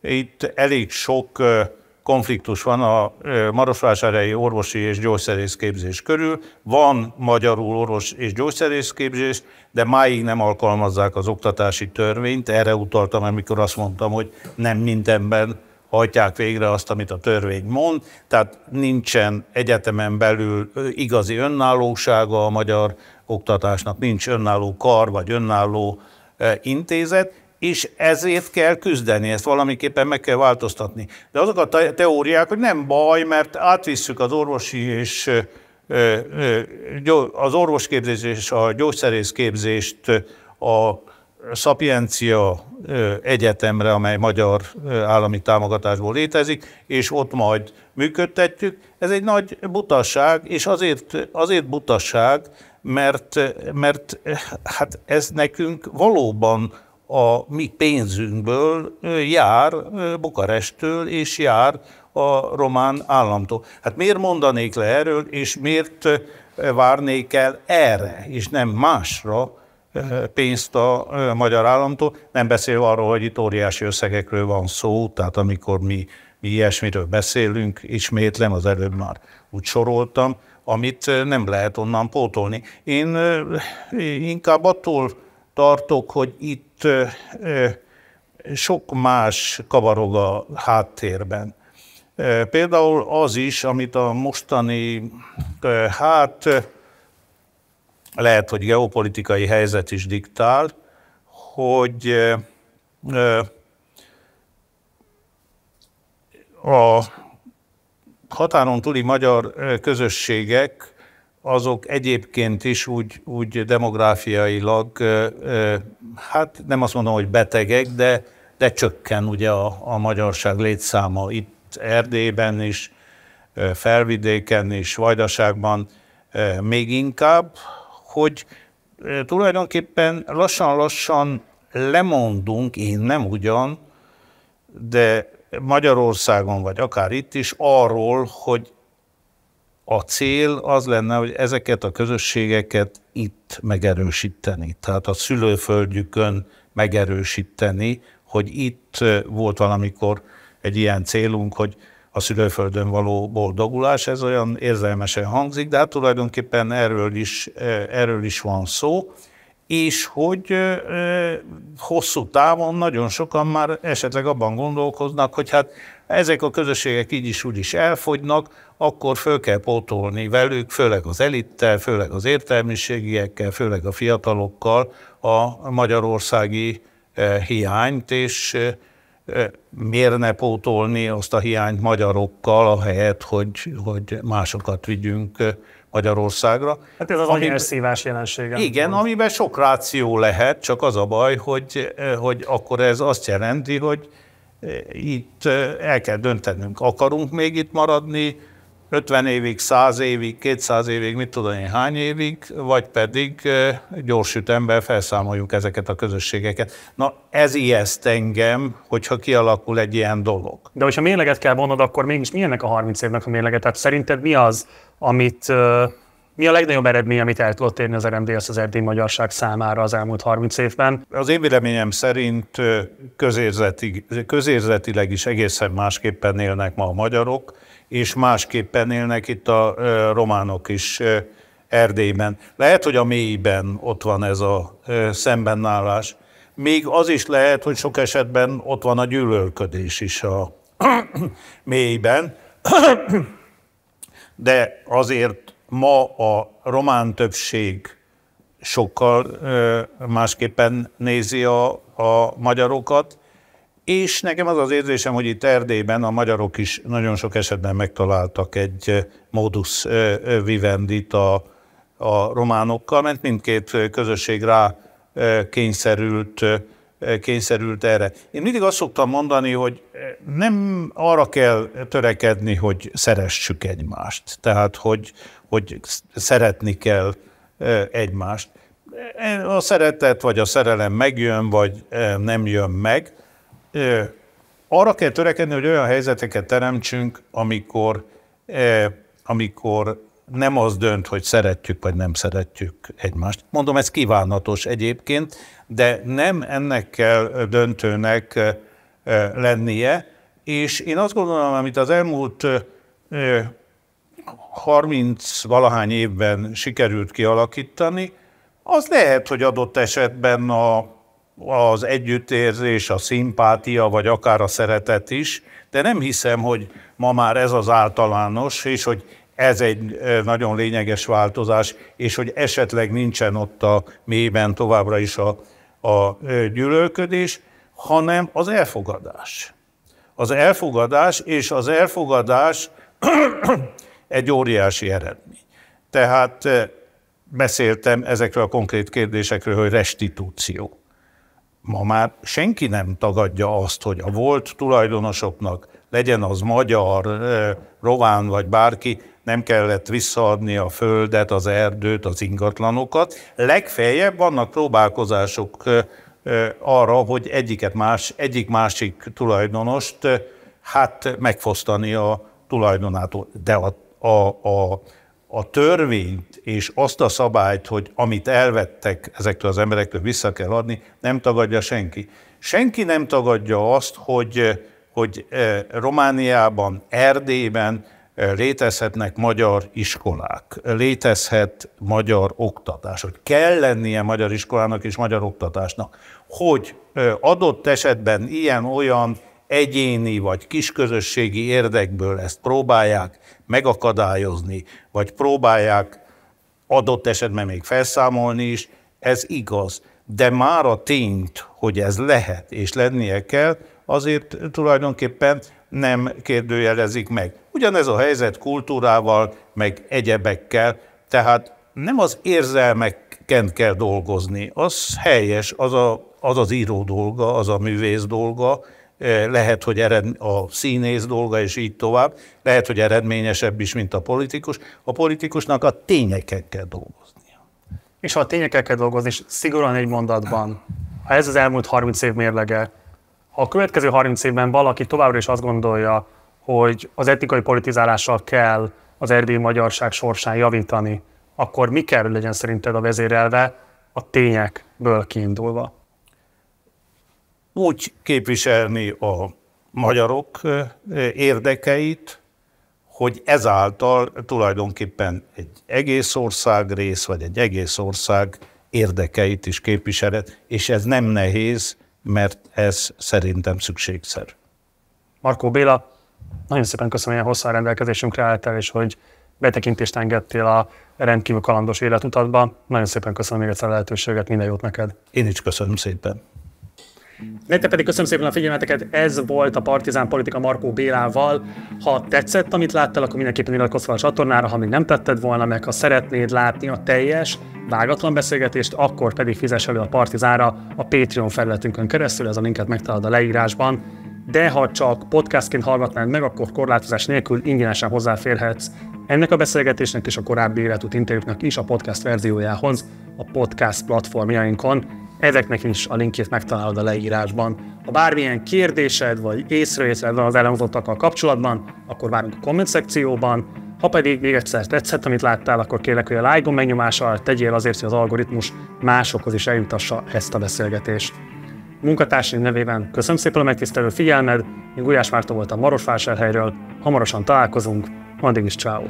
B: itt elég sok eh, konfliktus van a Marosvásárhelyi orvosi és gyógyszerész képzés körül. Van magyarul orvos és gyógyszerész képzés, de máig nem alkalmazzák az oktatási törvényt. Erre utaltam, amikor azt mondtam, hogy nem mindenben hajtják végre azt, amit a törvény mond, tehát nincsen egyetemen belül igazi önállósága a magyar oktatásnak, nincs önálló kar vagy önálló e, intézet, és ezért kell küzdeni, ezt valamiképpen meg kell változtatni. De azok a teóriák, hogy nem baj, mert átvisszük az orvosi és e, e, az orvosképzés és a gyógyszerész képzést a Szapiencia egyetemre, amely magyar állami támogatásból létezik, és ott majd működtetjük. Ez egy nagy butasság, és azért, azért butasság, mert, mert hát ez nekünk valóban a mi pénzünkből jár Bukarestől, és jár a román államtól. Hát miért mondanék le erről, és miért várnék el erre, és nem másra, pénzt a magyar államtól, nem beszélve arról, hogy itt óriási összegekről van szó, tehát amikor mi, mi ilyesmiről beszélünk, ismétlem, az előbb már úgy soroltam, amit nem lehet onnan pótolni. Én inkább attól tartok, hogy itt sok más kavarog a háttérben. Például az is, amit a mostani, hát lehet, hogy geopolitikai helyzet is diktál, hogy a határon túli magyar közösségek azok egyébként is úgy, úgy demográfiailag, hát nem azt mondom, hogy betegek, de, de csökken ugye a, a magyarság létszáma itt Erdélyben is, Felvidéken is, Vajdaságban még inkább, hogy tulajdonképpen lassan-lassan lemondunk, én nem ugyan, de Magyarországon vagy akár itt is arról, hogy a cél az lenne, hogy ezeket a közösségeket itt megerősíteni, tehát a szülőföldjükön megerősíteni, hogy itt volt valamikor egy ilyen célunk, hogy a szülőföldön való boldogulás. Ez olyan érzelmesen hangzik, de hát tulajdonképpen erről is, eh, erről is van szó és hogy eh, eh, hosszú távon nagyon sokan már esetleg abban gondolkoznak, hogy hát ezek a közösségek így is úgy is elfogynak, akkor föl kell pótolni velük, főleg az elittel, főleg az értelmiségiekkel, főleg a fiatalokkal a magyarországi hiányt, és miért ne pótolni azt a hiányt magyarokkal, ahelyett, hogy, hogy másokat vigyünk
A: Magyarországra. Hát ez az ami, agyelszívás jelensége.
B: Igen, amiben sok ráció lehet, csak az a baj, hogy, hogy akkor ez azt jelenti, hogy itt el kell döntenünk, akarunk még itt maradni, 50 évig, 100 évig, 200 évig, mit tudom én hány évig, vagy pedig gyors ütemben felszámoljuk ezeket a
A: közösségeket. Na ez ijeszt engem, hogyha kialakul egy ilyen dolog. De hogyha mérleget kell vonnod, akkor mégis milyennek a 30 évnek a mérleget? Tehát szerinted mi az, amit mi a legnagyobb eredmény, amit el tudott érni az RMDS az erdély magyarság számára az elmúlt 30 évben?
B: Az én véleményem szerint közérzeti, közérzetileg is egészen másképpen élnek ma a magyarok, és másképpen élnek itt a románok is Erdélyben. Lehet, hogy a mélyben ott van ez a szembenállás. Még az is lehet, hogy sok esetben ott van a gyűlölködés is a [clears throat] mélyben. [clears throat] De azért ma a román többség sokkal másképpen nézi a, a magyarokat, és nekem az az érzésem, hogy itt Erdélyben a magyarok is nagyon sok esetben megtaláltak egy modus vivendit a, a románokkal, mert mindkét közösség rá kényszerült, kényszerült erre. Én mindig azt szoktam mondani, hogy nem arra kell törekedni, hogy szeressük egymást, tehát hogy, hogy szeretni kell egymást. E, a szeretet vagy a szerelem megjön, vagy nem jön meg, arra kell törekedni, hogy olyan helyzeteket teremtsünk, amikor, amikor nem az dönt, hogy szeretjük vagy nem szeretjük egymást. Mondom, ez kívánatos egyébként, de nem ennek kell döntőnek lennie, és én azt gondolom, amit az elmúlt 30 valahány évben sikerült kialakítani, az lehet, hogy adott esetben a az együttérzés, a szimpátia, vagy akár a szeretet is, de nem hiszem, hogy ma már ez az általános, és hogy ez egy nagyon lényeges változás, és hogy esetleg nincsen ott a mélyben továbbra is a, a gyűlölködés, hanem az elfogadás. Az elfogadás, és az elfogadás [clears throat] egy óriási eredmény. Tehát beszéltem ezekről a konkrét kérdésekről, hogy restitúció ma már senki nem tagadja azt, hogy a volt tulajdonosoknak, legyen az magyar, román vagy bárki, nem kellett visszaadni a földet, az erdőt, az ingatlanokat. Legfeljebb vannak próbálkozások arra, hogy egyiket más, egyik másik tulajdonost hát megfosztani a tulajdonától. De a, a, a a törvényt és azt a szabályt, hogy amit elvettek ezektől az emberektől vissza kell adni, nem tagadja senki. Senki nem tagadja azt, hogy, hogy eh, Romániában, Erdélyben eh, létezhetnek magyar iskolák, létezhet magyar oktatás, hogy kell lennie magyar iskolának és magyar oktatásnak, hogy eh, adott esetben ilyen-olyan egyéni vagy kisközösségi érdekből ezt próbálják megakadályozni, vagy próbálják adott esetben még felszámolni is, ez igaz. De már a tényt, hogy ez lehet és lennie kell, azért tulajdonképpen nem kérdőjelezik meg. Ugyanez a helyzet kultúrával, meg egyebekkel, tehát nem az érzelmeken kell dolgozni, az helyes, az a, az, az író dolga, az a művész dolga, Eh, lehet, hogy ered, a színész dolga, és így tovább, lehet, hogy eredményesebb is, mint a politikus. A politikusnak a tényekkel kell dolgoznia.
A: És ha a tényekkel kell dolgozni, és szigorúan egy mondatban, ha ez az elmúlt 30 év mérlege, ha a következő 30 évben valaki továbbra is azt gondolja, hogy az etnikai politizálással kell az erdélyi magyarság sorsán javítani, akkor mi kell, hogy legyen szerinted a vezérelve a tényekből kiindulva?
B: úgy képviselni a magyarok érdekeit, hogy ezáltal tulajdonképpen egy egész ország rész, vagy egy egész ország érdekeit is képviselhet, és ez nem nehéz, mert ez szerintem szükségszer.
A: Markó Béla, nagyon szépen köszönöm, hogy hosszan rendelkezésünkre álltál, és hogy betekintést engedtél a rendkívül kalandos életutatba. Nagyon szépen köszönöm még egyszer a lehetőséget, minden jót neked. Én is köszönöm szépen. Nektek pedig köszönöm szépen a figyelmeteket, ez volt a Partizán Politika Markó Bélával. Ha tetszett, amit láttál, akkor mindenképpen iratkozz fel a csatornára, ha még nem tetted volna meg, ha szeretnéd látni a teljes, vágatlan beszélgetést, akkor pedig fizess elő a Partizánra a Patreon felületünkön keresztül, ez a linket megtalálod a leírásban de ha csak podcastként hallgatnád meg, akkor korlátozás nélkül ingyenesen hozzáférhetsz ennek a beszélgetésnek és a korábbi életút interjúknak is a podcast verziójához a podcast platformjainkon. Ezeknek is a linkjét megtalálod a leírásban. Ha bármilyen kérdésed vagy van az elhangzottakkal kapcsolatban, akkor várunk a komment szekcióban. Ha pedig még egyszer tetszett, amit láttál, akkor kérlek, hogy a like megnyomással tegyél azért, hogy az algoritmus másokhoz is eljutassa ezt a beszélgetést. Munkatársaim nevében köszönöm szépen a megtisztelő figyelmed, én Gulyás Márta voltam Marosvásárhelyről, hamarosan találkozunk, addig is ciao.